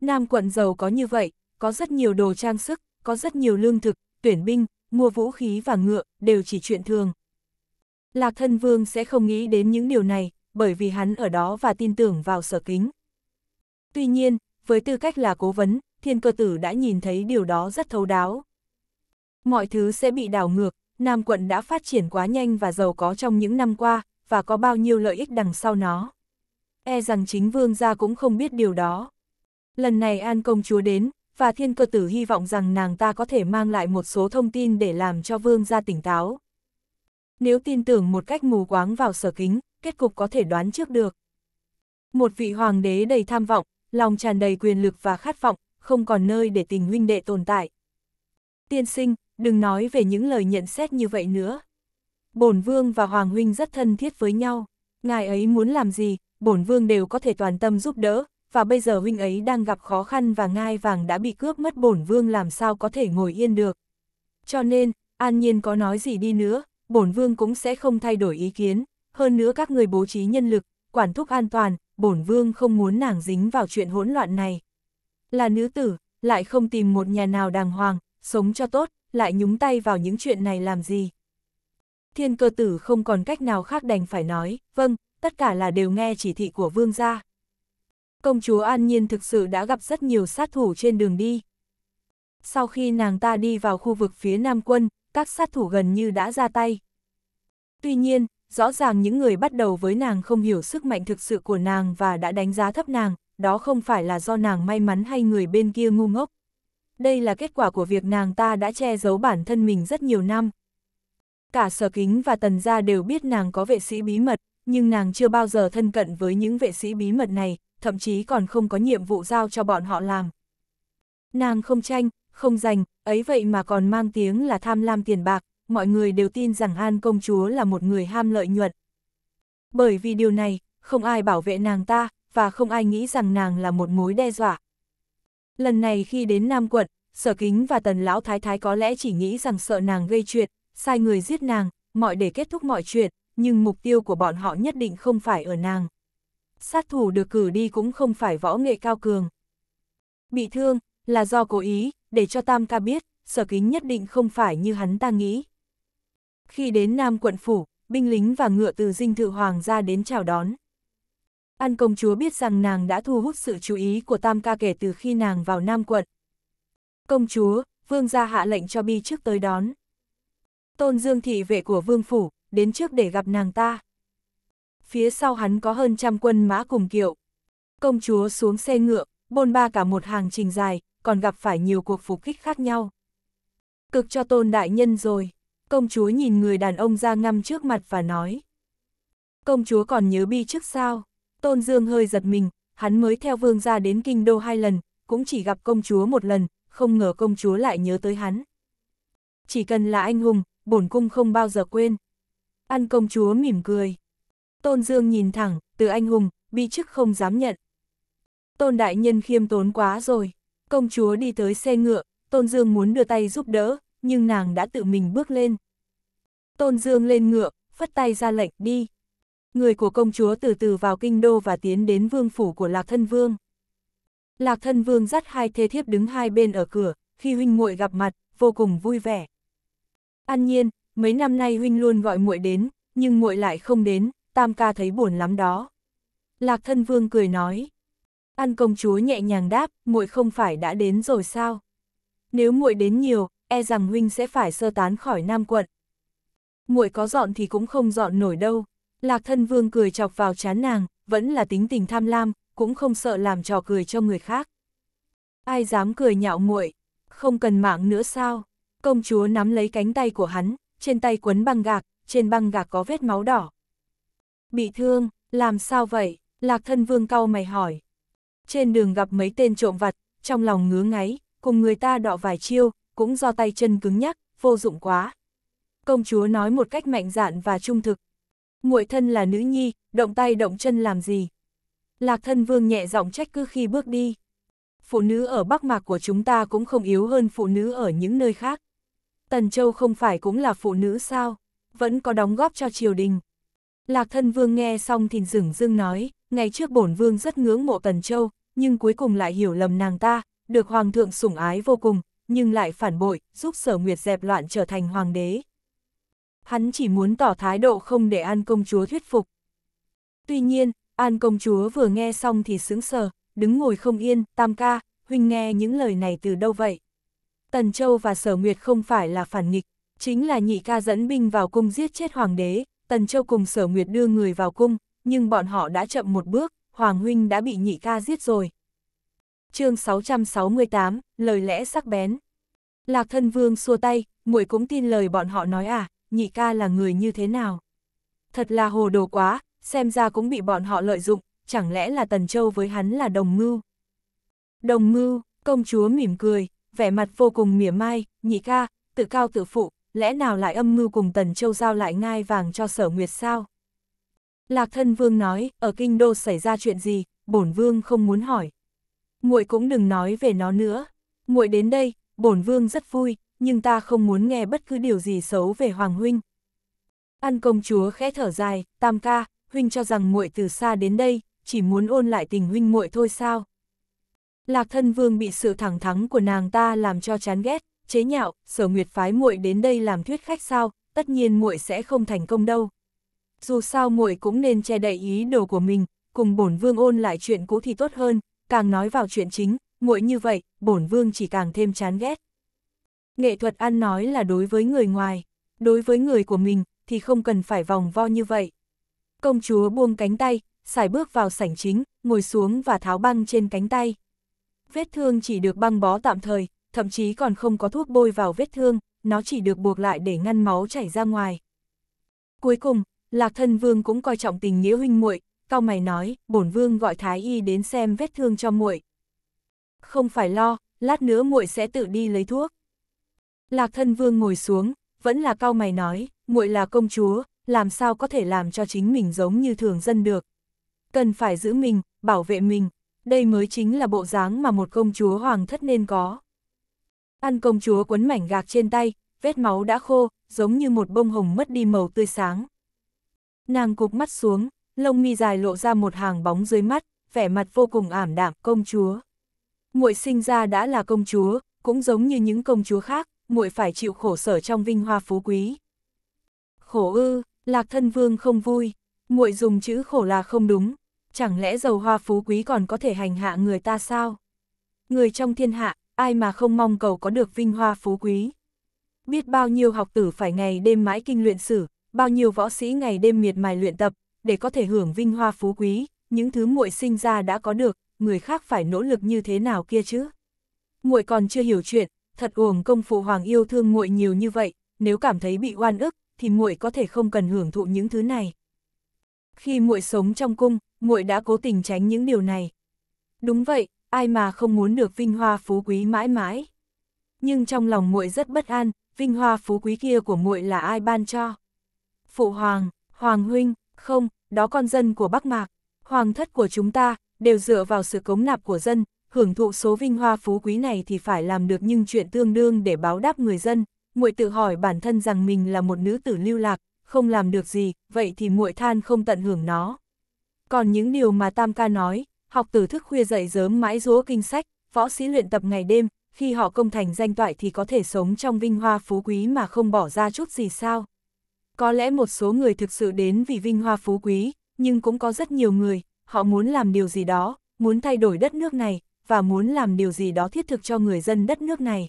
Nam quận giàu có như vậy, có rất nhiều đồ trang sức, có rất nhiều lương thực, tuyển binh, mua vũ khí và ngựa, đều chỉ chuyện thường. Lạc Thân Vương sẽ không nghĩ đến những điều này, bởi vì hắn ở đó và tin tưởng vào sở kính. Tuy nhiên, với tư cách là cố vấn, thiên cơ tử đã nhìn thấy điều đó rất thấu đáo. Mọi thứ sẽ bị đảo ngược, Nam quận đã phát triển quá nhanh và giàu có trong những năm qua, và có bao nhiêu lợi ích đằng sau nó. E rằng chính vương gia cũng không biết điều đó. Lần này An công chúa đến, và thiên cơ tử hy vọng rằng nàng ta có thể mang lại một số thông tin để làm cho vương gia tỉnh táo. Nếu tin tưởng một cách mù quáng vào sở kính, kết cục có thể đoán trước được. Một vị hoàng đế đầy tham vọng, lòng tràn đầy quyền lực và khát vọng, không còn nơi để tình huynh đệ tồn tại. Tiên sinh, đừng nói về những lời nhận xét như vậy nữa. Bổn Vương và Hoàng Huynh rất thân thiết với nhau, ngài ấy muốn làm gì, Bổn Vương đều có thể toàn tâm giúp đỡ, và bây giờ Huynh ấy đang gặp khó khăn và ngai vàng đã bị cướp mất Bổn Vương làm sao có thể ngồi yên được. Cho nên, An Nhiên có nói gì đi nữa, Bổn Vương cũng sẽ không thay đổi ý kiến, hơn nữa các người bố trí nhân lực, quản thúc an toàn, Bổn Vương không muốn nàng dính vào chuyện hỗn loạn này. Là nữ tử, lại không tìm một nhà nào đàng hoàng, sống cho tốt, lại nhúng tay vào những chuyện này làm gì. Thiên cơ tử không còn cách nào khác đành phải nói, vâng, tất cả là đều nghe chỉ thị của vương gia. Công chúa An Nhiên thực sự đã gặp rất nhiều sát thủ trên đường đi. Sau khi nàng ta đi vào khu vực phía Nam quân, các sát thủ gần như đã ra tay. Tuy nhiên, rõ ràng những người bắt đầu với nàng không hiểu sức mạnh thực sự của nàng và đã đánh giá thấp nàng, đó không phải là do nàng may mắn hay người bên kia ngu ngốc đây là kết quả của việc nàng ta đã che giấu bản thân mình rất nhiều năm. Cả sở kính và tần gia đều biết nàng có vệ sĩ bí mật, nhưng nàng chưa bao giờ thân cận với những vệ sĩ bí mật này, thậm chí còn không có nhiệm vụ giao cho bọn họ làm. Nàng không tranh, không giành, ấy vậy mà còn mang tiếng là tham lam tiền bạc, mọi người đều tin rằng An công chúa là một người ham lợi nhuận. Bởi vì điều này, không ai bảo vệ nàng ta, và không ai nghĩ rằng nàng là một mối đe dọa. Lần này khi đến Nam quận, sở kính và tần lão thái thái có lẽ chỉ nghĩ rằng sợ nàng gây chuyện, sai người giết nàng, mọi để kết thúc mọi chuyện, nhưng mục tiêu của bọn họ nhất định không phải ở nàng. Sát thủ được cử đi cũng không phải võ nghệ cao cường. Bị thương, là do cố ý, để cho Tam ca biết, sở kính nhất định không phải như hắn ta nghĩ. Khi đến Nam quận phủ, binh lính và ngựa từ dinh thự hoàng ra đến chào đón. An công chúa biết rằng nàng đã thu hút sự chú ý của Tam ca kể từ khi nàng vào Nam quận. Công chúa, vương gia hạ lệnh cho Bi trước tới đón. Tôn Dương thị vệ của vương phủ, đến trước để gặp nàng ta. Phía sau hắn có hơn trăm quân mã cùng kiệu. Công chúa xuống xe ngựa, bôn ba cả một hàng trình dài, còn gặp phải nhiều cuộc phục kích khác nhau. Cực cho tôn đại nhân rồi, công chúa nhìn người đàn ông ra ngăm trước mặt và nói. Công chúa còn nhớ Bi trước sao? Tôn Dương hơi giật mình, hắn mới theo vương ra đến kinh đô hai lần, cũng chỉ gặp công chúa một lần, không ngờ công chúa lại nhớ tới hắn. Chỉ cần là anh hùng, bổn cung không bao giờ quên. Ăn công chúa mỉm cười. Tôn Dương nhìn thẳng, từ anh hùng, bị chức không dám nhận. Tôn đại nhân khiêm tốn quá rồi. Công chúa đi tới xe ngựa, Tôn Dương muốn đưa tay giúp đỡ, nhưng nàng đã tự mình bước lên. Tôn Dương lên ngựa, phất tay ra lệnh đi người của công chúa từ từ vào kinh đô và tiến đến vương phủ của Lạc Thân Vương. Lạc Thân Vương dắt hai thê thiếp đứng hai bên ở cửa, khi huynh muội gặp mặt, vô cùng vui vẻ. An nhiên, mấy năm nay huynh luôn gọi muội đến, nhưng muội lại không đến, tam ca thấy buồn lắm đó. Lạc Thân Vương cười nói. An công chúa nhẹ nhàng đáp, muội không phải đã đến rồi sao? Nếu muội đến nhiều, e rằng huynh sẽ phải sơ tán khỏi Nam quận. Muội có dọn thì cũng không dọn nổi đâu, Lạc thân vương cười chọc vào chán nàng, vẫn là tính tình tham lam, cũng không sợ làm trò cười cho người khác. Ai dám cười nhạo muội không cần mạng nữa sao? Công chúa nắm lấy cánh tay của hắn, trên tay quấn băng gạc, trên băng gạc có vết máu đỏ. Bị thương, làm sao vậy? Lạc thân vương cau mày hỏi. Trên đường gặp mấy tên trộm vặt, trong lòng ngứa ngáy, cùng người ta đọ vài chiêu, cũng do tay chân cứng nhắc, vô dụng quá. Công chúa nói một cách mạnh dạn và trung thực, muội thân là nữ nhi, động tay động chân làm gì? Lạc thân vương nhẹ giọng trách cứ khi bước đi. Phụ nữ ở Bắc Mạc của chúng ta cũng không yếu hơn phụ nữ ở những nơi khác. Tần Châu không phải cũng là phụ nữ sao? Vẫn có đóng góp cho triều đình. Lạc thân vương nghe xong thì dừng dưng nói, ngày trước bổn vương rất ngưỡng mộ Tần Châu, nhưng cuối cùng lại hiểu lầm nàng ta, được hoàng thượng sủng ái vô cùng, nhưng lại phản bội, giúp sở nguyệt dẹp loạn trở thành hoàng đế, hắn chỉ muốn tỏ thái độ không để An công chúa thuyết phục. Tuy nhiên, An công chúa vừa nghe xong thì sững sờ, đứng ngồi không yên, tam ca, huynh nghe những lời này từ đâu vậy? Tần Châu và Sở Nguyệt không phải là phản nghịch, chính là nhị ca dẫn binh vào cung giết chết hoàng đế, Tần Châu cùng Sở Nguyệt đưa người vào cung, nhưng bọn họ đã chậm một bước, hoàng huynh đã bị nhị ca giết rồi. Chương 668, lời lẽ sắc bén. Lạc Thân Vương xua tay, muội cũng tin lời bọn họ nói à? nhị ca là người như thế nào. Thật là hồ đồ quá, xem ra cũng bị bọn họ lợi dụng, chẳng lẽ là Tần Châu với hắn là đồng mưu. Đồng mưu, công chúa mỉm cười, vẻ mặt vô cùng mỉa mai, nhị ca, tự cao tự phụ, lẽ nào lại âm mưu cùng Tần Châu giao lại ngai vàng cho sở nguyệt sao? Lạc thân vương nói, ở kinh đô xảy ra chuyện gì, bổn vương không muốn hỏi. muội cũng đừng nói về nó nữa. muội đến đây, bổn vương rất vui, nhưng ta không muốn nghe bất cứ điều gì xấu về Hoàng Huynh. An công chúa khẽ thở dài, tam ca, Huynh cho rằng muội từ xa đến đây, chỉ muốn ôn lại tình Huynh muội thôi sao. Lạc thân vương bị sự thẳng thắng của nàng ta làm cho chán ghét, chế nhạo, sở nguyệt phái muội đến đây làm thuyết khách sao, tất nhiên muội sẽ không thành công đâu. Dù sao muội cũng nên che đậy ý đồ của mình, cùng bổn vương ôn lại chuyện cũ thì tốt hơn, càng nói vào chuyện chính, muội như vậy, bổn vương chỉ càng thêm chán ghét. Nghệ thuật ăn nói là đối với người ngoài, đối với người của mình thì không cần phải vòng vo như vậy. Công chúa buông cánh tay, xài bước vào sảnh chính, ngồi xuống và tháo băng trên cánh tay. Vết thương chỉ được băng bó tạm thời, thậm chí còn không có thuốc bôi vào vết thương, nó chỉ được buộc lại để ngăn máu chảy ra ngoài. Cuối cùng, Lạc Thân Vương cũng coi trọng tình nghĩa huynh muội, cao mày nói, bổn vương gọi thái y đến xem vết thương cho muội. Không phải lo, lát nữa muội sẽ tự đi lấy thuốc. Lạc thân vương ngồi xuống, vẫn là cao mày nói, muội là công chúa, làm sao có thể làm cho chính mình giống như thường dân được. Cần phải giữ mình, bảo vệ mình, đây mới chính là bộ dáng mà một công chúa hoàng thất nên có. Ăn công chúa quấn mảnh gạc trên tay, vết máu đã khô, giống như một bông hồng mất đi màu tươi sáng. Nàng cục mắt xuống, lông mi dài lộ ra một hàng bóng dưới mắt, vẻ mặt vô cùng ảm đạm công chúa. muội sinh ra đã là công chúa, cũng giống như những công chúa khác, muội phải chịu khổ sở trong vinh hoa phú quý. Khổ ư, Lạc Thân Vương không vui, muội dùng chữ khổ là không đúng, chẳng lẽ giàu hoa phú quý còn có thể hành hạ người ta sao? Người trong thiên hạ, ai mà không mong cầu có được vinh hoa phú quý? Biết bao nhiêu học tử phải ngày đêm mãi kinh luyện sử, bao nhiêu võ sĩ ngày đêm miệt mài luyện tập, để có thể hưởng vinh hoa phú quý, những thứ muội sinh ra đã có được, người khác phải nỗ lực như thế nào kia chứ? Muội còn chưa hiểu chuyện, thật uổng công phụ hoàng yêu thương muội nhiều như vậy, nếu cảm thấy bị oan ức thì muội có thể không cần hưởng thụ những thứ này. Khi muội sống trong cung, muội đã cố tình tránh những điều này. Đúng vậy, ai mà không muốn được vinh hoa phú quý mãi mãi. Nhưng trong lòng muội rất bất an, vinh hoa phú quý kia của muội là ai ban cho? Phụ hoàng, hoàng huynh, không, đó con dân của Bắc Mạc, hoàng thất của chúng ta đều dựa vào sự cống nạp của dân, hưởng thụ số vinh hoa phú quý này thì phải làm được những chuyện tương đương để báo đáp người dân, muội tự hỏi bản thân rằng mình là một nữ tử lưu lạc, không làm được gì, vậy thì muội than không tận hưởng nó. Còn những điều mà Tam ca nói, học tử thức khuya dậy sớm mãi rúa kinh sách, võ sĩ luyện tập ngày đêm, khi họ công thành danh toại thì có thể sống trong vinh hoa phú quý mà không bỏ ra chút gì sao. Có lẽ một số người thực sự đến vì vinh hoa phú quý, nhưng cũng có rất nhiều người, họ muốn làm điều gì đó, muốn thay đổi đất nước này, và muốn làm điều gì đó thiết thực cho người dân đất nước này.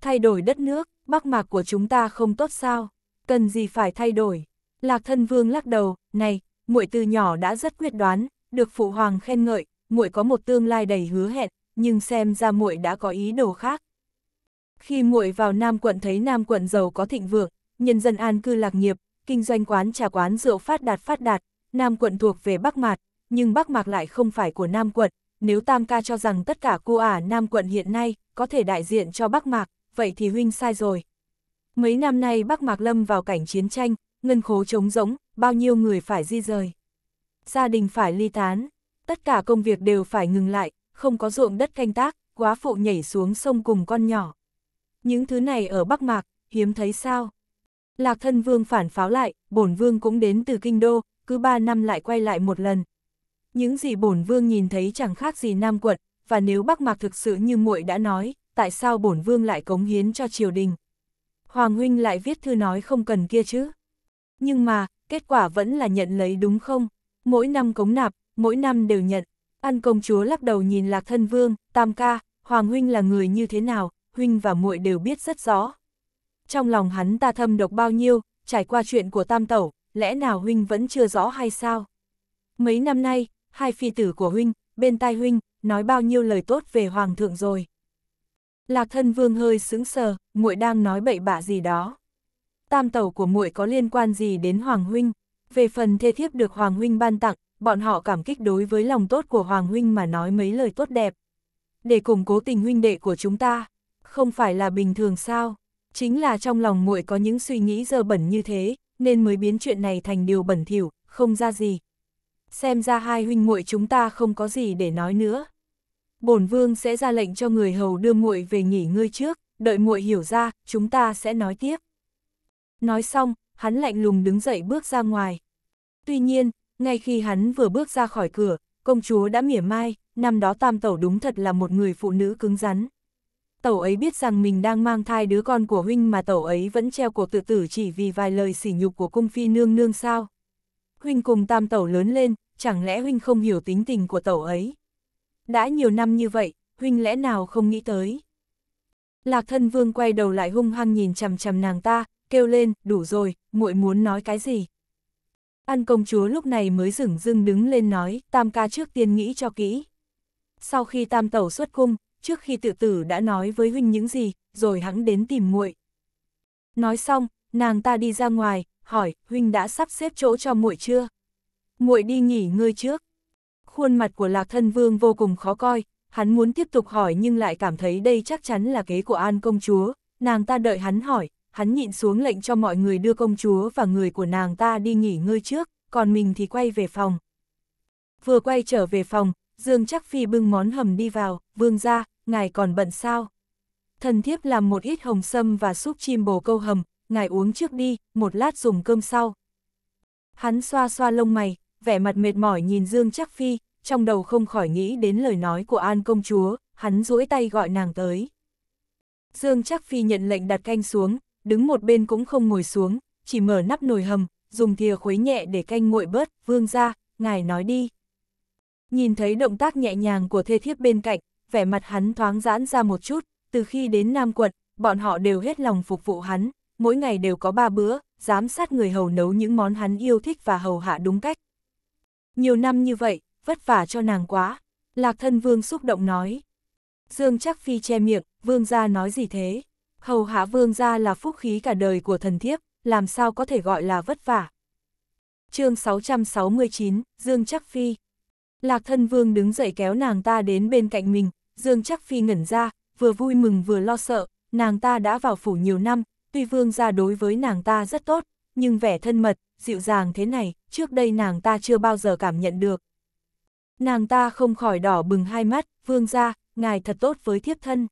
Thay đổi đất nước, bắc mạc của chúng ta không tốt sao, cần gì phải thay đổi. Lạc thân vương lắc đầu, này, muội từ nhỏ đã rất quyết đoán, được phụ hoàng khen ngợi, muội có một tương lai đầy hứa hẹn, nhưng xem ra muội đã có ý đồ khác. Khi muội vào Nam quận thấy Nam quận giàu có thịnh vượng, nhân dân an cư lạc nghiệp, kinh doanh quán trà quán rượu phát đạt phát đạt, Nam quận thuộc về Bắc Mạc, nhưng Bắc Mạc lại không phải của Nam quận, nếu Tam Ca cho rằng tất cả cô ả Nam quận hiện nay có thể đại diện cho Bắc Mạc, vậy thì huynh sai rồi. Mấy năm nay Bắc Mạc lâm vào cảnh chiến tranh, ngân khố trống rỗng, bao nhiêu người phải di rời. Gia đình phải ly tán, tất cả công việc đều phải ngừng lại, không có ruộng đất canh tác, quá phụ nhảy xuống sông cùng con nhỏ. Những thứ này ở Bắc Mạc, hiếm thấy sao? Lạc thân vương phản pháo lại, bổn vương cũng đến từ kinh đô, cứ ba năm lại quay lại một lần, những gì bổn vương nhìn thấy chẳng khác gì Nam quận, và nếu Bắc Mạc thực sự như muội đã nói, tại sao bổn vương lại cống hiến cho triều đình? Hoàng huynh lại viết thư nói không cần kia chứ. Nhưng mà, kết quả vẫn là nhận lấy đúng không? Mỗi năm cống nạp, mỗi năm đều nhận. An công chúa lắc đầu nhìn Lạc Thân Vương, Tam ca, Hoàng huynh là người như thế nào, huynh và muội đều biết rất rõ. Trong lòng hắn ta thâm độc bao nhiêu, trải qua chuyện của Tam tẩu, lẽ nào huynh vẫn chưa rõ hay sao? Mấy năm nay, hai phi tử của huynh, bên tai huynh, nói bao nhiêu lời tốt về hoàng thượng rồi. Lạc thân vương hơi sững sờ, muội đang nói bậy bạ gì đó. Tam tẩu của muội có liên quan gì đến hoàng huynh? Về phần thê thiếp được hoàng huynh ban tặng, bọn họ cảm kích đối với lòng tốt của hoàng huynh mà nói mấy lời tốt đẹp. Để củng cố tình huynh đệ của chúng ta, không phải là bình thường sao? Chính là trong lòng muội có những suy nghĩ dơ bẩn như thế, nên mới biến chuyện này thành điều bẩn thỉu, không ra gì xem ra hai huynh muội chúng ta không có gì để nói nữa. Bổn vương sẽ ra lệnh cho người hầu đưa muội về nghỉ ngơi trước, đợi muội hiểu ra, chúng ta sẽ nói tiếp. Nói xong, hắn lạnh lùng đứng dậy bước ra ngoài. Tuy nhiên, ngay khi hắn vừa bước ra khỏi cửa, công chúa đã mỉa mai, năm đó tam tẩu đúng thật là một người phụ nữ cứng rắn. Tẩu ấy biết rằng mình đang mang thai đứa con của huynh mà tẩu ấy vẫn treo cuộc tự tử chỉ vì vài lời sỉ nhục của cung phi nương nương sao. Huynh cùng tam tẩu lớn lên, chẳng lẽ huynh không hiểu tính tình của tẩu ấy? Đã nhiều năm như vậy, huynh lẽ nào không nghĩ tới? Lạc thân vương quay đầu lại hung hăng nhìn chằm chằm nàng ta, kêu lên, đủ rồi, muội muốn nói cái gì? An công chúa lúc này mới dửng dưng đứng lên nói, tam ca trước tiên nghĩ cho kỹ. Sau khi tam tẩu xuất cung, trước khi tự tử đã nói với huynh những gì, rồi hắn đến tìm muội. Nói xong, nàng ta đi ra ngoài, hỏi, huynh đã sắp xếp chỗ cho muội chưa? muội đi nghỉ ngơi trước. Khuôn mặt của Lạc Thân Vương vô cùng khó coi, hắn muốn tiếp tục hỏi nhưng lại cảm thấy đây chắc chắn là kế của An công chúa, nàng ta đợi hắn hỏi, hắn nhịn xuống lệnh cho mọi người đưa công chúa và người của nàng ta đi nghỉ ngơi trước, còn mình thì quay về phòng. Vừa quay trở về phòng, Dương Chắc Phi bưng món hầm đi vào, vương gia, ngài còn bận sao? Thần thiếp làm một ít hồng sâm và súp chim bồ câu hầm, ngài uống trước đi, một lát dùng cơm sau. Hắn xoa xoa lông mày, vẻ mặt mệt mỏi nhìn Dương Trắc Phi, trong đầu không khỏi nghĩ đến lời nói của An công chúa, hắn duỗi tay gọi nàng tới. Dương Trắc Phi nhận lệnh đặt canh xuống, đứng một bên cũng không ngồi xuống, chỉ mở nắp nồi hầm, dùng thìa khuấy nhẹ để canh nguội bớt, vương ra, ngài nói đi. Nhìn thấy động tác nhẹ nhàng của thê thiếp bên cạnh, vẻ mặt hắn thoáng giãn ra một chút, từ khi đến Nam quận, bọn họ đều hết lòng phục vụ hắn, mỗi ngày đều có ba bữa, giám sát người hầu nấu những món hắn yêu thích và hầu hạ đúng cách. Nhiều năm như vậy, vất vả cho nàng quá. Lạc thân vương xúc động nói. Dương chắc phi che miệng, vương gia nói gì thế? Hầu hạ vương gia là phúc khí cả đời của thần thiếp, làm sao có thể gọi là vất vả? chương 669, Dương chắc phi. Lạc thân vương đứng dậy kéo nàng ta đến bên cạnh mình, Dương chắc phi ngẩn ra, vừa vui mừng vừa lo sợ, nàng ta đã vào phủ nhiều năm, tuy vương gia đối với nàng ta rất tốt, nhưng vẻ thân mật, dịu dàng thế này, trước đây nàng ta chưa bao giờ cảm nhận được. Nàng ta không khỏi đỏ bừng hai mắt, vương ra, ngài thật tốt với thiếp thân.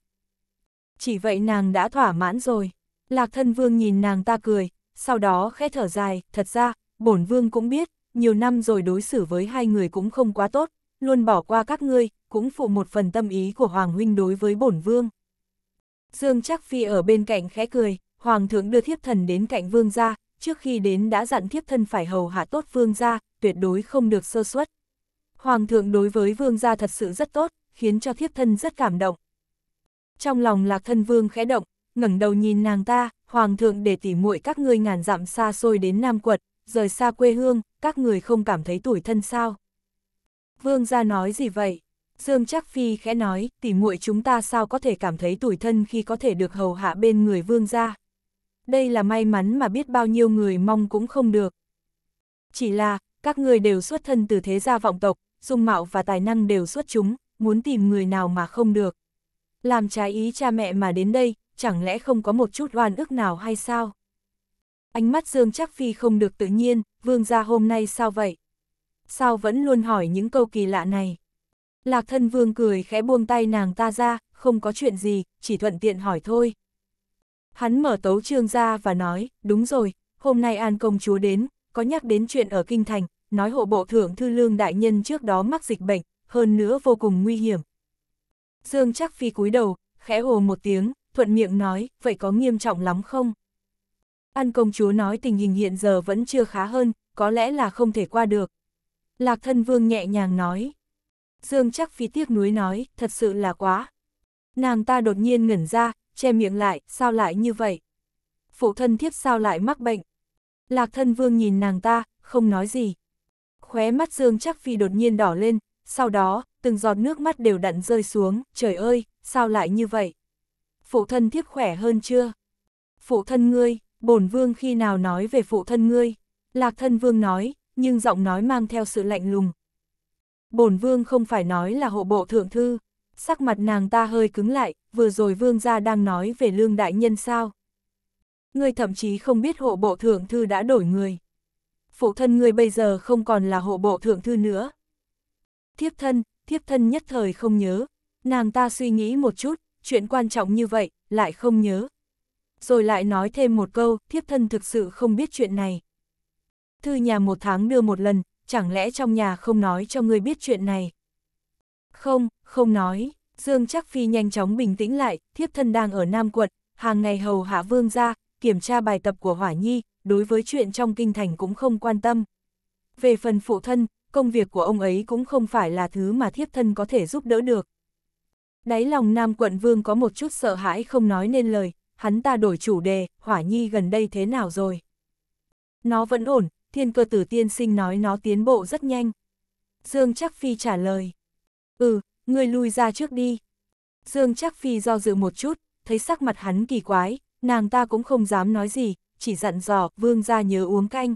Chỉ vậy nàng đã thỏa mãn rồi. Lạc thân vương nhìn nàng ta cười, sau đó khẽ thở dài, thật ra, bổn vương cũng biết, nhiều năm rồi đối xử với hai người cũng không quá tốt, luôn bỏ qua các ngươi, cũng phụ một phần tâm ý của Hoàng huynh đối với bổn vương. Dương chắc Phi ở bên cạnh khẽ cười, Hoàng thượng đưa thiếp thần đến cạnh vương ra, trước khi đến đã dặn thiếp thân phải hầu hạ tốt vương gia, tuyệt đối không được sơ suất. Hoàng thượng đối với vương gia thật sự rất tốt, khiến cho thiếp thân rất cảm động. Trong lòng lạc thân vương khẽ động, ngẩng đầu nhìn nàng ta, hoàng thượng để tỉ muội các ngươi ngàn dặm xa xôi đến Nam Quật, rời xa quê hương, các người không cảm thấy tuổi thân sao. Vương gia nói gì vậy? Dương Trác Phi khẽ nói, tỉ muội chúng ta sao có thể cảm thấy tủi thân khi có thể được hầu hạ bên người vương gia đây là may mắn mà biết bao nhiêu người mong cũng không được. Chỉ là, các người đều xuất thân từ thế gia vọng tộc, dung mạo và tài năng đều xuất chúng, muốn tìm người nào mà không được. Làm trái ý cha mẹ mà đến đây, chẳng lẽ không có một chút oan ức nào hay sao? Ánh mắt Dương Trác Phi không được tự nhiên, vương gia hôm nay sao vậy? Sao vẫn luôn hỏi những câu kỳ lạ này? Lạc thân vương cười khẽ buông tay nàng ta ra, không có chuyện gì, chỉ thuận tiện hỏi thôi. Hắn mở tấu trương ra và nói, đúng rồi, hôm nay An công chúa đến, có nhắc đến chuyện ở Kinh Thành, nói hộ bộ thưởng thư lương đại nhân trước đó mắc dịch bệnh, hơn nữa vô cùng nguy hiểm. Dương chắc phi cúi đầu, khẽ hồ một tiếng, thuận miệng nói, vậy có nghiêm trọng lắm không? An công chúa nói tình hình hiện giờ vẫn chưa khá hơn, có lẽ là không thể qua được. Lạc thân vương nhẹ nhàng nói. Dương chắc phi tiếc nuối nói, thật sự là quá. Nàng ta đột nhiên ngẩn ra, che miệng lại, sao lại như vậy? Phụ thân thiếp sao lại mắc bệnh? Lạc thân vương nhìn nàng ta, không nói gì. Khóe mắt dương chắc phi đột nhiên đỏ lên, sau đó, từng giọt nước mắt đều đặn rơi xuống, trời ơi, sao lại như vậy? Phụ thân thiếp khỏe hơn chưa? Phụ thân ngươi, bổn vương khi nào nói về phụ thân ngươi? Lạc thân vương nói, nhưng giọng nói mang theo sự lạnh lùng. Bổn vương không phải nói là hộ bộ thượng thư, sắc mặt nàng ta hơi cứng lại, vừa rồi vương gia đang nói về lương đại nhân sao. Ngươi thậm chí không biết hộ bộ thượng thư đã đổi người. Phụ thân ngươi bây giờ không còn là hộ bộ thượng thư nữa. Thiếp thân, thiếp thân nhất thời không nhớ, nàng ta suy nghĩ một chút, chuyện quan trọng như vậy, lại không nhớ. Rồi lại nói thêm một câu, thiếp thân thực sự không biết chuyện này. Thư nhà một tháng đưa một lần, chẳng lẽ trong nhà không nói cho người biết chuyện này? Không, không nói. Dương Trác Phi nhanh chóng bình tĩnh lại, thiếp thân đang ở Nam Quận, hàng ngày hầu hạ vương ra, kiểm tra bài tập của Hỏa Nhi, đối với chuyện trong kinh thành cũng không quan tâm. Về phần phụ thân, công việc của ông ấy cũng không phải là thứ mà thiếp thân có thể giúp đỡ được. Đáy lòng Nam Quận Vương có một chút sợ hãi không nói nên lời, hắn ta đổi chủ đề, Hỏa Nhi gần đây thế nào rồi? Nó vẫn ổn, thiên cơ tử tiên sinh nói nó tiến bộ rất nhanh. Dương Trác Phi trả lời. Ừ, ngươi lui ra trước đi. Dương Trác Phi do dự một chút, thấy sắc mặt hắn kỳ quái, nàng ta cũng không dám nói gì, chỉ dặn dò vương ra nhớ uống canh.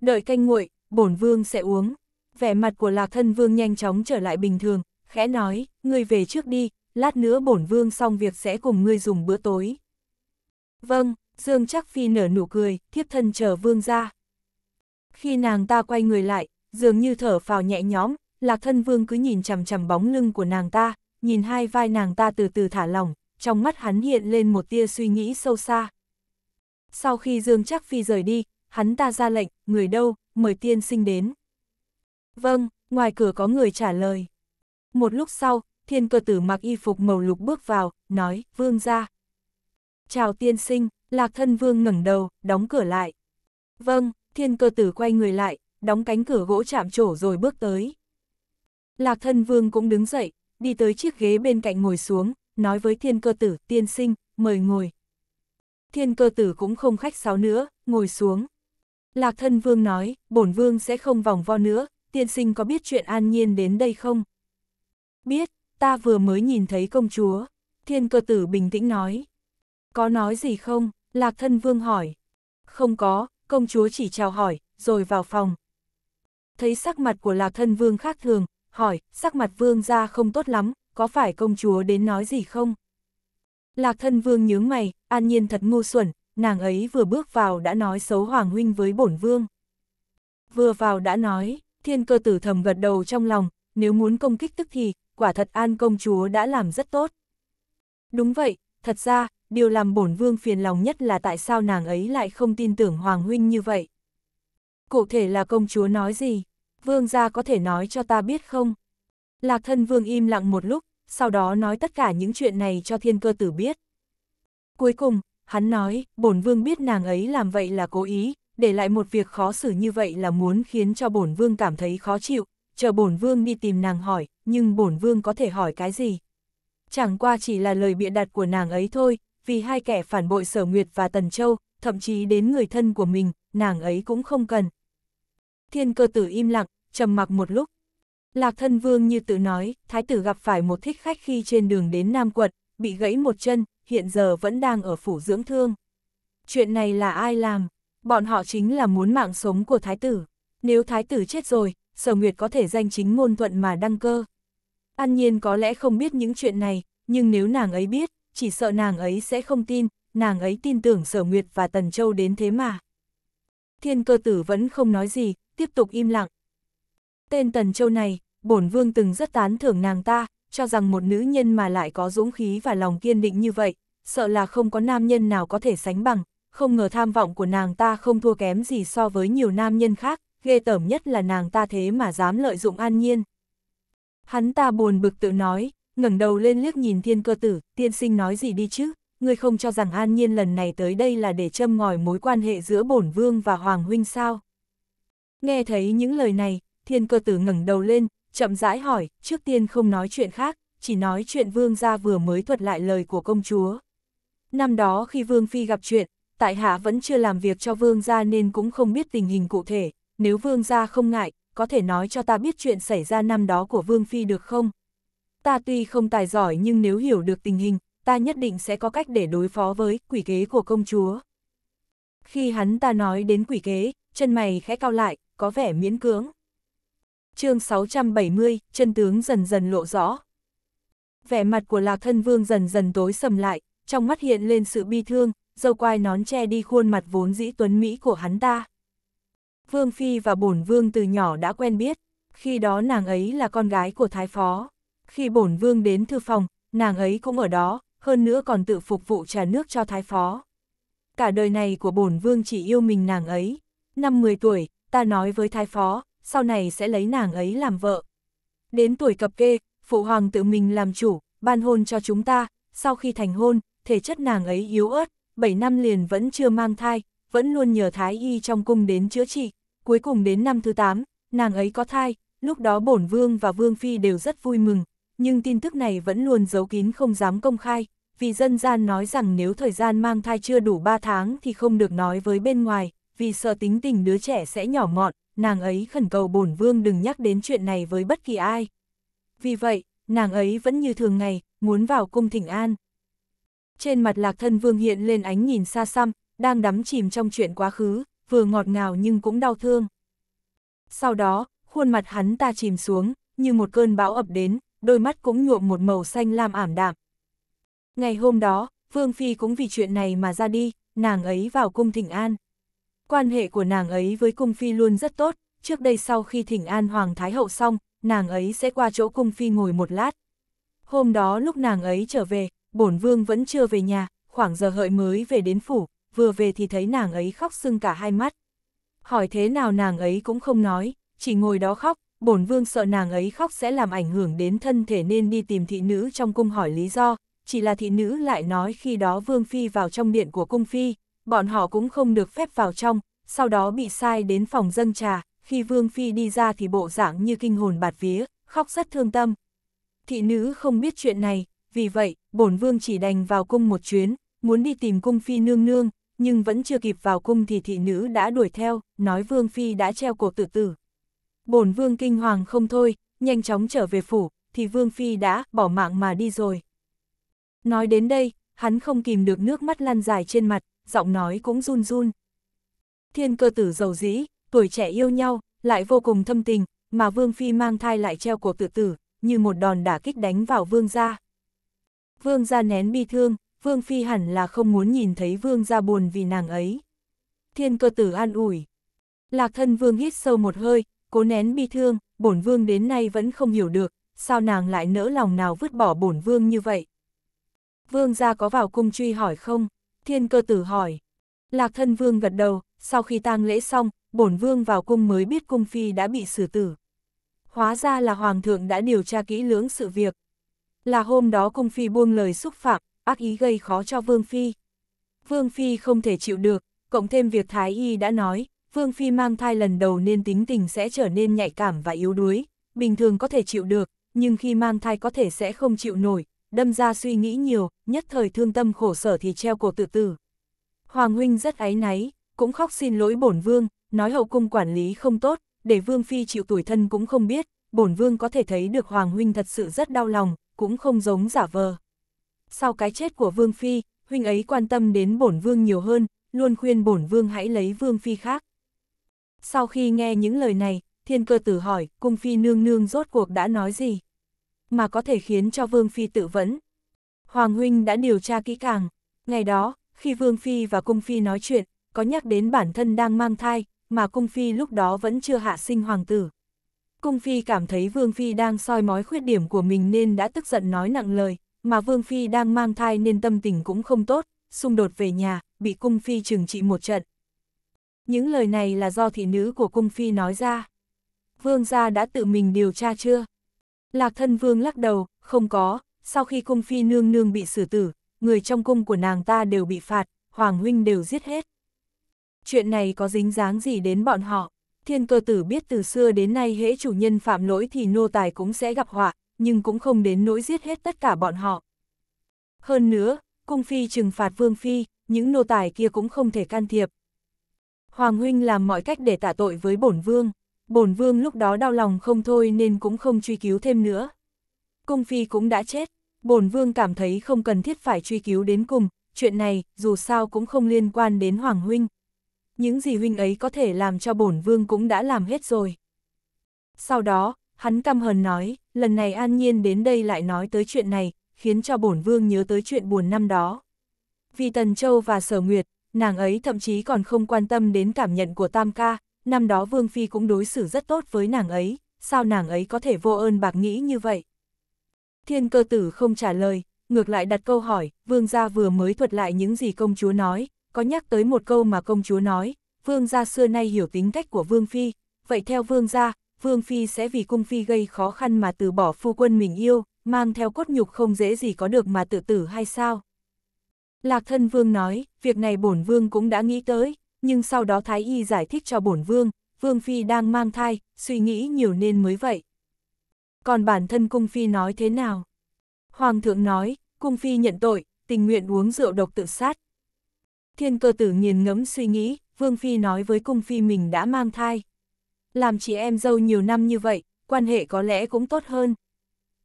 Đợi canh nguội, bổn vương sẽ uống. Vẻ mặt của lạc thân vương nhanh chóng trở lại bình thường, khẽ nói, ngươi về trước đi, lát nữa bổn vương xong việc sẽ cùng ngươi dùng bữa tối. Vâng, Dương Trác Phi nở nụ cười, thiếp thân chờ vương ra. Khi nàng ta quay người lại, dường như thở phào nhẹ nhõm, Lạc Thân Vương cứ nhìn chằm chằm bóng lưng của nàng ta, nhìn hai vai nàng ta từ từ thả lỏng, trong mắt hắn hiện lên một tia suy nghĩ sâu xa. Sau khi Dương Trác Phi rời đi, hắn ta ra lệnh, người đâu, mời tiên sinh đến. Vâng, ngoài cửa có người trả lời. Một lúc sau, thiên cơ tử mặc y phục màu lục bước vào, nói, vương ra. Chào tiên sinh, lạc thân vương ngẩng đầu, đóng cửa lại. Vâng, thiên cơ tử quay người lại, đóng cánh cửa gỗ chạm trổ rồi bước tới. Lạc thân vương cũng đứng dậy, đi tới chiếc ghế bên cạnh ngồi xuống, nói với thiên cơ tử, tiên sinh, mời ngồi. Thiên cơ tử cũng không khách sáo nữa, ngồi xuống. Lạc thân vương nói, bổn vương sẽ không vòng vo nữa, tiên sinh có biết chuyện an nhiên đến đây không? Biết, ta vừa mới nhìn thấy công chúa. Thiên cơ tử bình tĩnh nói. Có nói gì không? Lạc thân vương hỏi. Không có, công chúa chỉ chào hỏi, rồi vào phòng. Thấy sắc mặt của lạc thân vương khác thường, hỏi, sắc mặt vương ra không tốt lắm, có phải công chúa đến nói gì không? Lạc thân vương nhướng mày, an nhiên thật ngu xuẩn, nàng ấy vừa bước vào đã nói xấu hoàng huynh với bổn vương. Vừa vào đã nói, thiên cơ tử thầm gật đầu trong lòng, nếu muốn công kích tức thì, quả thật an công chúa đã làm rất tốt. Đúng vậy, thật ra, điều làm bổn vương phiền lòng nhất là tại sao nàng ấy lại không tin tưởng hoàng huynh như vậy. Cụ thể là công chúa nói gì? vương gia có thể nói cho ta biết không? Lạc thân vương im lặng một lúc, sau đó nói tất cả những chuyện này cho thiên cơ tử biết. Cuối cùng, hắn nói, bổn vương biết nàng ấy làm vậy là cố ý, để lại một việc khó xử như vậy là muốn khiến cho bổn vương cảm thấy khó chịu, chờ bổn vương đi tìm nàng hỏi, nhưng bổn vương có thể hỏi cái gì? Chẳng qua chỉ là lời bịa đặt của nàng ấy thôi, vì hai kẻ phản bội Sở Nguyệt và Tần Châu, thậm chí đến người thân của mình, nàng ấy cũng không cần. Thiên cơ tử im lặng, trầm mặc một lúc. Lạc thân vương như tự nói, thái tử gặp phải một thích khách khi trên đường đến Nam Quật, bị gãy một chân, hiện giờ vẫn đang ở phủ dưỡng thương. Chuyện này là ai làm? Bọn họ chính là muốn mạng sống của thái tử. Nếu thái tử chết rồi, sở nguyệt có thể danh chính ngôn thuận mà đăng cơ. An nhiên có lẽ không biết những chuyện này, nhưng nếu nàng ấy biết, chỉ sợ nàng ấy sẽ không tin, nàng ấy tin tưởng sở nguyệt và tần châu đến thế mà. Thiên cơ tử vẫn không nói gì, tiếp tục im lặng. Tên Tần Châu này, bổn vương từng rất tán thưởng nàng ta, cho rằng một nữ nhân mà lại có dũng khí và lòng kiên định như vậy, sợ là không có nam nhân nào có thể sánh bằng, không ngờ tham vọng của nàng ta không thua kém gì so với nhiều nam nhân khác, ghê tởm nhất là nàng ta thế mà dám lợi dụng an nhiên. Hắn ta buồn bực tự nói, ngẩng đầu lên liếc nhìn thiên cơ tử, tiên sinh nói gì đi chứ, ngươi không cho rằng an nhiên lần này tới đây là để châm ngòi mối quan hệ giữa bổn vương và hoàng huynh sao. Nghe thấy những lời này, thiên cơ tử ngẩng đầu lên, chậm rãi hỏi, trước tiên không nói chuyện khác, chỉ nói chuyện vương gia vừa mới thuật lại lời của công chúa. Năm đó khi vương phi gặp chuyện, tại hạ vẫn chưa làm việc cho vương gia nên cũng không biết tình hình cụ thể, nếu vương gia không ngại, có thể nói cho ta biết chuyện xảy ra năm đó của vương phi được không? Ta tuy không tài giỏi nhưng nếu hiểu được tình hình, ta nhất định sẽ có cách để đối phó với quỷ kế của công chúa. Khi hắn ta nói đến quỷ kế, chân mày khẽ cao lại, có vẻ miễn cưỡng. chương 670, chân tướng dần dần lộ rõ. Vẻ mặt của lạc thân vương dần dần tối sầm lại, trong mắt hiện lên sự bi thương, dâu quai nón che đi khuôn mặt vốn dĩ tuấn Mỹ của hắn ta. Vương Phi và bổn vương từ nhỏ đã quen biết, khi đó nàng ấy là con gái của thái phó. Khi bổn vương đến thư phòng, nàng ấy cũng ở đó, hơn nữa còn tự phục vụ trà nước cho thái phó. Cả đời này của bổn vương chỉ yêu mình nàng ấy. Năm 10 tuổi, ta nói với thái phó, sau này sẽ lấy nàng ấy làm vợ. Đến tuổi cập kê, phụ hoàng tự mình làm chủ, ban hôn cho chúng ta, sau khi thành hôn, thể chất nàng ấy yếu ớt, 7 năm liền vẫn chưa mang thai, vẫn luôn nhờ thái y trong cung đến chữa trị, cuối cùng đến năm thứ 8, nàng ấy có thai, lúc đó bổn vương và vương phi đều rất vui mừng, nhưng tin tức này vẫn luôn giấu kín không dám công khai, vì dân gian nói rằng nếu thời gian mang thai chưa đủ 3 tháng thì không được nói với bên ngoài, vì sợ tính tình đứa trẻ sẽ nhỏ mọn, nàng ấy khẩn cầu bổn vương đừng nhắc đến chuyện này với bất kỳ ai. Vì vậy, nàng ấy vẫn như thường ngày, muốn vào cung thỉnh an. Trên mặt lạc thân vương hiện lên ánh nhìn xa xăm, đang đắm chìm trong chuyện quá khứ, vừa ngọt ngào nhưng cũng đau thương. Sau đó, khuôn mặt hắn ta chìm xuống, như một cơn bão ập đến, đôi mắt cũng nhuộm một màu xanh lam ảm đạm. Ngày hôm đó, Vương Phi cũng vì chuyện này mà ra đi, nàng ấy vào cung thỉnh an. Quan hệ của nàng ấy với cung phi luôn rất tốt, trước đây sau khi thỉnh an hoàng thái hậu xong, nàng ấy sẽ qua chỗ cung phi ngồi một lát. Hôm đó lúc nàng ấy trở về, bổn vương vẫn chưa về nhà, khoảng giờ hợi mới về đến phủ, vừa về thì thấy nàng ấy khóc sưng cả hai mắt. Hỏi thế nào nàng ấy cũng không nói, chỉ ngồi đó khóc, bổn vương sợ nàng ấy khóc sẽ làm ảnh hưởng đến thân thể nên đi tìm thị nữ trong cung hỏi lý do, chỉ là thị nữ lại nói khi đó vương phi vào trong điện của cung phi, bọn họ cũng không được phép vào trong, sau đó bị sai đến phòng dâng trà, khi Vương Phi đi ra thì bộ dạng như kinh hồn bạt vía, khóc rất thương tâm. Thị nữ không biết chuyện này, vì vậy, bổn Vương chỉ đành vào cung một chuyến, muốn đi tìm cung Phi nương nương, nhưng vẫn chưa kịp vào cung thì thị nữ đã đuổi theo, nói Vương Phi đã treo cổ tự tử. bổn Vương kinh hoàng không thôi, nhanh chóng trở về phủ, thì Vương Phi đã bỏ mạng mà đi rồi. Nói đến đây, hắn không kìm được nước mắt lan dài trên mặt, giọng nói cũng run run. Thiên cơ tử giàu dĩ, tuổi trẻ yêu nhau, lại vô cùng thâm tình, mà Vương Phi mang thai lại treo cuộc tự tử, như một đòn đả kích đánh vào Vương gia. Vương gia nén bi thương, Vương Phi hẳn là không muốn nhìn thấy Vương gia buồn vì nàng ấy. Thiên cơ tử an ủi. Lạc thân Vương hít sâu một hơi, cố nén bi thương, bổn Vương đến nay vẫn không hiểu được, sao nàng lại nỡ lòng nào vứt bỏ bổn Vương như vậy. Vương gia có vào cung truy hỏi không? thiên cơ tử hỏi. Lạc thân vương gật đầu, sau khi tang lễ xong, bổn vương vào cung mới biết cung phi đã bị xử tử. Hóa ra là hoàng thượng đã điều tra kỹ lưỡng sự việc. Là hôm đó cung phi buông lời xúc phạm, ác ý gây khó cho vương phi. Vương phi không thể chịu được, cộng thêm việc thái y đã nói, vương phi mang thai lần đầu nên tính tình sẽ trở nên nhạy cảm và yếu đuối, bình thường có thể chịu được, nhưng khi mang thai có thể sẽ không chịu nổi, đâm ra suy nghĩ nhiều, nhất thời thương tâm khổ sở thì treo cổ tự tử. Hoàng huynh rất áy náy, cũng khóc xin lỗi bổn vương, nói hậu cung quản lý không tốt, để vương phi chịu tuổi thân cũng không biết, bổn vương có thể thấy được hoàng huynh thật sự rất đau lòng, cũng không giống giả vờ. Sau cái chết của vương phi, huynh ấy quan tâm đến bổn vương nhiều hơn, luôn khuyên bổn vương hãy lấy vương phi khác. Sau khi nghe những lời này, thiên cơ tử hỏi, cung phi nương nương rốt cuộc đã nói gì? mà có thể khiến cho Vương Phi tự vẫn. Hoàng Huynh đã điều tra kỹ càng. Ngày đó, khi Vương Phi và Cung Phi nói chuyện, có nhắc đến bản thân đang mang thai, mà Cung Phi lúc đó vẫn chưa hạ sinh hoàng tử. Cung Phi cảm thấy Vương Phi đang soi mói khuyết điểm của mình nên đã tức giận nói nặng lời, mà Vương Phi đang mang thai nên tâm tình cũng không tốt, xung đột về nhà, bị Cung Phi trừng trị một trận. Những lời này là do thị nữ của Cung Phi nói ra. Vương gia đã tự mình điều tra chưa? Lạc thân vương lắc đầu, không có, sau khi cung phi nương nương bị xử tử, người trong cung của nàng ta đều bị phạt, hoàng huynh đều giết hết. Chuyện này có dính dáng gì đến bọn họ? Thiên cơ tử biết từ xưa đến nay hễ chủ nhân phạm lỗi thì nô tài cũng sẽ gặp họa, nhưng cũng không đến nỗi giết hết tất cả bọn họ. Hơn nữa, cung phi trừng phạt vương phi, những nô tài kia cũng không thể can thiệp. Hoàng huynh làm mọi cách để tạ tội với bổn vương bổn vương lúc đó đau lòng không thôi nên cũng không truy cứu thêm nữa. Cung phi cũng đã chết, bổn vương cảm thấy không cần thiết phải truy cứu đến cùng, chuyện này dù sao cũng không liên quan đến Hoàng Huynh. Những gì Huynh ấy có thể làm cho bổn vương cũng đã làm hết rồi. Sau đó, hắn căm hờn nói, lần này an nhiên đến đây lại nói tới chuyện này, khiến cho bổn vương nhớ tới chuyện buồn năm đó. Vì Tần Châu và Sở Nguyệt, nàng ấy thậm chí còn không quan tâm đến cảm nhận của Tam Ca, năm đó Vương Phi cũng đối xử rất tốt với nàng ấy, sao nàng ấy có thể vô ơn bạc nghĩ như vậy? Thiên cơ tử không trả lời, ngược lại đặt câu hỏi, Vương gia vừa mới thuật lại những gì công chúa nói, có nhắc tới một câu mà công chúa nói, Vương gia xưa nay hiểu tính cách của Vương Phi, vậy theo Vương gia, Vương Phi sẽ vì cung Phi gây khó khăn mà từ bỏ phu quân mình yêu, mang theo cốt nhục không dễ gì có được mà tự tử hay sao? Lạc thân Vương nói, việc này bổn Vương cũng đã nghĩ tới, nhưng sau đó Thái Y giải thích cho bổn vương, Vương Phi đang mang thai, suy nghĩ nhiều nên mới vậy. Còn bản thân Cung Phi nói thế nào? Hoàng thượng nói, Cung Phi nhận tội, tình nguyện uống rượu độc tự sát. Thiên cơ tử nghiền ngẫm suy nghĩ, Vương Phi nói với Cung Phi mình đã mang thai. Làm chị em dâu nhiều năm như vậy, quan hệ có lẽ cũng tốt hơn.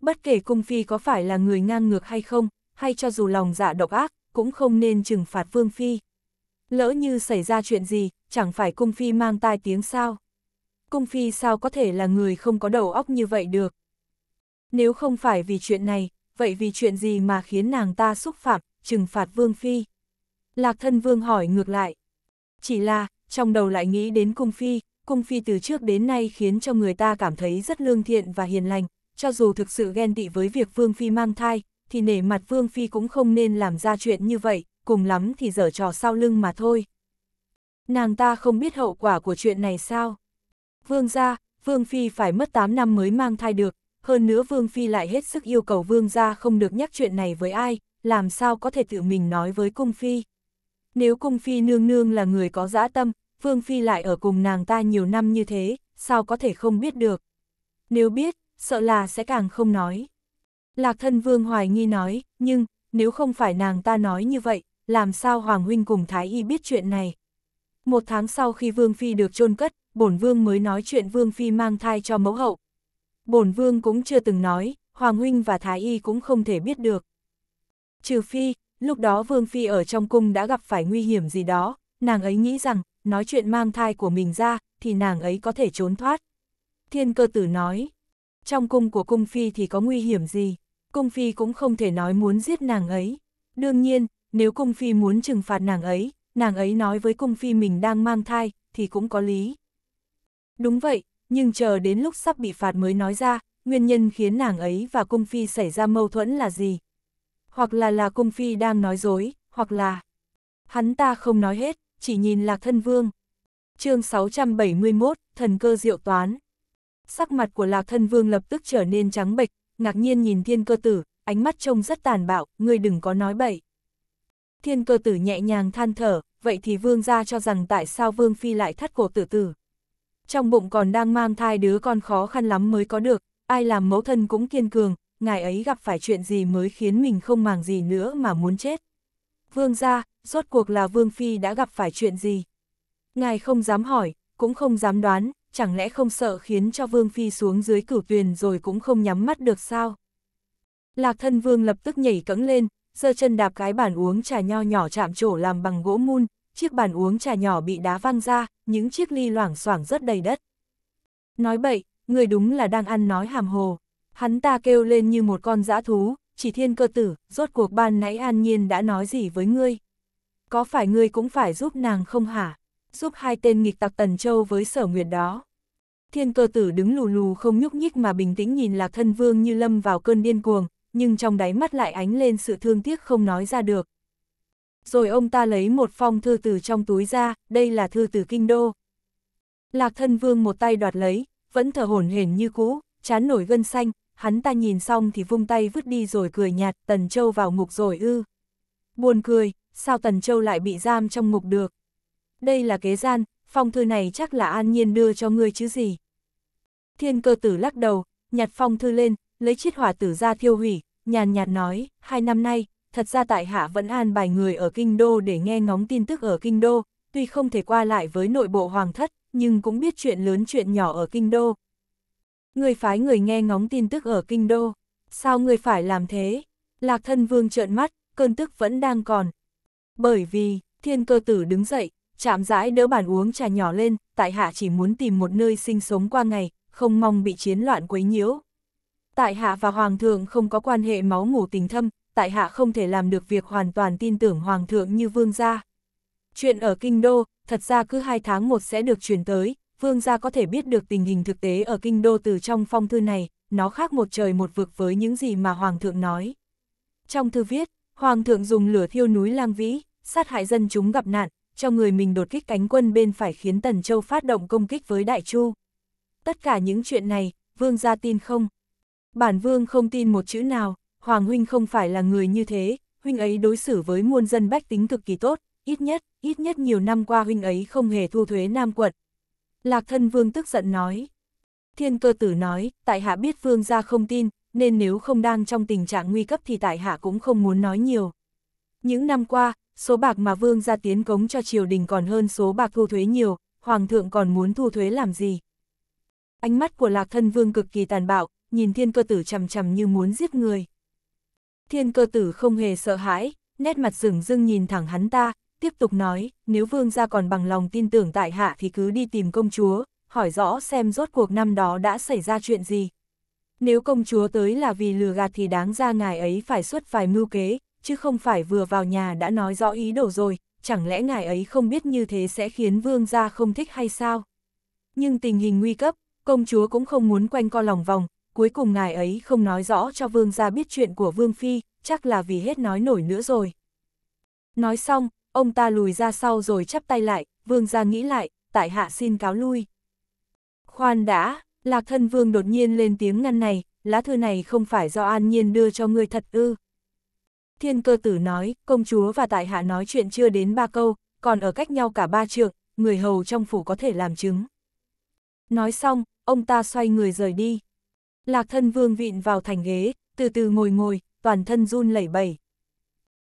Bất kể Cung Phi có phải là người ngang ngược hay không, hay cho dù lòng dạ độc ác, cũng không nên trừng phạt Vương Phi. Lỡ như xảy ra chuyện gì, chẳng phải cung phi mang tai tiếng sao? Cung phi sao có thể là người không có đầu óc như vậy được? Nếu không phải vì chuyện này, vậy vì chuyện gì mà khiến nàng ta xúc phạm, trừng phạt vương phi? Lạc thân vương hỏi ngược lại. Chỉ là, trong đầu lại nghĩ đến cung phi, cung phi từ trước đến nay khiến cho người ta cảm thấy rất lương thiện và hiền lành, cho dù thực sự ghen tị với việc vương phi mang thai, thì nể mặt vương phi cũng không nên làm ra chuyện như vậy, cùng lắm thì dở trò sau lưng mà thôi. Nàng ta không biết hậu quả của chuyện này sao? Vương gia, Vương Phi phải mất 8 năm mới mang thai được, hơn nữa Vương Phi lại hết sức yêu cầu Vương gia không được nhắc chuyện này với ai, làm sao có thể tự mình nói với Cung Phi. Nếu Cung Phi nương nương là người có dã tâm, Vương Phi lại ở cùng nàng ta nhiều năm như thế, sao có thể không biết được. Nếu biết, sợ là sẽ càng không nói. Lạc thân Vương hoài nghi nói, nhưng, nếu không phải nàng ta nói như vậy, làm sao Hoàng Huynh cùng Thái Y biết chuyện này. Một tháng sau khi Vương Phi được chôn cất, bổn Vương mới nói chuyện Vương Phi mang thai cho mẫu hậu. bổn Vương cũng chưa từng nói, Hoàng Huynh và Thái Y cũng không thể biết được. Trừ Phi, lúc đó Vương Phi ở trong cung đã gặp phải nguy hiểm gì đó, nàng ấy nghĩ rằng, nói chuyện mang thai của mình ra, thì nàng ấy có thể trốn thoát. Thiên cơ tử nói, trong cung của cung Phi thì có nguy hiểm gì, cung Phi cũng không thể nói muốn giết nàng ấy. Đương nhiên, nếu cung phi muốn trừng phạt nàng ấy, nàng ấy nói với cung phi mình đang mang thai, thì cũng có lý. Đúng vậy, nhưng chờ đến lúc sắp bị phạt mới nói ra, nguyên nhân khiến nàng ấy và cung phi xảy ra mâu thuẫn là gì? Hoặc là là cung phi đang nói dối, hoặc là... Hắn ta không nói hết, chỉ nhìn lạc thân vương. chương 671, thần cơ diệu toán. Sắc mặt của lạc thân vương lập tức trở nên trắng bệch, ngạc nhiên nhìn thiên cơ tử, ánh mắt trông rất tàn bạo, ngươi đừng có nói bậy thiên cơ tử nhẹ nhàng than thở, vậy thì vương gia cho rằng tại sao vương phi lại thắt cổ tử tử. Trong bụng còn đang mang thai đứa con khó khăn lắm mới có được, ai làm mẫu thân cũng kiên cường, ngài ấy gặp phải chuyện gì mới khiến mình không màng gì nữa mà muốn chết. Vương gia, rốt cuộc là vương phi đã gặp phải chuyện gì? Ngài không dám hỏi, cũng không dám đoán, chẳng lẽ không sợ khiến cho vương phi xuống dưới cửu tuyền rồi cũng không nhắm mắt được sao? Lạc thân vương lập tức nhảy cẫng lên, giơ chân đạp cái bàn uống trà nho nhỏ chạm trổ làm bằng gỗ mun, chiếc bàn uống trà nhỏ bị đá văng ra, những chiếc ly loảng xoảng rất đầy đất. Nói bậy, người đúng là đang ăn nói hàm hồ. Hắn ta kêu lên như một con dã thú, chỉ thiên cơ tử, rốt cuộc ban nãy an nhiên đã nói gì với ngươi. Có phải ngươi cũng phải giúp nàng không hả? Giúp hai tên nghịch tặc Tần Châu với sở nguyệt đó. Thiên cơ tử đứng lù lù không nhúc nhích mà bình tĩnh nhìn lạc thân vương như lâm vào cơn điên cuồng, nhưng trong đáy mắt lại ánh lên sự thương tiếc không nói ra được. Rồi ông ta lấy một phong thư từ trong túi ra, đây là thư từ kinh đô. Lạc thân vương một tay đoạt lấy, vẫn thở hổn hển như cũ, chán nổi gân xanh, hắn ta nhìn xong thì vung tay vứt đi rồi cười nhạt, Tần Châu vào ngục rồi ư. Buồn cười, sao Tần Châu lại bị giam trong ngục được? Đây là kế gian, phong thư này chắc là an nhiên đưa cho ngươi chứ gì. Thiên cơ tử lắc đầu, nhặt phong thư lên, lấy chiếc hỏa tử ra thiêu hủy, nhàn nhạt nói, hai năm nay, thật ra tại hạ vẫn an bài người ở kinh đô để nghe ngóng tin tức ở kinh đô, tuy không thể qua lại với nội bộ hoàng thất, nhưng cũng biết chuyện lớn chuyện nhỏ ở kinh đô. Người phái người nghe ngóng tin tức ở kinh đô, sao người phải làm thế? Lạc thân vương trợn mắt, cơn tức vẫn đang còn. Bởi vì, thiên cơ tử đứng dậy, chạm rãi đỡ bàn uống trà nhỏ lên, tại hạ chỉ muốn tìm một nơi sinh sống qua ngày, không mong bị chiến loạn quấy nhiễu. Tại hạ và Hoàng thượng không có quan hệ máu mủ tình thâm, tại hạ không thể làm được việc hoàn toàn tin tưởng Hoàng thượng như vương gia. Chuyện ở Kinh Đô, thật ra cứ hai tháng một sẽ được truyền tới, vương gia có thể biết được tình hình thực tế ở Kinh Đô từ trong phong thư này, nó khác một trời một vực với những gì mà Hoàng thượng nói. Trong thư viết, Hoàng thượng dùng lửa thiêu núi Lang Vĩ, sát hại dân chúng gặp nạn, cho người mình đột kích cánh quân bên phải khiến Tần Châu phát động công kích với Đại Chu. Tất cả những chuyện này, vương gia tin không? Bản vương không tin một chữ nào, Hoàng huynh không phải là người như thế, huynh ấy đối xử với muôn dân bách tính cực kỳ tốt, ít nhất, ít nhất nhiều năm qua huynh ấy không hề thu thuế Nam quận. Lạc thân vương tức giận nói. Thiên cơ tử nói, tại hạ biết vương gia không tin, nên nếu không đang trong tình trạng nguy cấp thì tại hạ cũng không muốn nói nhiều. Những năm qua, số bạc mà vương gia tiến cống cho triều đình còn hơn số bạc thu thuế nhiều, hoàng thượng còn muốn thu thuế làm gì? Ánh mắt của lạc thân vương cực kỳ tàn bạo, nhìn thiên cơ tử chằm chằm như muốn giết người. Thiên cơ tử không hề sợ hãi, nét mặt rừng rưng nhìn thẳng hắn ta, tiếp tục nói, nếu vương gia còn bằng lòng tin tưởng tại hạ thì cứ đi tìm công chúa, hỏi rõ xem rốt cuộc năm đó đã xảy ra chuyện gì. Nếu công chúa tới là vì lừa gạt thì đáng ra ngài ấy phải xuất vài mưu kế, chứ không phải vừa vào nhà đã nói rõ ý đồ rồi, chẳng lẽ ngài ấy không biết như thế sẽ khiến vương gia không thích hay sao? Nhưng tình hình nguy cấp, công chúa cũng không muốn quanh co lòng vòng, cuối cùng ngài ấy không nói rõ cho vương gia biết chuyện của vương phi, chắc là vì hết nói nổi nữa rồi. Nói xong, ông ta lùi ra sau rồi chắp tay lại, vương gia nghĩ lại, tại hạ xin cáo lui. Khoan đã, lạc thân vương đột nhiên lên tiếng ngăn này, lá thư này không phải do an nhiên đưa cho ngươi thật ư. Thiên cơ tử nói, công chúa và tại hạ nói chuyện chưa đến ba câu, còn ở cách nhau cả ba trượng, người hầu trong phủ có thể làm chứng. Nói xong, ông ta xoay người rời đi. Lạc thân vương vịn vào thành ghế, từ từ ngồi ngồi, toàn thân run lẩy bẩy.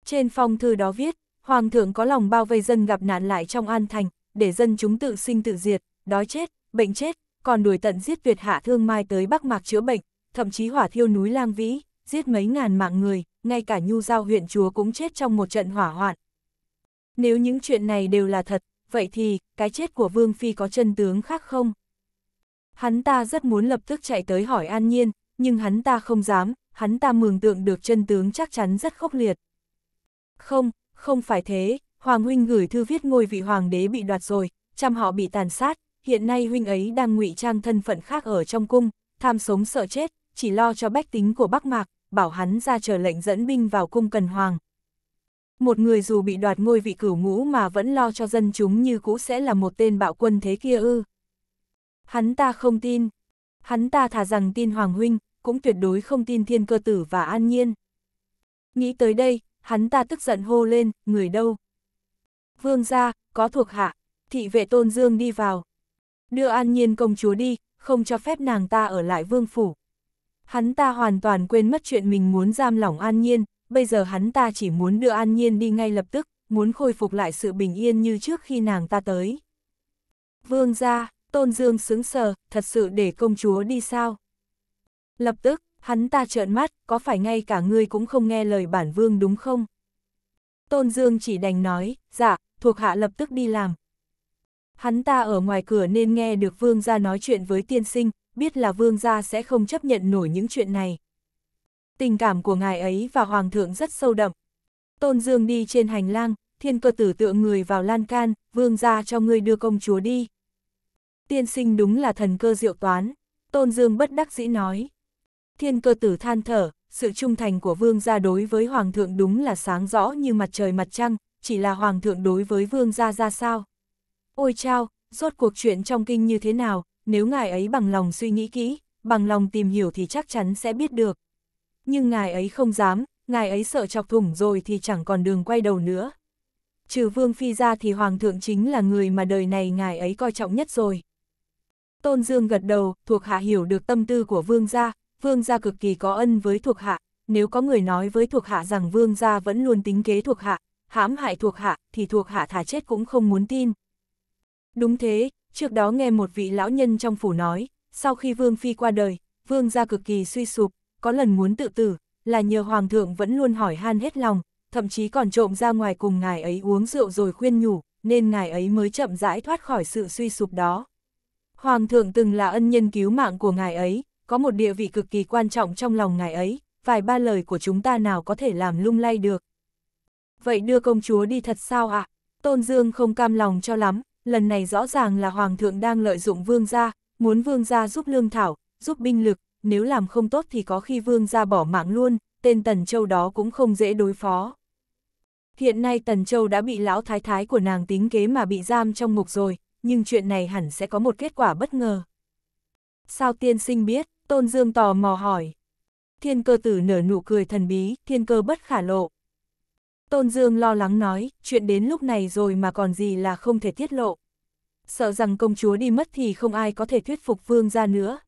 Trên phong thư đó viết, Hoàng thượng có lòng bao vây dân gặp nạn lại trong an thành, để dân chúng tự sinh tự diệt, đói chết, bệnh chết, còn đuổi tận giết tuyệt hạ thương mai tới Bắc Mạc chữa bệnh, thậm chí hỏa thiêu núi Lang Vĩ, giết mấy ngàn mạng người, ngay cả nhu giao huyện chúa cũng chết trong một trận hỏa hoạn. Nếu những chuyện này đều là thật, vậy thì, cái chết của Vương Phi có chân tướng khác không? Hắn ta rất muốn lập tức chạy tới hỏi An Nhiên, nhưng hắn ta không dám, hắn ta mường tượng được chân tướng chắc chắn rất khốc liệt. Không, không phải thế, Hoàng Huynh gửi thư viết ngôi vị Hoàng đế bị đoạt rồi, trăm họ bị tàn sát, hiện nay Huynh ấy đang ngụy trang thân phận khác ở trong cung, tham sống sợ chết, chỉ lo cho bách tính của Bắc Mạc, bảo hắn ra chờ lệnh dẫn binh vào cung Cần Hoàng. Một người dù bị đoạt ngôi vị cửu ngũ mà vẫn lo cho dân chúng như cũ sẽ là một tên bạo quân thế kia ư. Hắn ta không tin. Hắn ta thà rằng tin Hoàng Huynh, cũng tuyệt đối không tin thiên cơ tử và an nhiên. Nghĩ tới đây, hắn ta tức giận hô lên, người đâu? Vương ra, có thuộc hạ, thị vệ tôn dương đi vào. Đưa an nhiên công chúa đi, không cho phép nàng ta ở lại vương phủ. Hắn ta hoàn toàn quên mất chuyện mình muốn giam lỏng an nhiên, bây giờ hắn ta chỉ muốn đưa an nhiên đi ngay lập tức, muốn khôi phục lại sự bình yên như trước khi nàng ta tới. Vương ra, Tôn Dương xứng sờ, thật sự để công chúa đi sao? Lập tức, hắn ta trợn mắt, có phải ngay cả ngươi cũng không nghe lời bản vương đúng không? Tôn Dương chỉ đành nói, dạ, thuộc hạ lập tức đi làm. Hắn ta ở ngoài cửa nên nghe được vương gia nói chuyện với tiên sinh, biết là vương gia sẽ không chấp nhận nổi những chuyện này. Tình cảm của ngài ấy và hoàng thượng rất sâu đậm. Tôn Dương đi trên hành lang, thiên cơ tử tượng người vào lan can, vương gia cho ngươi đưa công chúa đi tiên sinh đúng là thần cơ diệu toán, Tôn Dương bất đắc dĩ nói. Thiên cơ tử than thở, sự trung thành của vương gia đối với hoàng thượng đúng là sáng rõ như mặt trời mặt trăng, chỉ là hoàng thượng đối với vương gia ra sao. Ôi chao, rốt cuộc chuyện trong kinh như thế nào, nếu ngài ấy bằng lòng suy nghĩ kỹ, bằng lòng tìm hiểu thì chắc chắn sẽ biết được. Nhưng ngài ấy không dám, ngài ấy sợ chọc thủng rồi thì chẳng còn đường quay đầu nữa. Trừ vương phi ra thì hoàng thượng chính là người mà đời này ngài ấy coi trọng nhất rồi. Tôn Dương gật đầu, thuộc hạ hiểu được tâm tư của vương gia, vương gia cực kỳ có ân với thuộc hạ, nếu có người nói với thuộc hạ rằng vương gia vẫn luôn tính kế thuộc hạ, hãm hại thuộc hạ, thì thuộc hạ thả chết cũng không muốn tin. Đúng thế, trước đó nghe một vị lão nhân trong phủ nói, sau khi vương phi qua đời, vương gia cực kỳ suy sụp, có lần muốn tự tử, là nhờ hoàng thượng vẫn luôn hỏi han hết lòng, thậm chí còn trộm ra ngoài cùng ngài ấy uống rượu rồi khuyên nhủ, nên ngài ấy mới chậm rãi thoát khỏi sự suy sụp đó. Hoàng thượng từng là ân nhân cứu mạng của ngài ấy, có một địa vị cực kỳ quan trọng trong lòng ngài ấy, vài ba lời của chúng ta nào có thể làm lung lay được. Vậy đưa công chúa đi thật sao ạ? À? Tôn Dương không cam lòng cho lắm, lần này rõ ràng là Hoàng thượng đang lợi dụng vương gia, muốn vương gia giúp lương thảo, giúp binh lực, nếu làm không tốt thì có khi vương gia bỏ mạng luôn, tên Tần Châu đó cũng không dễ đối phó. Hiện nay Tần Châu đã bị lão thái thái của nàng tính kế mà bị giam trong ngục rồi, nhưng chuyện này hẳn sẽ có một kết quả bất ngờ. Sao tiên sinh biết, Tôn Dương tò mò hỏi. Thiên cơ tử nở nụ cười thần bí, thiên cơ bất khả lộ. Tôn Dương lo lắng nói, chuyện đến lúc này rồi mà còn gì là không thể tiết lộ. Sợ rằng công chúa đi mất thì không ai có thể thuyết phục vương ra nữa.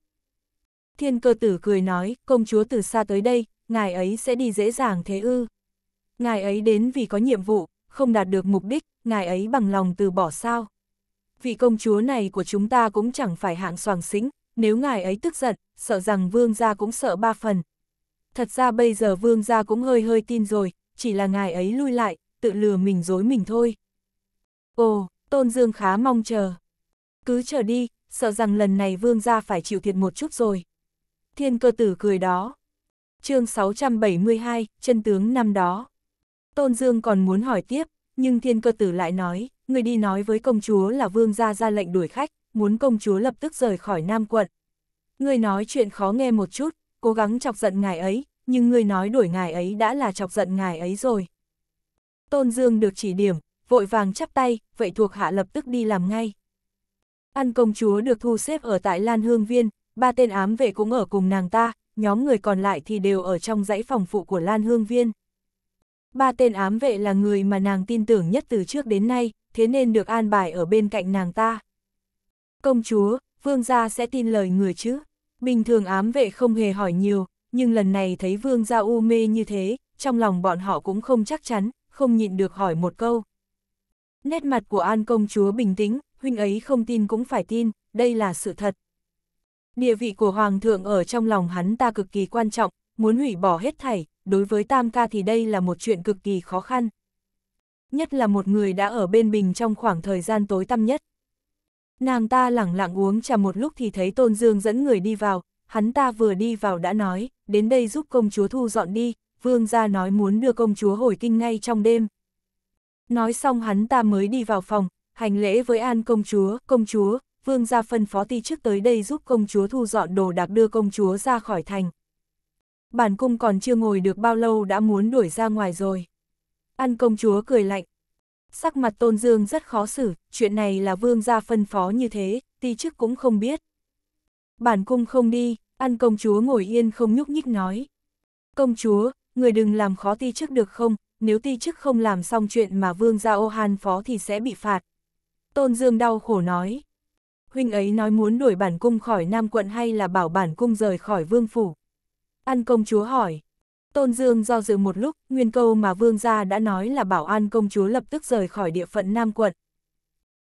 Thiên cơ tử cười nói, công chúa từ xa tới đây, ngài ấy sẽ đi dễ dàng thế ư. Ngài ấy đến vì có nhiệm vụ, không đạt được mục đích, ngài ấy bằng lòng từ bỏ sao vị công chúa này của chúng ta cũng chẳng phải hạng soàng xính, nếu ngài ấy tức giận, sợ rằng vương gia cũng sợ ba phần. Thật ra bây giờ vương gia cũng hơi hơi tin rồi, chỉ là ngài ấy lui lại, tự lừa mình dối mình thôi. Ồ, Tôn Dương khá mong chờ. Cứ chờ đi, sợ rằng lần này vương gia phải chịu thiệt một chút rồi. Thiên cơ tử cười đó. chương 672, chân tướng năm đó. Tôn Dương còn muốn hỏi tiếp, nhưng thiên cơ tử lại nói, người đi nói với công chúa là vương gia ra lệnh đuổi khách, muốn công chúa lập tức rời khỏi Nam quận. Người nói chuyện khó nghe một chút, cố gắng chọc giận ngài ấy, nhưng người nói đuổi ngài ấy đã là chọc giận ngài ấy rồi. Tôn Dương được chỉ điểm, vội vàng chắp tay, vậy thuộc hạ lập tức đi làm ngay. Ăn công chúa được thu xếp ở tại Lan Hương Viên, ba tên ám vệ cũng ở cùng nàng ta, nhóm người còn lại thì đều ở trong dãy phòng phụ của Lan Hương Viên. Ba tên ám vệ là người mà nàng tin tưởng nhất từ trước đến nay, thế nên được an bài ở bên cạnh nàng ta. Công chúa, vương gia sẽ tin lời người chứ? Bình thường ám vệ không hề hỏi nhiều, nhưng lần này thấy vương gia u mê như thế, trong lòng bọn họ cũng không chắc chắn, không nhịn được hỏi một câu. Nét mặt của an công chúa bình tĩnh, huynh ấy không tin cũng phải tin, đây là sự thật. Địa vị của hoàng thượng ở trong lòng hắn ta cực kỳ quan trọng, muốn hủy bỏ hết thảy, đối với Tam ca thì đây là một chuyện cực kỳ khó khăn. Nhất là một người đã ở bên Bình trong khoảng thời gian tối tăm nhất. Nàng ta lẳng lặng uống trà một lúc thì thấy Tôn Dương dẫn người đi vào, hắn ta vừa đi vào đã nói, đến đây giúp công chúa thu dọn đi, vương gia nói muốn đưa công chúa hồi kinh ngay trong đêm. Nói xong hắn ta mới đi vào phòng, hành lễ với an công chúa, công chúa, vương gia phân phó ti trước tới đây giúp công chúa thu dọn đồ đạc đưa công chúa ra khỏi thành bản cung còn chưa ngồi được bao lâu đã muốn đuổi ra ngoài rồi. ăn công chúa cười lạnh. Sắc mặt tôn dương rất khó xử, chuyện này là vương gia phân phó như thế, ti chức cũng không biết. Bản cung không đi, ăn công chúa ngồi yên không nhúc nhích nói. Công chúa, người đừng làm khó ti chức được không, nếu ti chức không làm xong chuyện mà vương gia ô han phó thì sẽ bị phạt. Tôn dương đau khổ nói. Huynh ấy nói muốn đuổi bản cung khỏi Nam quận hay là bảo bản cung rời khỏi vương phủ. An công chúa hỏi. Tôn Dương do dự một lúc, nguyên câu mà vương gia đã nói là bảo An công chúa lập tức rời khỏi địa phận Nam quận.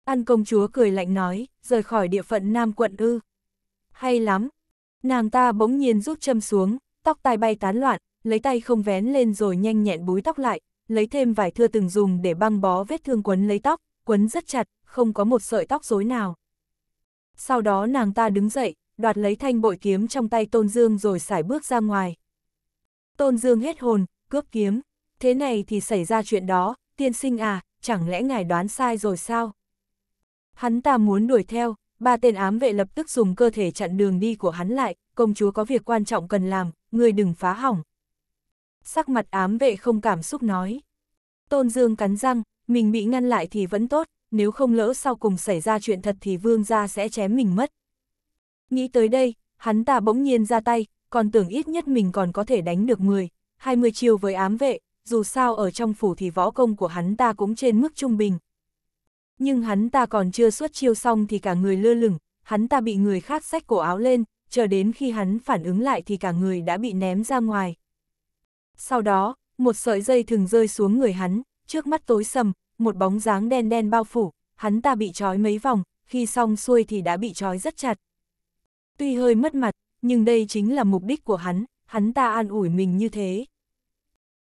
An công chúa cười lạnh nói, rời khỏi địa phận Nam quận ư. Hay lắm. Nàng ta bỗng nhiên rút châm xuống, tóc tai bay tán loạn, lấy tay không vén lên rồi nhanh nhẹn búi tóc lại, lấy thêm vài thưa từng dùng để băng bó vết thương quấn lấy tóc, quấn rất chặt, không có một sợi tóc rối nào. Sau đó nàng ta đứng dậy, đoạt lấy thanh bội kiếm trong tay Tôn Dương rồi xải bước ra ngoài. Tôn Dương hết hồn, cướp kiếm, thế này thì xảy ra chuyện đó, tiên sinh à, chẳng lẽ ngài đoán sai rồi sao? Hắn ta muốn đuổi theo, ba tên ám vệ lập tức dùng cơ thể chặn đường đi của hắn lại, công chúa có việc quan trọng cần làm, người đừng phá hỏng. Sắc mặt ám vệ không cảm xúc nói. Tôn Dương cắn răng, mình bị ngăn lại thì vẫn tốt, nếu không lỡ sau cùng xảy ra chuyện thật thì vương gia sẽ chém mình mất. Nghĩ tới đây, hắn ta bỗng nhiên ra tay, còn tưởng ít nhất mình còn có thể đánh được 10, 20 chiêu với ám vệ, dù sao ở trong phủ thì võ công của hắn ta cũng trên mức trung bình. Nhưng hắn ta còn chưa xuất chiêu xong thì cả người lơ lửng, hắn ta bị người khác xách cổ áo lên, chờ đến khi hắn phản ứng lại thì cả người đã bị ném ra ngoài. Sau đó, một sợi dây thường rơi xuống người hắn, trước mắt tối sầm, một bóng dáng đen đen bao phủ, hắn ta bị trói mấy vòng, khi xong xuôi thì đã bị trói rất chặt, Tuy hơi mất mặt, nhưng đây chính là mục đích của hắn, hắn ta an ủi mình như thế.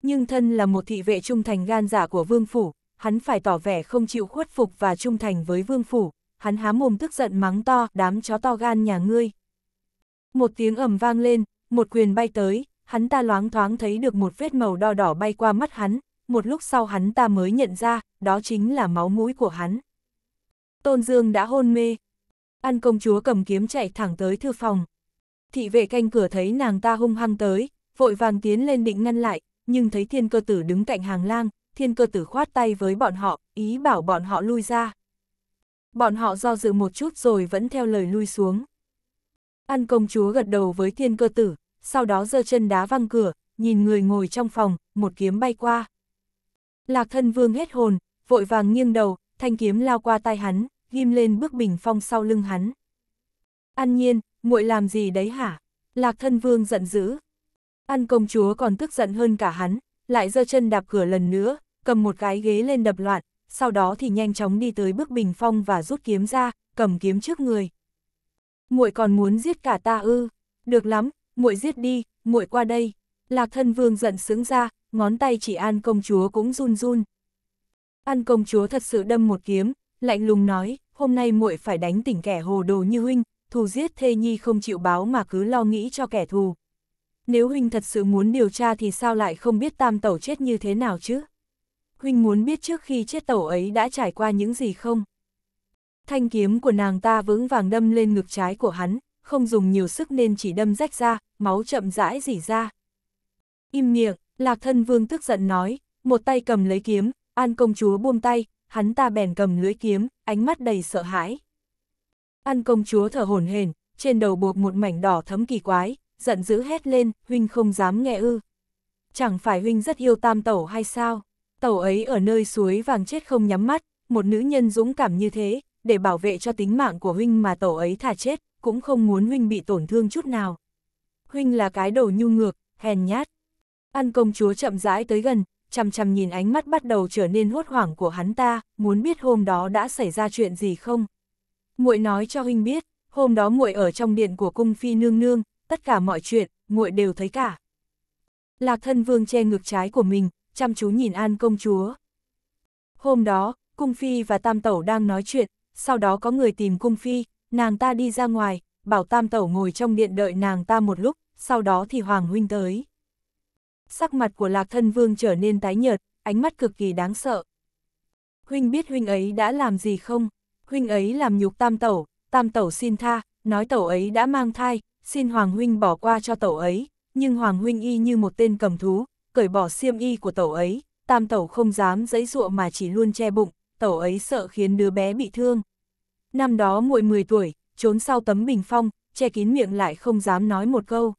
Nhưng thân là một thị vệ trung thành gan giả dạ của vương phủ, hắn phải tỏ vẻ không chịu khuất phục và trung thành với vương phủ, hắn há mồm tức giận mắng to, đám chó to gan nhà ngươi. Một tiếng ầm vang lên, một quyền bay tới, hắn ta loáng thoáng thấy được một vết màu đo đỏ bay qua mắt hắn, một lúc sau hắn ta mới nhận ra, đó chính là máu mũi của hắn. Tôn Dương đã hôn mê, An công chúa cầm kiếm chạy thẳng tới thư phòng. Thị vệ canh cửa thấy nàng ta hung hăng tới, vội vàng tiến lên định ngăn lại, nhưng thấy thiên cơ tử đứng cạnh hàng lang, thiên cơ tử khoát tay với bọn họ, ý bảo bọn họ lui ra. Bọn họ do dự một chút rồi vẫn theo lời lui xuống. An công chúa gật đầu với thiên cơ tử, sau đó giơ chân đá văng cửa, nhìn người ngồi trong phòng, một kiếm bay qua. Lạc thân vương hết hồn, vội vàng nghiêng đầu, thanh kiếm lao qua tai hắn, ghim lên bước bình phong sau lưng hắn. An nhiên, muội làm gì đấy hả? Lạc thân vương giận dữ. An công chúa còn tức giận hơn cả hắn, lại giơ chân đạp cửa lần nữa, cầm một cái ghế lên đập loạn, sau đó thì nhanh chóng đi tới bước bình phong và rút kiếm ra, cầm kiếm trước người. Muội còn muốn giết cả ta ư? Được lắm, muội giết đi, muội qua đây. Lạc thân vương giận sướng ra, ngón tay chỉ An công chúa cũng run run. An công chúa thật sự đâm một kiếm, lạnh lùng nói, hôm nay muội phải đánh tỉnh kẻ hồ đồ như huynh, thù giết thê nhi không chịu báo mà cứ lo nghĩ cho kẻ thù. Nếu huynh thật sự muốn điều tra thì sao lại không biết tam tẩu chết như thế nào chứ? Huynh muốn biết trước khi chết tẩu ấy đã trải qua những gì không? Thanh kiếm của nàng ta vững vàng đâm lên ngực trái của hắn, không dùng nhiều sức nên chỉ đâm rách ra, máu chậm rãi rỉ ra. Im miệng, lạc thân vương tức giận nói, một tay cầm lấy kiếm, an công chúa buông tay, hắn ta bèn cầm lưỡi kiếm, ánh mắt đầy sợ hãi. An công chúa thở hổn hển, trên đầu buộc một mảnh đỏ thấm kỳ quái, giận dữ hét lên, huynh không dám nghe ư. Chẳng phải huynh rất yêu tam tẩu hay sao? Tẩu ấy ở nơi suối vàng chết không nhắm mắt, một nữ nhân dũng cảm như thế, để bảo vệ cho tính mạng của huynh mà tẩu ấy thả chết, cũng không muốn huynh bị tổn thương chút nào. Huynh là cái đầu nhu ngược, hèn nhát. An công chúa chậm rãi tới gần, chằm chằm nhìn ánh mắt bắt đầu trở nên hốt hoảng của hắn ta, muốn biết hôm đó đã xảy ra chuyện gì không. Muội nói cho huynh biết, hôm đó muội ở trong điện của cung phi nương nương, tất cả mọi chuyện, muội đều thấy cả. Lạc thân vương che ngực trái của mình, chăm chú nhìn An công chúa. Hôm đó, cung phi và tam tẩu đang nói chuyện, sau đó có người tìm cung phi, nàng ta đi ra ngoài, bảo tam tẩu ngồi trong điện đợi nàng ta một lúc, sau đó thì hoàng huynh tới sắc mặt của lạc thân vương trở nên tái nhợt, ánh mắt cực kỳ đáng sợ. Huynh biết huynh ấy đã làm gì không? Huynh ấy làm nhục tam tẩu, tam tẩu xin tha, nói tẩu ấy đã mang thai, xin Hoàng Huynh bỏ qua cho tẩu ấy, nhưng Hoàng Huynh y như một tên cầm thú, cởi bỏ xiêm y của tẩu ấy, tam tẩu không dám giấy ruộng mà chỉ luôn che bụng, tẩu ấy sợ khiến đứa bé bị thương. Năm đó muội 10 tuổi, trốn sau tấm bình phong, che kín miệng lại không dám nói một câu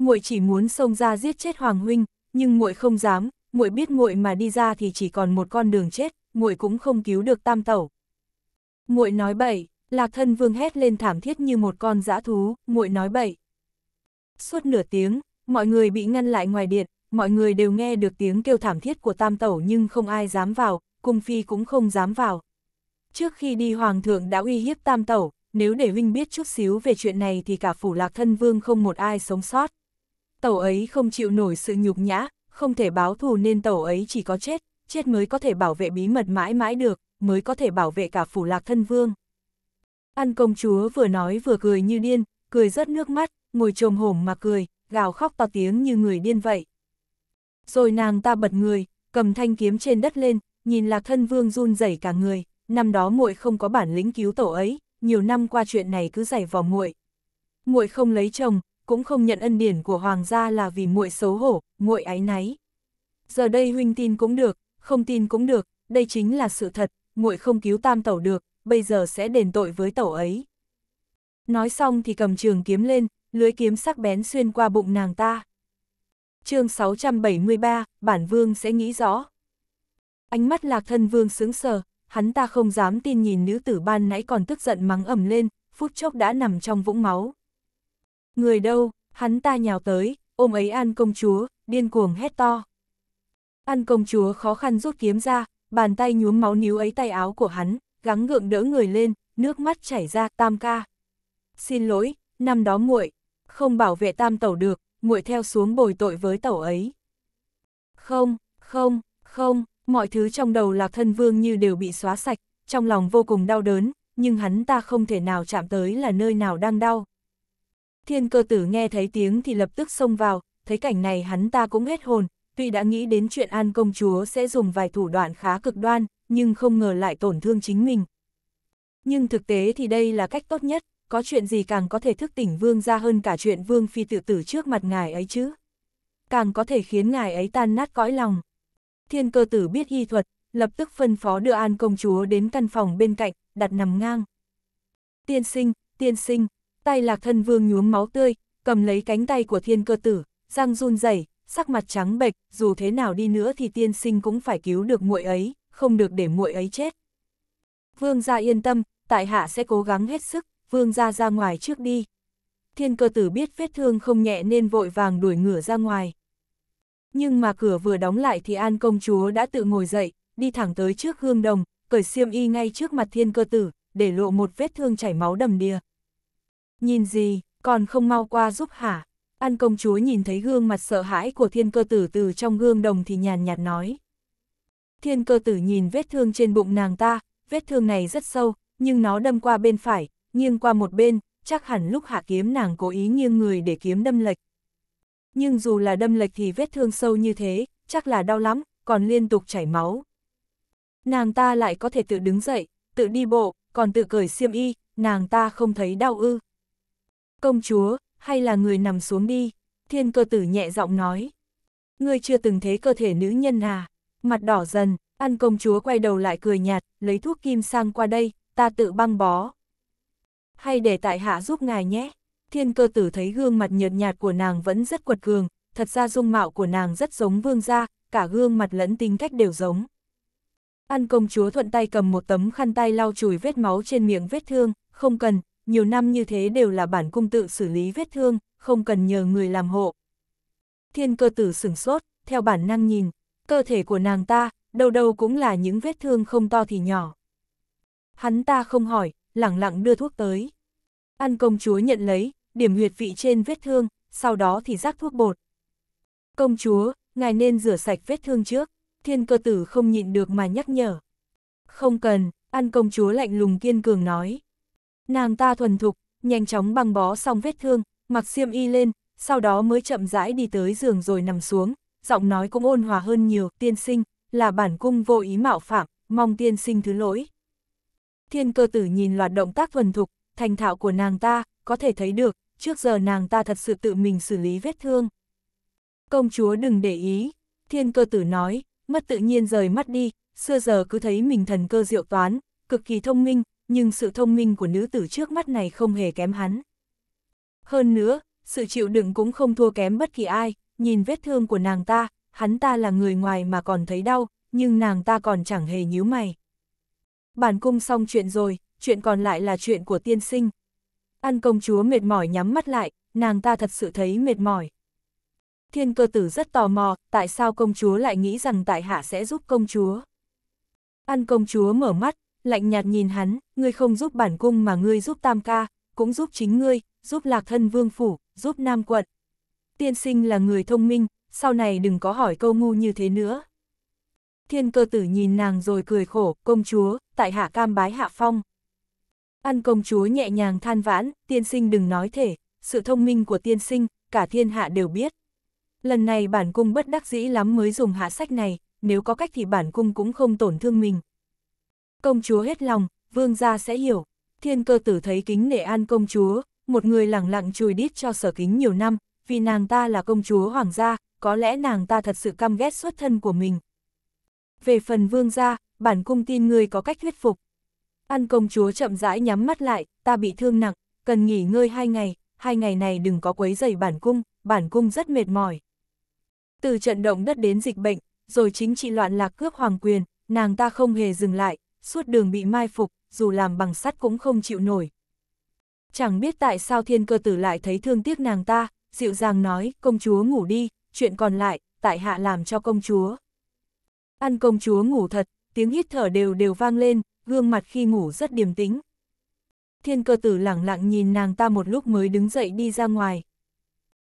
muội chỉ muốn xông ra giết chết Hoàng huynh, nhưng muội không dám, muội biết muội mà đi ra thì chỉ còn một con đường chết, muội cũng không cứu được Tam tẩu. Muội nói bậy, Lạc Thân Vương hét lên thảm thiết như một con dã thú, muội nói bậy. Suốt nửa tiếng, mọi người bị ngăn lại ngoài điện, mọi người đều nghe được tiếng kêu thảm thiết của Tam tẩu nhưng không ai dám vào, cung phi cũng không dám vào. Trước khi đi hoàng thượng đã uy hiếp Tam tẩu, nếu để huynh biết chút xíu về chuyện này thì cả phủ Lạc Thân Vương không một ai sống sót tẩu ấy không chịu nổi sự nhục nhã, không thể báo thù nên tẩu ấy chỉ có chết, chết mới có thể bảo vệ bí mật mãi mãi được, mới có thể bảo vệ cả phủ lạc thân vương. An công chúa vừa nói vừa cười như điên, cười rất nước mắt, ngồi trồm hổm mà cười, gào khóc to tiếng như người điên vậy. Rồi nàng ta bật người, cầm thanh kiếm trên đất lên, nhìn lạc thân vương run rẩy cả người, năm đó muội không có bản lĩnh cứu tổ ấy, nhiều năm qua chuyện này cứ giày vào muội. Muội không lấy chồng, cũng không nhận ân điển của hoàng gia là vì muội xấu hổ, muội áy náy. Giờ đây huynh tin cũng được, không tin cũng được, đây chính là sự thật, muội không cứu tam tẩu được, bây giờ sẽ đền tội với tẩu ấy. Nói xong thì cầm trường kiếm lên, lưới kiếm sắc bén xuyên qua bụng nàng ta. chương 673, bản vương sẽ nghĩ rõ. Ánh mắt lạc thân vương sướng sờ, hắn ta không dám tin nhìn nữ tử ban nãy còn tức giận mắng ẩm lên, phút chốc đã nằm trong vũng máu. Người đâu, hắn ta nhào tới, ôm ấy An công chúa, điên cuồng hét to. An công chúa khó khăn rút kiếm ra, bàn tay nhuốm máu níu ấy tay áo của hắn, gắng gượng đỡ người lên, nước mắt chảy ra, tam ca. Xin lỗi, năm đó muội không bảo vệ tam tẩu được, muội theo xuống bồi tội với tẩu ấy. Không, không, không, mọi thứ trong đầu lạc thân vương như đều bị xóa sạch, trong lòng vô cùng đau đớn, nhưng hắn ta không thể nào chạm tới là nơi nào đang đau. Thiên cơ tử nghe thấy tiếng thì lập tức xông vào, thấy cảnh này hắn ta cũng hết hồn, tuy đã nghĩ đến chuyện An công chúa sẽ dùng vài thủ đoạn khá cực đoan, nhưng không ngờ lại tổn thương chính mình. Nhưng thực tế thì đây là cách tốt nhất, có chuyện gì càng có thể thức tỉnh vương ra hơn cả chuyện vương phi tự tử trước mặt ngài ấy chứ. Càng có thể khiến ngài ấy tan nát cõi lòng. Thiên cơ tử biết y thuật, lập tức phân phó đưa An công chúa đến căn phòng bên cạnh, đặt nằm ngang. Tiên sinh, tiên sinh, tay lạc thân vương nhuốm máu tươi, cầm lấy cánh tay của thiên cơ tử, răng run rẩy, sắc mặt trắng bệch, dù thế nào đi nữa thì tiên sinh cũng phải cứu được muội ấy, không được để muội ấy chết. Vương gia yên tâm, tại hạ sẽ cố gắng hết sức, vương gia ra ngoài trước đi. Thiên cơ tử biết vết thương không nhẹ nên vội vàng đuổi ngửa ra ngoài. Nhưng mà cửa vừa đóng lại thì An công chúa đã tự ngồi dậy, đi thẳng tới trước gương đồng, cởi xiêm y ngay trước mặt thiên cơ tử, để lộ một vết thương chảy máu đầm đìa. Nhìn gì, còn không mau qua giúp hả? An công chúa nhìn thấy gương mặt sợ hãi của thiên cơ tử từ trong gương đồng thì nhàn nhạt nói. Thiên cơ tử nhìn vết thương trên bụng nàng ta, vết thương này rất sâu, nhưng nó đâm qua bên phải, nghiêng qua một bên, chắc hẳn lúc hạ kiếm nàng cố ý nghiêng người để kiếm đâm lệch. Nhưng dù là đâm lệch thì vết thương sâu như thế, chắc là đau lắm, còn liên tục chảy máu. Nàng ta lại có thể tự đứng dậy, tự đi bộ, còn tự cởi xiêm y, nàng ta không thấy đau ư công chúa, hay là người nằm xuống đi, thiên cơ tử nhẹ giọng nói. Ngươi chưa từng thấy cơ thể nữ nhân à, mặt đỏ dần, ăn công chúa quay đầu lại cười nhạt, lấy thuốc kim sang qua đây, ta tự băng bó. Hay để tại hạ giúp ngài nhé, thiên cơ tử thấy gương mặt nhợt nhạt của nàng vẫn rất quật cường, thật ra dung mạo của nàng rất giống vương gia, cả gương mặt lẫn tính cách đều giống. An công chúa thuận tay cầm một tấm khăn tay lau chùi vết máu trên miệng vết thương, không cần, nhiều năm như thế đều là bản cung tự xử lý vết thương, không cần nhờ người làm hộ. Thiên cơ tử sửng sốt, theo bản năng nhìn, cơ thể của nàng ta, đầu đầu cũng là những vết thương không to thì nhỏ. Hắn ta không hỏi, lẳng lặng đưa thuốc tới. An công chúa nhận lấy, điểm huyệt vị trên vết thương, sau đó thì rắc thuốc bột. Công chúa, ngài nên rửa sạch vết thương trước, thiên cơ tử không nhịn được mà nhắc nhở. Không cần, An công chúa lạnh lùng kiên cường nói. Nàng ta thuần thục, nhanh chóng băng bó xong vết thương, mặc xiêm y lên, sau đó mới chậm rãi đi tới giường rồi nằm xuống, giọng nói cũng ôn hòa hơn nhiều, tiên sinh, là bản cung vô ý mạo phạm, mong tiên sinh thứ lỗi. Thiên cơ tử nhìn loạt động tác thuần thục, thành thạo của nàng ta, có thể thấy được, trước giờ nàng ta thật sự tự mình xử lý vết thương. Công chúa đừng để ý, thiên cơ tử nói, mất tự nhiên rời mắt đi, xưa giờ cứ thấy mình thần cơ diệu toán, cực kỳ thông minh, nhưng sự thông minh của nữ tử trước mắt này không hề kém hắn. Hơn nữa, sự chịu đựng cũng không thua kém bất kỳ ai, nhìn vết thương của nàng ta, hắn ta là người ngoài mà còn thấy đau, nhưng nàng ta còn chẳng hề nhíu mày. Bản cung xong chuyện rồi, chuyện còn lại là chuyện của tiên sinh. Ăn công chúa mệt mỏi nhắm mắt lại, nàng ta thật sự thấy mệt mỏi. Thiên cơ tử rất tò mò, tại sao công chúa lại nghĩ rằng tại hạ sẽ giúp công chúa. Ăn công chúa mở mắt, lạnh nhạt nhìn hắn, ngươi không giúp bản cung mà ngươi giúp tam ca, cũng giúp chính ngươi, giúp lạc thân vương phủ, giúp nam quận. Tiên sinh là người thông minh, sau này đừng có hỏi câu ngu như thế nữa. Thiên cơ tử nhìn nàng rồi cười khổ, công chúa, tại hạ cam bái hạ phong. Ăn công chúa nhẹ nhàng than vãn, tiên sinh đừng nói thể, sự thông minh của tiên sinh, cả thiên hạ đều biết. Lần này bản cung bất đắc dĩ lắm mới dùng hạ sách này, nếu có cách thì bản cung cũng không tổn thương mình công chúa hết lòng, vương gia sẽ hiểu. Thiên cơ tử thấy kính nể an công chúa, một người lẳng lặng chùi đít cho sở kính nhiều năm, vì nàng ta là công chúa hoàng gia, có lẽ nàng ta thật sự căm ghét xuất thân của mình. Về phần vương gia, bản cung tin người có cách thuyết phục. An công chúa chậm rãi nhắm mắt lại, ta bị thương nặng, cần nghỉ ngơi hai ngày, hai ngày này đừng có quấy dày bản cung, bản cung rất mệt mỏi. Từ trận động đất đến dịch bệnh, rồi chính trị loạn lạc cướp hoàng quyền, nàng ta không hề dừng lại, suốt đường bị mai phục, dù làm bằng sắt cũng không chịu nổi. Chẳng biết tại sao thiên cơ tử lại thấy thương tiếc nàng ta, dịu dàng nói, công chúa ngủ đi, chuyện còn lại, tại hạ làm cho công chúa. Ăn công chúa ngủ thật, tiếng hít thở đều đều vang lên, gương mặt khi ngủ rất điềm tĩnh. Thiên cơ tử lẳng lặng nhìn nàng ta một lúc mới đứng dậy đi ra ngoài.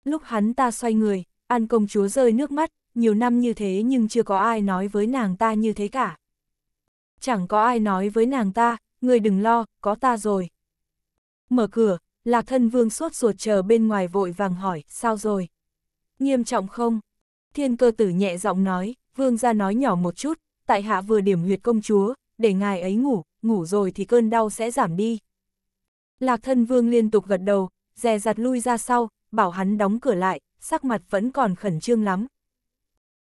Lúc hắn ta xoay người, An công chúa rơi nước mắt, nhiều năm như thế nhưng chưa có ai nói với nàng ta như thế cả chẳng có ai nói với nàng ta, người đừng lo, có ta rồi. Mở cửa, lạc thân vương suốt ruột chờ bên ngoài vội vàng hỏi, sao rồi? Nghiêm trọng không? Thiên cơ tử nhẹ giọng nói, vương ra nói nhỏ một chút, tại hạ vừa điểm huyệt công chúa, để ngài ấy ngủ, ngủ rồi thì cơn đau sẽ giảm đi. Lạc thân vương liên tục gật đầu, dè dặt lui ra sau, bảo hắn đóng cửa lại, sắc mặt vẫn còn khẩn trương lắm.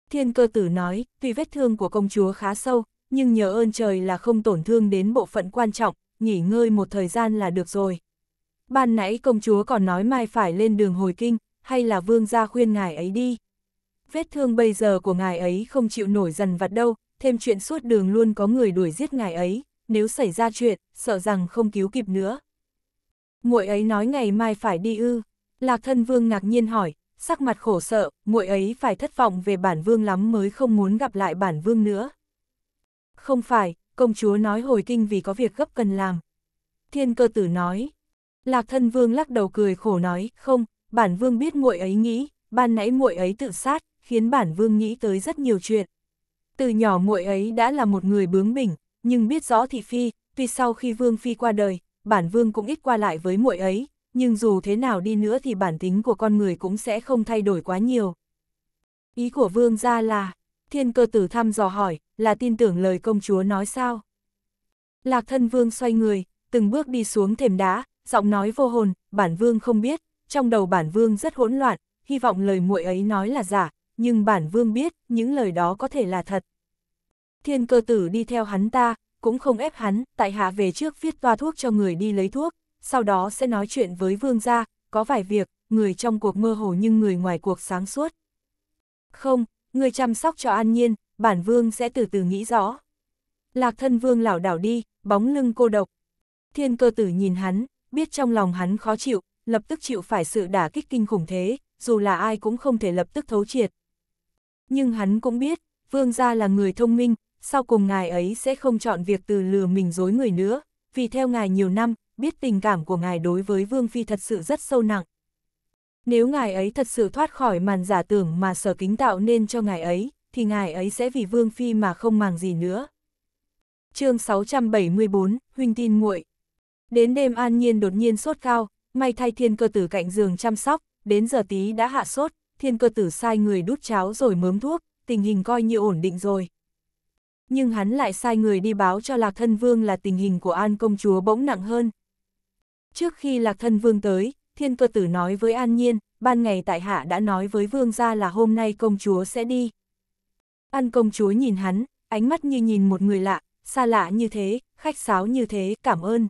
Thiên cơ tử nói, tuy vết thương của công chúa khá sâu, nhưng nhờ ơn trời là không tổn thương đến bộ phận quan trọng, nghỉ ngơi một thời gian là được rồi. Ban nãy công chúa còn nói mai phải lên đường hồi kinh, hay là vương gia khuyên ngài ấy đi. Vết thương bây giờ của ngài ấy không chịu nổi dần vặt đâu, thêm chuyện suốt đường luôn có người đuổi giết ngài ấy, nếu xảy ra chuyện, sợ rằng không cứu kịp nữa. Muội ấy nói ngày mai phải đi ư? Lạc Thân Vương ngạc nhiên hỏi, sắc mặt khổ sợ, muội ấy phải thất vọng về bản vương lắm mới không muốn gặp lại bản vương nữa. Không phải, công chúa nói hồi kinh vì có việc gấp cần làm. Thiên cơ tử nói. Lạc thân vương lắc đầu cười khổ nói, không, bản vương biết muội ấy nghĩ, ban nãy muội ấy tự sát, khiến bản vương nghĩ tới rất nhiều chuyện. Từ nhỏ muội ấy đã là một người bướng bỉnh, nhưng biết rõ thị phi, tuy sau khi vương phi qua đời, bản vương cũng ít qua lại với muội ấy, nhưng dù thế nào đi nữa thì bản tính của con người cũng sẽ không thay đổi quá nhiều. Ý của vương gia là, thiên cơ tử thăm dò hỏi, là tin tưởng lời công chúa nói sao? Lạc thân vương xoay người, từng bước đi xuống thềm đá, giọng nói vô hồn, bản vương không biết, trong đầu bản vương rất hỗn loạn, hy vọng lời muội ấy nói là giả, nhưng bản vương biết, những lời đó có thể là thật. Thiên cơ tử đi theo hắn ta, cũng không ép hắn, tại hạ về trước viết toa thuốc cho người đi lấy thuốc, sau đó sẽ nói chuyện với vương gia, có vài việc, người trong cuộc mơ hồ nhưng người ngoài cuộc sáng suốt. Không, người chăm sóc cho an nhiên, bản vương sẽ từ từ nghĩ rõ. Lạc thân vương lảo đảo đi, bóng lưng cô độc. Thiên cơ tử nhìn hắn, biết trong lòng hắn khó chịu, lập tức chịu phải sự đả kích kinh khủng thế, dù là ai cũng không thể lập tức thấu triệt. Nhưng hắn cũng biết, vương gia là người thông minh, sau cùng ngài ấy sẽ không chọn việc từ lừa mình dối người nữa, vì theo ngài nhiều năm, biết tình cảm của ngài đối với vương phi thật sự rất sâu nặng. Nếu ngài ấy thật sự thoát khỏi màn giả tưởng mà sở kính tạo nên cho ngài ấy, thì ngài ấy sẽ vì Vương Phi mà không màng gì nữa. chương 674, Huynh tin muội Đến đêm an nhiên đột nhiên sốt cao, may thay thiên cơ tử cạnh giường chăm sóc, đến giờ tí đã hạ sốt, thiên cơ tử sai người đút cháo rồi mớm thuốc, tình hình coi như ổn định rồi. Nhưng hắn lại sai người đi báo cho Lạc Thân Vương là tình hình của An Công Chúa bỗng nặng hơn. Trước khi Lạc Thân Vương tới, thiên cơ tử nói với An Nhiên, ban ngày tại hạ đã nói với vương gia là hôm nay công chúa sẽ đi. An công chúa nhìn hắn, ánh mắt như nhìn một người lạ, xa lạ như thế, khách sáo như thế, cảm ơn.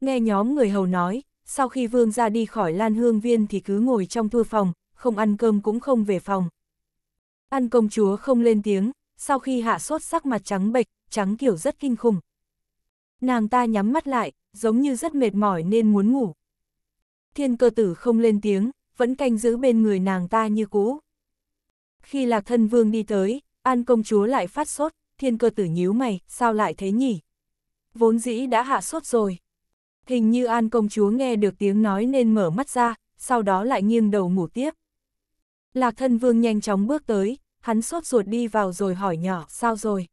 Nghe nhóm người hầu nói, sau khi vương gia đi khỏi lan hương viên thì cứ ngồi trong thua phòng, không ăn cơm cũng không về phòng. An công chúa không lên tiếng, sau khi hạ sốt sắc mặt trắng bệch, trắng kiểu rất kinh khủng. Nàng ta nhắm mắt lại, giống như rất mệt mỏi nên muốn ngủ, thiên cơ tử không lên tiếng, vẫn canh giữ bên người nàng ta như cũ. Khi lạc thân vương đi tới, an công chúa lại phát sốt, thiên cơ tử nhíu mày, sao lại thế nhỉ? Vốn dĩ đã hạ sốt rồi. Hình như an công chúa nghe được tiếng nói nên mở mắt ra, sau đó lại nghiêng đầu ngủ tiếp. Lạc thân vương nhanh chóng bước tới, hắn sốt ruột đi vào rồi hỏi nhỏ, sao rồi?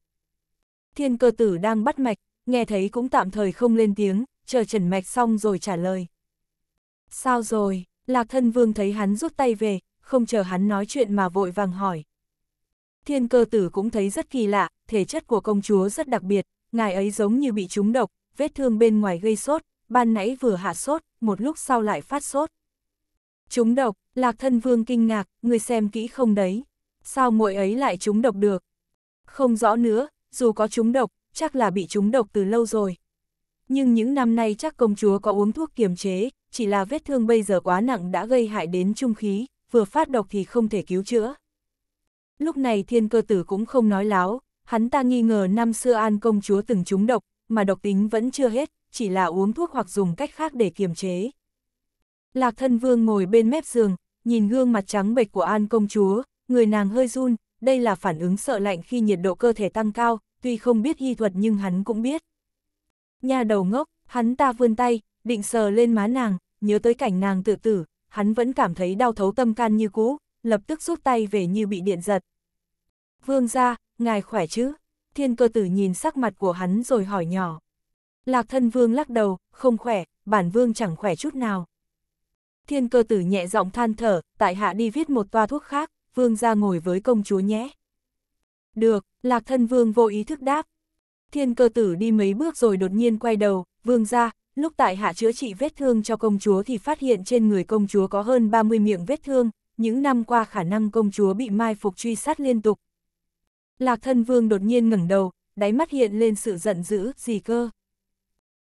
Thiên cơ tử đang bắt mạch, nghe thấy cũng tạm thời không lên tiếng, chờ trần mạch xong rồi trả lời. Sao rồi? Lạc thân vương thấy hắn rút tay về, không chờ hắn nói chuyện mà vội vàng hỏi. Thiên cơ tử cũng thấy rất kỳ lạ, thể chất của công chúa rất đặc biệt, ngài ấy giống như bị trúng độc, vết thương bên ngoài gây sốt, ban nãy vừa hạ sốt, một lúc sau lại phát sốt. Trúng độc, lạc thân vương kinh ngạc, người xem kỹ không đấy. Sao muội ấy lại trúng độc được? Không rõ nữa, dù có trúng độc, chắc là bị trúng độc từ lâu rồi, nhưng những năm nay chắc công chúa có uống thuốc kiềm chế, chỉ là vết thương bây giờ quá nặng đã gây hại đến trung khí, vừa phát độc thì không thể cứu chữa. Lúc này thiên cơ tử cũng không nói láo, hắn ta nghi ngờ năm xưa An công chúa từng trúng độc, mà độc tính vẫn chưa hết, chỉ là uống thuốc hoặc dùng cách khác để kiềm chế. Lạc thân vương ngồi bên mép giường, nhìn gương mặt trắng bệch của An công chúa, người nàng hơi run, đây là phản ứng sợ lạnh khi nhiệt độ cơ thể tăng cao, tuy không biết y thuật nhưng hắn cũng biết. Nhà đầu ngốc, hắn ta vươn tay, định sờ lên má nàng, nhớ tới cảnh nàng tự tử, hắn vẫn cảm thấy đau thấu tâm can như cũ, lập tức rút tay về như bị điện giật. Vương ra, ngài khỏe chứ? Thiên cơ tử nhìn sắc mặt của hắn rồi hỏi nhỏ. Lạc thân vương lắc đầu, không khỏe, bản vương chẳng khỏe chút nào. Thiên cơ tử nhẹ giọng than thở, tại hạ đi viết một toa thuốc khác, vương ra ngồi với công chúa nhé. Được, lạc thân vương vô ý thức đáp, Thiên cơ tử đi mấy bước rồi đột nhiên quay đầu, vương ra, lúc tại hạ chữa trị vết thương cho công chúa thì phát hiện trên người công chúa có hơn 30 miệng vết thương, những năm qua khả năng công chúa bị mai phục truy sát liên tục. Lạc thân vương đột nhiên ngẩng đầu, đáy mắt hiện lên sự giận dữ, gì cơ.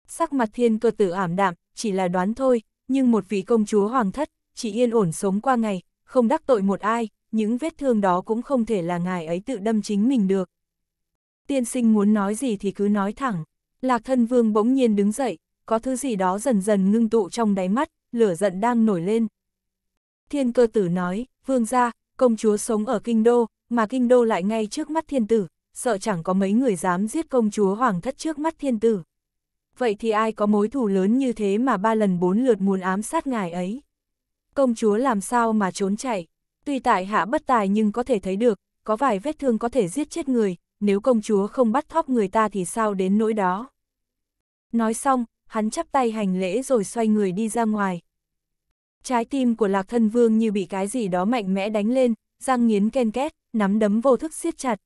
Sắc mặt thiên cơ tử ảm đạm, chỉ là đoán thôi, nhưng một vị công chúa hoàng thất, chỉ yên ổn sống qua ngày, không đắc tội một ai, những vết thương đó cũng không thể là ngài ấy tự đâm chính mình được tiên sinh muốn nói gì thì cứ nói thẳng. Lạc thân vương bỗng nhiên đứng dậy, có thứ gì đó dần dần ngưng tụ trong đáy mắt, lửa giận đang nổi lên. Thiên cơ tử nói, vương gia, công chúa sống ở kinh đô, mà kinh đô lại ngay trước mắt thiên tử, sợ chẳng có mấy người dám giết công chúa hoàng thất trước mắt thiên tử. Vậy thì ai có mối thù lớn như thế mà ba lần bốn lượt muốn ám sát ngài ấy? Công chúa làm sao mà trốn chạy? Tuy tại hạ bất tài nhưng có thể thấy được, có vài vết thương có thể giết chết người, nếu công chúa không bắt thóp người ta thì sao đến nỗi đó. Nói xong, hắn chắp tay hành lễ rồi xoay người đi ra ngoài. Trái tim của lạc thân vương như bị cái gì đó mạnh mẽ đánh lên, răng nghiến ken két, nắm đấm vô thức siết chặt.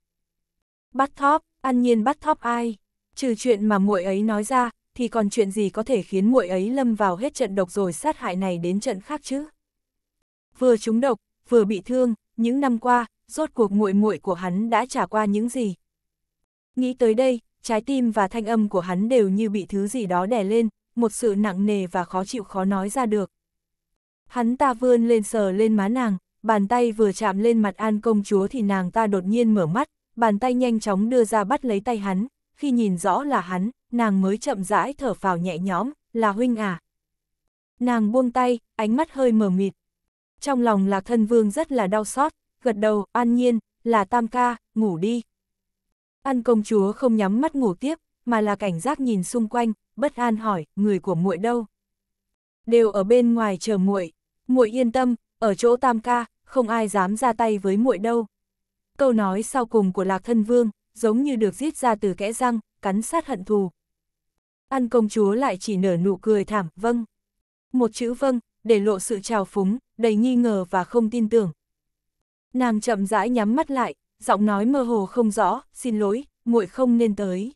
Bắt thóp, ăn nhiên bắt thóp ai? Trừ chuyện mà muội ấy nói ra, thì còn chuyện gì có thể khiến muội ấy lâm vào hết trận độc rồi sát hại này đến trận khác chứ? Vừa trúng độc, vừa bị thương, những năm qua, rốt cuộc muội muội của hắn đã trả qua những gì? Nghĩ tới đây, trái tim và thanh âm của hắn đều như bị thứ gì đó đè lên, một sự nặng nề và khó chịu khó nói ra được. Hắn ta vươn lên sờ lên má nàng, bàn tay vừa chạm lên mặt An công chúa thì nàng ta đột nhiên mở mắt, bàn tay nhanh chóng đưa ra bắt lấy tay hắn, khi nhìn rõ là hắn, nàng mới chậm rãi thở phào nhẹ nhõm, là huynh à. Nàng buông tay, ánh mắt hơi mờ mịt. Trong lòng lạc thân vương rất là đau xót, gật đầu, an nhiên, là tam ca, ngủ đi. An công chúa không nhắm mắt ngủ tiếp, mà là cảnh giác nhìn xung quanh, bất an hỏi, người của muội đâu? Đều ở bên ngoài chờ muội, muội yên tâm, ở chỗ Tam ca, không ai dám ra tay với muội đâu. Câu nói sau cùng của Lạc Thân Vương, giống như được giết ra từ kẽ răng, cắn sát hận thù. An công chúa lại chỉ nở nụ cười thảm, vâng. Một chữ vâng, để lộ sự trào phúng, đầy nghi ngờ và không tin tưởng. Nàng chậm rãi nhắm mắt lại, giọng nói mơ hồ không rõ, xin lỗi, muội không nên tới.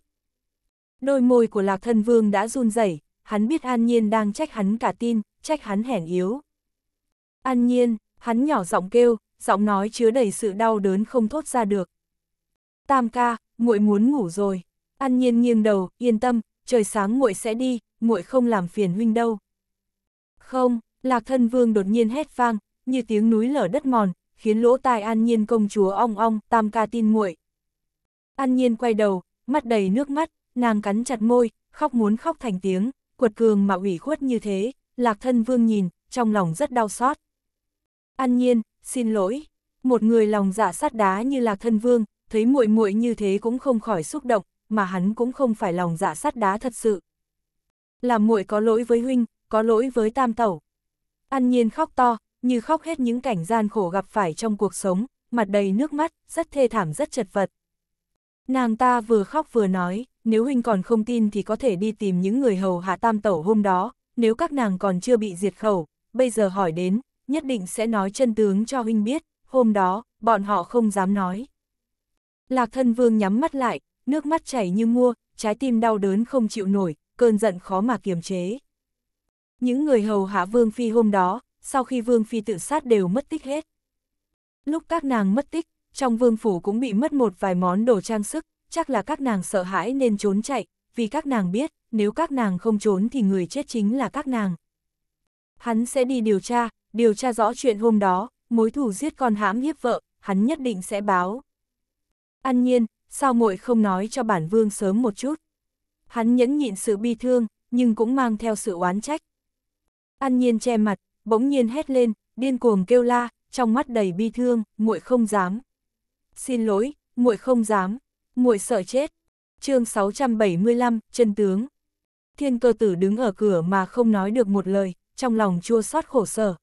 Đôi môi của Lạc Thân Vương đã run rẩy, hắn biết An Nhiên đang trách hắn cả tin, trách hắn hèn yếu. An Nhiên, hắn nhỏ giọng kêu, giọng nói chứa đầy sự đau đớn không thốt ra được. Tam ca, muội muốn ngủ rồi. An Nhiên nghiêng đầu, yên tâm, trời sáng muội sẽ đi, muội không làm phiền huynh đâu. Không, Lạc Thân Vương đột nhiên hét vang, như tiếng núi lở đất mòn, khiến lỗ tai an nhiên công chúa ong ong, tam ca tin nguội. An nhiên quay đầu, mắt đầy nước mắt, nàng cắn chặt môi, khóc muốn khóc thành tiếng, quật cường mà ủy khuất như thế, lạc thân vương nhìn, trong lòng rất đau xót. An nhiên, xin lỗi, một người lòng giả dạ sắt đá như lạc thân vương, thấy muội muội như thế cũng không khỏi xúc động, mà hắn cũng không phải lòng giả dạ sắt đá thật sự. làm muội có lỗi với huynh, có lỗi với tam tẩu. An nhiên khóc to, như khóc hết những cảnh gian khổ gặp phải trong cuộc sống, mặt đầy nước mắt, rất thê thảm rất chật vật. Nàng ta vừa khóc vừa nói, nếu huynh còn không tin thì có thể đi tìm những người hầu hạ tam tẩu hôm đó, nếu các nàng còn chưa bị diệt khẩu, bây giờ hỏi đến, nhất định sẽ nói chân tướng cho huynh biết, hôm đó, bọn họ không dám nói. Lạc thân vương nhắm mắt lại, nước mắt chảy như mua, trái tim đau đớn không chịu nổi, cơn giận khó mà kiềm chế. Những người hầu hạ vương phi hôm đó, sau khi Vương Phi tự sát đều mất tích hết. Lúc các nàng mất tích, trong vương phủ cũng bị mất một vài món đồ trang sức, chắc là các nàng sợ hãi nên trốn chạy, vì các nàng biết, nếu các nàng không trốn thì người chết chính là các nàng. Hắn sẽ đi điều tra, điều tra rõ chuyện hôm đó, mối thù giết con hãm hiếp vợ, hắn nhất định sẽ báo. An nhiên, sao muội không nói cho bản vương sớm một chút? Hắn nhẫn nhịn sự bi thương, nhưng cũng mang theo sự oán trách. An nhiên che mặt, bỗng nhiên hét lên, điên cuồng kêu la, trong mắt đầy bi thương, muội không dám. Xin lỗi, muội không dám, muội sợ chết. Chương 675, chân tướng. Thiên cơ tử đứng ở cửa mà không nói được một lời, trong lòng chua xót khổ sở.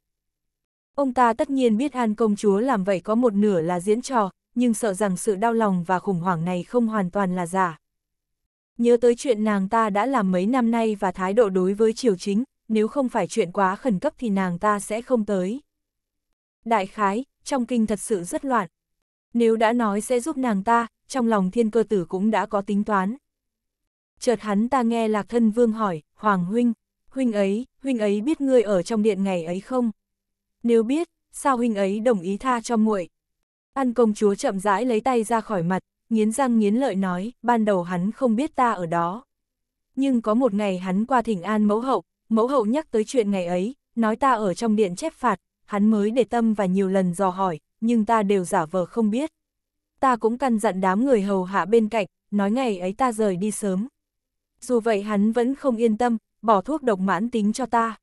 Ông ta tất nhiên biết An công chúa làm vậy có một nửa là diễn trò, nhưng sợ rằng sự đau lòng và khủng hoảng này không hoàn toàn là giả. Nhớ tới chuyện nàng ta đã làm mấy năm nay và thái độ đối với triều chính, nếu không phải chuyện quá khẩn cấp thì nàng ta sẽ không tới. Đại khái, trong kinh thật sự rất loạn. Nếu đã nói sẽ giúp nàng ta, trong lòng thiên cơ tử cũng đã có tính toán. Chợt hắn ta nghe lạc thân vương hỏi, Hoàng huynh, huynh ấy, huynh ấy biết ngươi ở trong điện ngày ấy không? Nếu biết, sao huynh ấy đồng ý tha cho muội? An công chúa chậm rãi lấy tay ra khỏi mặt, nghiến răng nghiến lợi nói, ban đầu hắn không biết ta ở đó. Nhưng có một ngày hắn qua thỉnh an mẫu hậu, mẫu hậu nhắc tới chuyện ngày ấy, nói ta ở trong điện chép phạt, hắn mới để tâm và nhiều lần dò hỏi, nhưng ta đều giả vờ không biết. Ta cũng căn dặn đám người hầu hạ bên cạnh, nói ngày ấy ta rời đi sớm. Dù vậy hắn vẫn không yên tâm, bỏ thuốc độc mãn tính cho ta.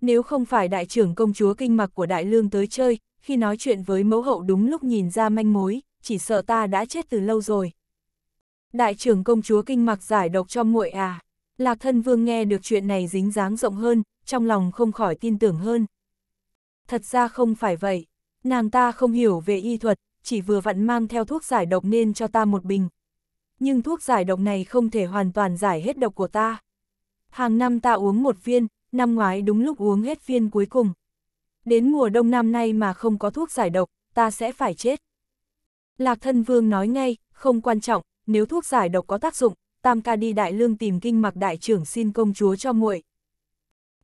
Nếu không phải đại trưởng công chúa kinh mặc của đại lương tới chơi, khi nói chuyện với mẫu hậu đúng lúc nhìn ra manh mối, chỉ sợ ta đã chết từ lâu rồi. Đại trưởng công chúa kinh mặc giải độc cho muội à. Lạc thân vương nghe được chuyện này dính dáng rộng hơn, trong lòng không khỏi tin tưởng hơn. Thật ra không phải vậy, nàng ta không hiểu về y thuật, chỉ vừa vặn mang theo thuốc giải độc nên cho ta một bình. Nhưng thuốc giải độc này không thể hoàn toàn giải hết độc của ta. Hàng năm ta uống một viên, năm ngoái đúng lúc uống hết viên cuối cùng. Đến mùa đông năm nay mà không có thuốc giải độc, ta sẽ phải chết. Lạc thân vương nói ngay, không quan trọng, nếu thuốc giải độc có tác dụng, Tam ca đi đại lương tìm kinh mặc đại trưởng xin công chúa cho muội.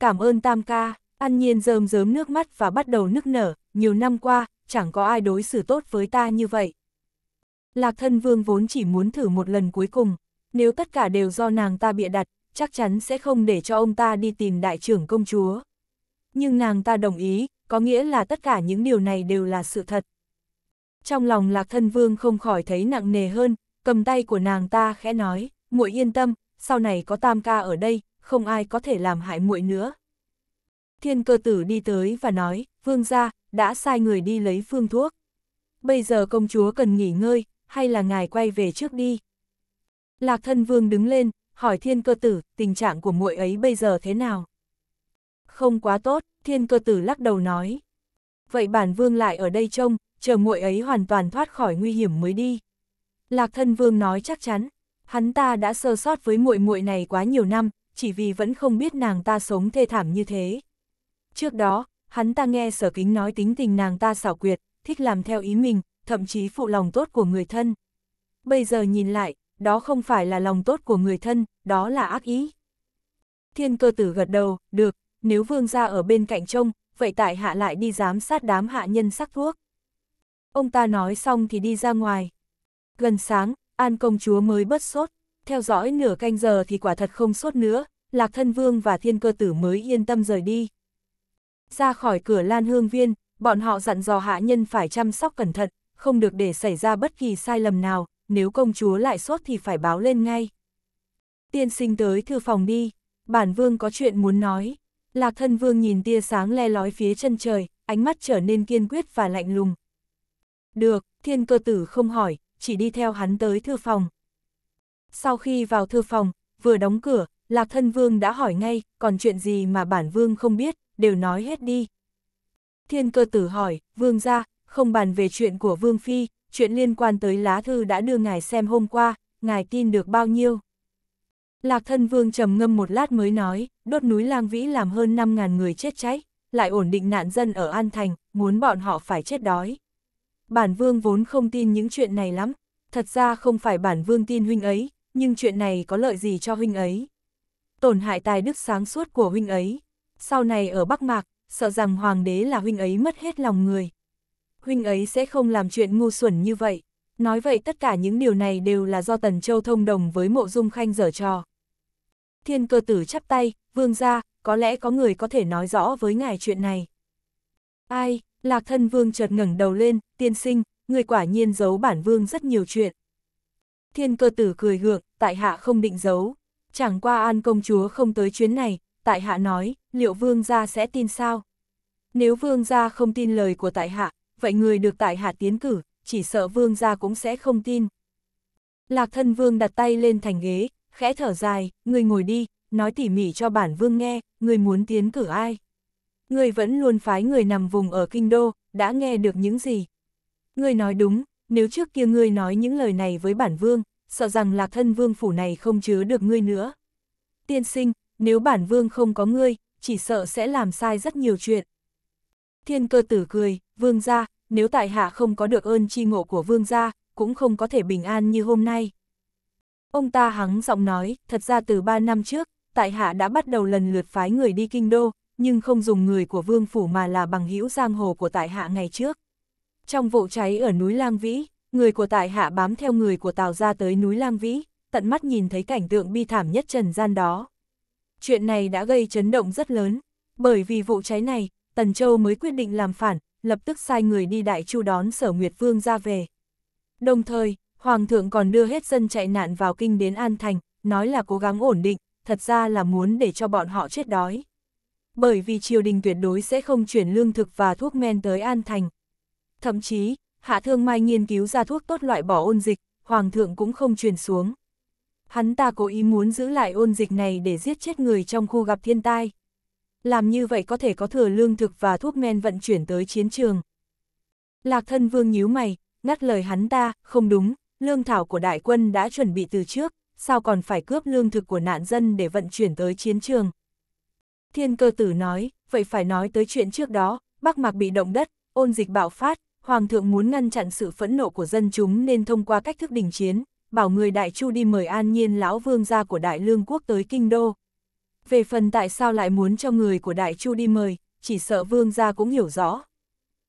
Cảm ơn Tam ca, An Nhiên rơm rớm nước mắt và bắt đầu nức nở, nhiều năm qua, chẳng có ai đối xử tốt với ta như vậy. Lạc thân vương vốn chỉ muốn thử một lần cuối cùng, nếu tất cả đều do nàng ta bịa đặt, chắc chắn sẽ không để cho ông ta đi tìm đại trưởng công chúa. Nhưng nàng ta đồng ý, có nghĩa là tất cả những điều này đều là sự thật. Trong lòng lạc thân vương không khỏi thấy nặng nề hơn, cầm tay của nàng ta khẽ nói muội yên tâm, sau này có tam ca ở đây, không ai có thể làm hại muội nữa. Thiên cơ tử đi tới và nói, vương gia, đã sai người đi lấy phương thuốc. Bây giờ công chúa cần nghỉ ngơi, hay là ngài quay về trước đi. Lạc thân vương đứng lên, hỏi thiên cơ tử, tình trạng của muội ấy bây giờ thế nào? Không quá tốt, thiên cơ tử lắc đầu nói. Vậy bản vương lại ở đây trông, chờ muội ấy hoàn toàn thoát khỏi nguy hiểm mới đi. Lạc thân vương nói chắc chắn, hắn ta đã sơ sót với muội muội này quá nhiều năm, chỉ vì vẫn không biết nàng ta sống thê thảm như thế. Trước đó, hắn ta nghe sở kính nói tính tình nàng ta xảo quyệt, thích làm theo ý mình, thậm chí phụ lòng tốt của người thân. Bây giờ nhìn lại, đó không phải là lòng tốt của người thân, đó là ác ý. Thiên cơ tử gật đầu, được, nếu vương gia ở bên cạnh trông, vậy tại hạ lại đi giám sát đám hạ nhân sắc thuốc. Ông ta nói xong thì đi ra ngoài. Gần sáng, An công chúa mới bất sốt, theo dõi nửa canh giờ thì quả thật không sốt nữa, Lạc Thân Vương và Thiên Cơ Tử mới yên tâm rời đi. Ra khỏi cửa Lan Hương Viên, bọn họ dặn dò hạ nhân phải chăm sóc cẩn thận, không được để xảy ra bất kỳ sai lầm nào, nếu công chúa lại sốt thì phải báo lên ngay. Tiên sinh tới thư phòng đi, bản vương có chuyện muốn nói. Lạc thân vương nhìn tia sáng le lói phía chân trời, ánh mắt trở nên kiên quyết và lạnh lùng. Được, thiên cơ tử không hỏi, chỉ đi theo hắn tới thư phòng. Sau khi vào thư phòng, vừa đóng cửa, Lạc Thân Vương đã hỏi ngay, còn chuyện gì mà bản Vương không biết, đều nói hết đi. Thiên cơ tử hỏi, Vương ra, không bàn về chuyện của Vương Phi, chuyện liên quan tới lá thư đã đưa ngài xem hôm qua, ngài tin được bao nhiêu. Lạc Thân Vương trầm ngâm một lát mới nói, đốt núi lang vĩ làm hơn 5.000 người chết cháy, lại ổn định nạn dân ở An Thành, muốn bọn họ phải chết đói bản vương vốn không tin những chuyện này lắm, thật ra không phải bản vương tin huynh ấy, nhưng chuyện này có lợi gì cho huynh ấy. Tổn hại tài đức sáng suốt của huynh ấy, sau này ở Bắc Mạc, sợ rằng hoàng đế là huynh ấy mất hết lòng người. Huynh ấy sẽ không làm chuyện ngu xuẩn như vậy. Nói vậy tất cả những điều này đều là do Tần Châu thông đồng với mộ dung khanh dở trò. Thiên cơ tử chắp tay, vương ra, có lẽ có người có thể nói rõ với ngài chuyện này. Ai, lạc thân vương chợt ngẩng đầu lên, tiên sinh, người quả nhiên giấu bản vương rất nhiều chuyện. Thiên cơ tử cười gượng, tại hạ không định giấu. Chẳng qua an công chúa không tới chuyến này, tại hạ nói, liệu vương gia sẽ tin sao? Nếu vương gia không tin lời của tại hạ, vậy người được tại hạ tiến cử, chỉ sợ vương gia cũng sẽ không tin. Lạc thân vương đặt tay lên thành ghế, khẽ thở dài, người ngồi đi, nói tỉ mỉ cho bản vương nghe, người muốn tiến cử ai. Người vẫn luôn phái người nằm vùng ở kinh đô, đã nghe được những gì ngươi nói đúng, nếu trước kia ngươi nói những lời này với bản vương, sợ rằng lạc thân vương phủ này không chứa được ngươi nữa. Tiên sinh, nếu bản vương không có ngươi, chỉ sợ sẽ làm sai rất nhiều chuyện. Thiên cơ tử cười, vương gia, nếu tại hạ không có được ơn chi ngộ của vương gia, cũng không có thể bình an như hôm nay. Ông ta hắng giọng nói, thật ra từ 3 năm trước, tại hạ đã bắt đầu lần lượt phái người đi kinh đô, nhưng không dùng người của vương phủ mà là bằng hữu giang hồ của tại hạ ngày trước. Trong vụ cháy ở núi Lang Vĩ, người của tại hạ bám theo người của Tào ra tới núi Lang Vĩ, tận mắt nhìn thấy cảnh tượng bi thảm nhất trần gian đó. Chuyện này đã gây chấn động rất lớn, bởi vì vụ cháy này, Tần Châu mới quyết định làm phản, lập tức sai người đi đại chu đón sở Nguyệt Vương ra về. Đồng thời, Hoàng thượng còn đưa hết dân chạy nạn vào kinh đến An Thành, nói là cố gắng ổn định, thật ra là muốn để cho bọn họ chết đói. Bởi vì triều đình tuyệt đối sẽ không chuyển lương thực và thuốc men tới An Thành, Thậm chí, Hạ Thương Mai nghiên cứu ra thuốc tốt loại bỏ ôn dịch, Hoàng thượng cũng không truyền xuống. Hắn ta cố ý muốn giữ lại ôn dịch này để giết chết người trong khu gặp thiên tai. Làm như vậy có thể có thừa lương thực và thuốc men vận chuyển tới chiến trường. Lạc thân vương nhíu mày, ngắt lời hắn ta, không đúng, lương thảo của đại quân đã chuẩn bị từ trước, sao còn phải cướp lương thực của nạn dân để vận chuyển tới chiến trường. Thiên cơ tử nói, vậy phải nói tới chuyện trước đó, Bắc Mạc bị động đất, ôn dịch bạo phát, Hoàng thượng muốn ngăn chặn sự phẫn nộ của dân chúng nên thông qua cách thức đình chiến, bảo người Đại Chu đi mời an nhiên lão vương gia của Đại Lương quốc tới Kinh Đô. Về phần tại sao lại muốn cho người của Đại Chu đi mời, chỉ sợ vương gia cũng hiểu rõ.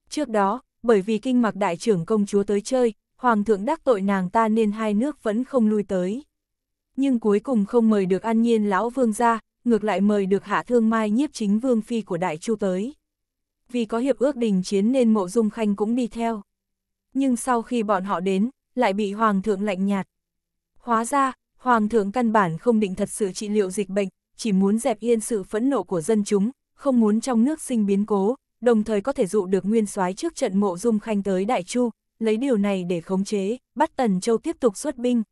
Trước đó, bởi vì kinh mặc đại trưởng công chúa tới chơi, hoàng thượng đắc tội nàng ta nên hai nước vẫn không lui tới. Nhưng cuối cùng không mời được an nhiên lão vương gia, ngược lại mời được hạ thương mai nhiếp chính vương phi của đại chu tới vì có hiệp ước đình chiến nên mộ dung khanh cũng đi theo. Nhưng sau khi bọn họ đến, lại bị Hoàng thượng lạnh nhạt. Hóa ra, Hoàng thượng căn bản không định thật sự trị liệu dịch bệnh, chỉ muốn dẹp yên sự phẫn nộ của dân chúng, không muốn trong nước sinh biến cố, đồng thời có thể dụ được nguyên soái trước trận mộ dung khanh tới Đại Chu, lấy điều này để khống chế, bắt Tần Châu tiếp tục xuất binh.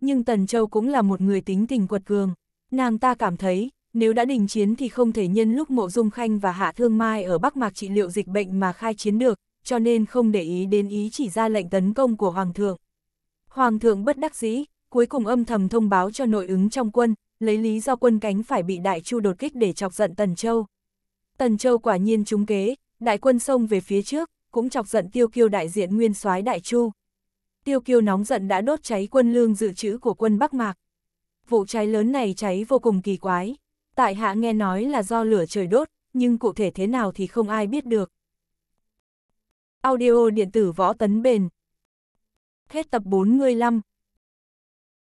Nhưng Tần Châu cũng là một người tính tình quật cường, nàng ta cảm thấy nếu đã đình chiến thì không thể nhân lúc Mộ Dung Khanh và Hạ Thương Mai ở Bắc Mạc trị liệu dịch bệnh mà khai chiến được, cho nên không để ý đến ý chỉ ra lệnh tấn công của Hoàng thượng. Hoàng thượng bất đắc dĩ, cuối cùng âm thầm thông báo cho nội ứng trong quân, lấy lý do quân cánh phải bị Đại Chu đột kích để chọc giận Tần Châu. Tần Châu quả nhiên trúng kế, đại quân xông về phía trước, cũng chọc giận Tiêu Kiêu đại diện nguyên soái Đại Chu. Tiêu Kiêu nóng giận đã đốt cháy quân lương dự trữ của quân Bắc Mạc. Vụ cháy lớn này cháy vô cùng kỳ quái, tại hạ nghe nói là do lửa trời đốt, nhưng cụ thể thế nào thì không ai biết được. Audio điện tử võ tấn bền Hết tập 45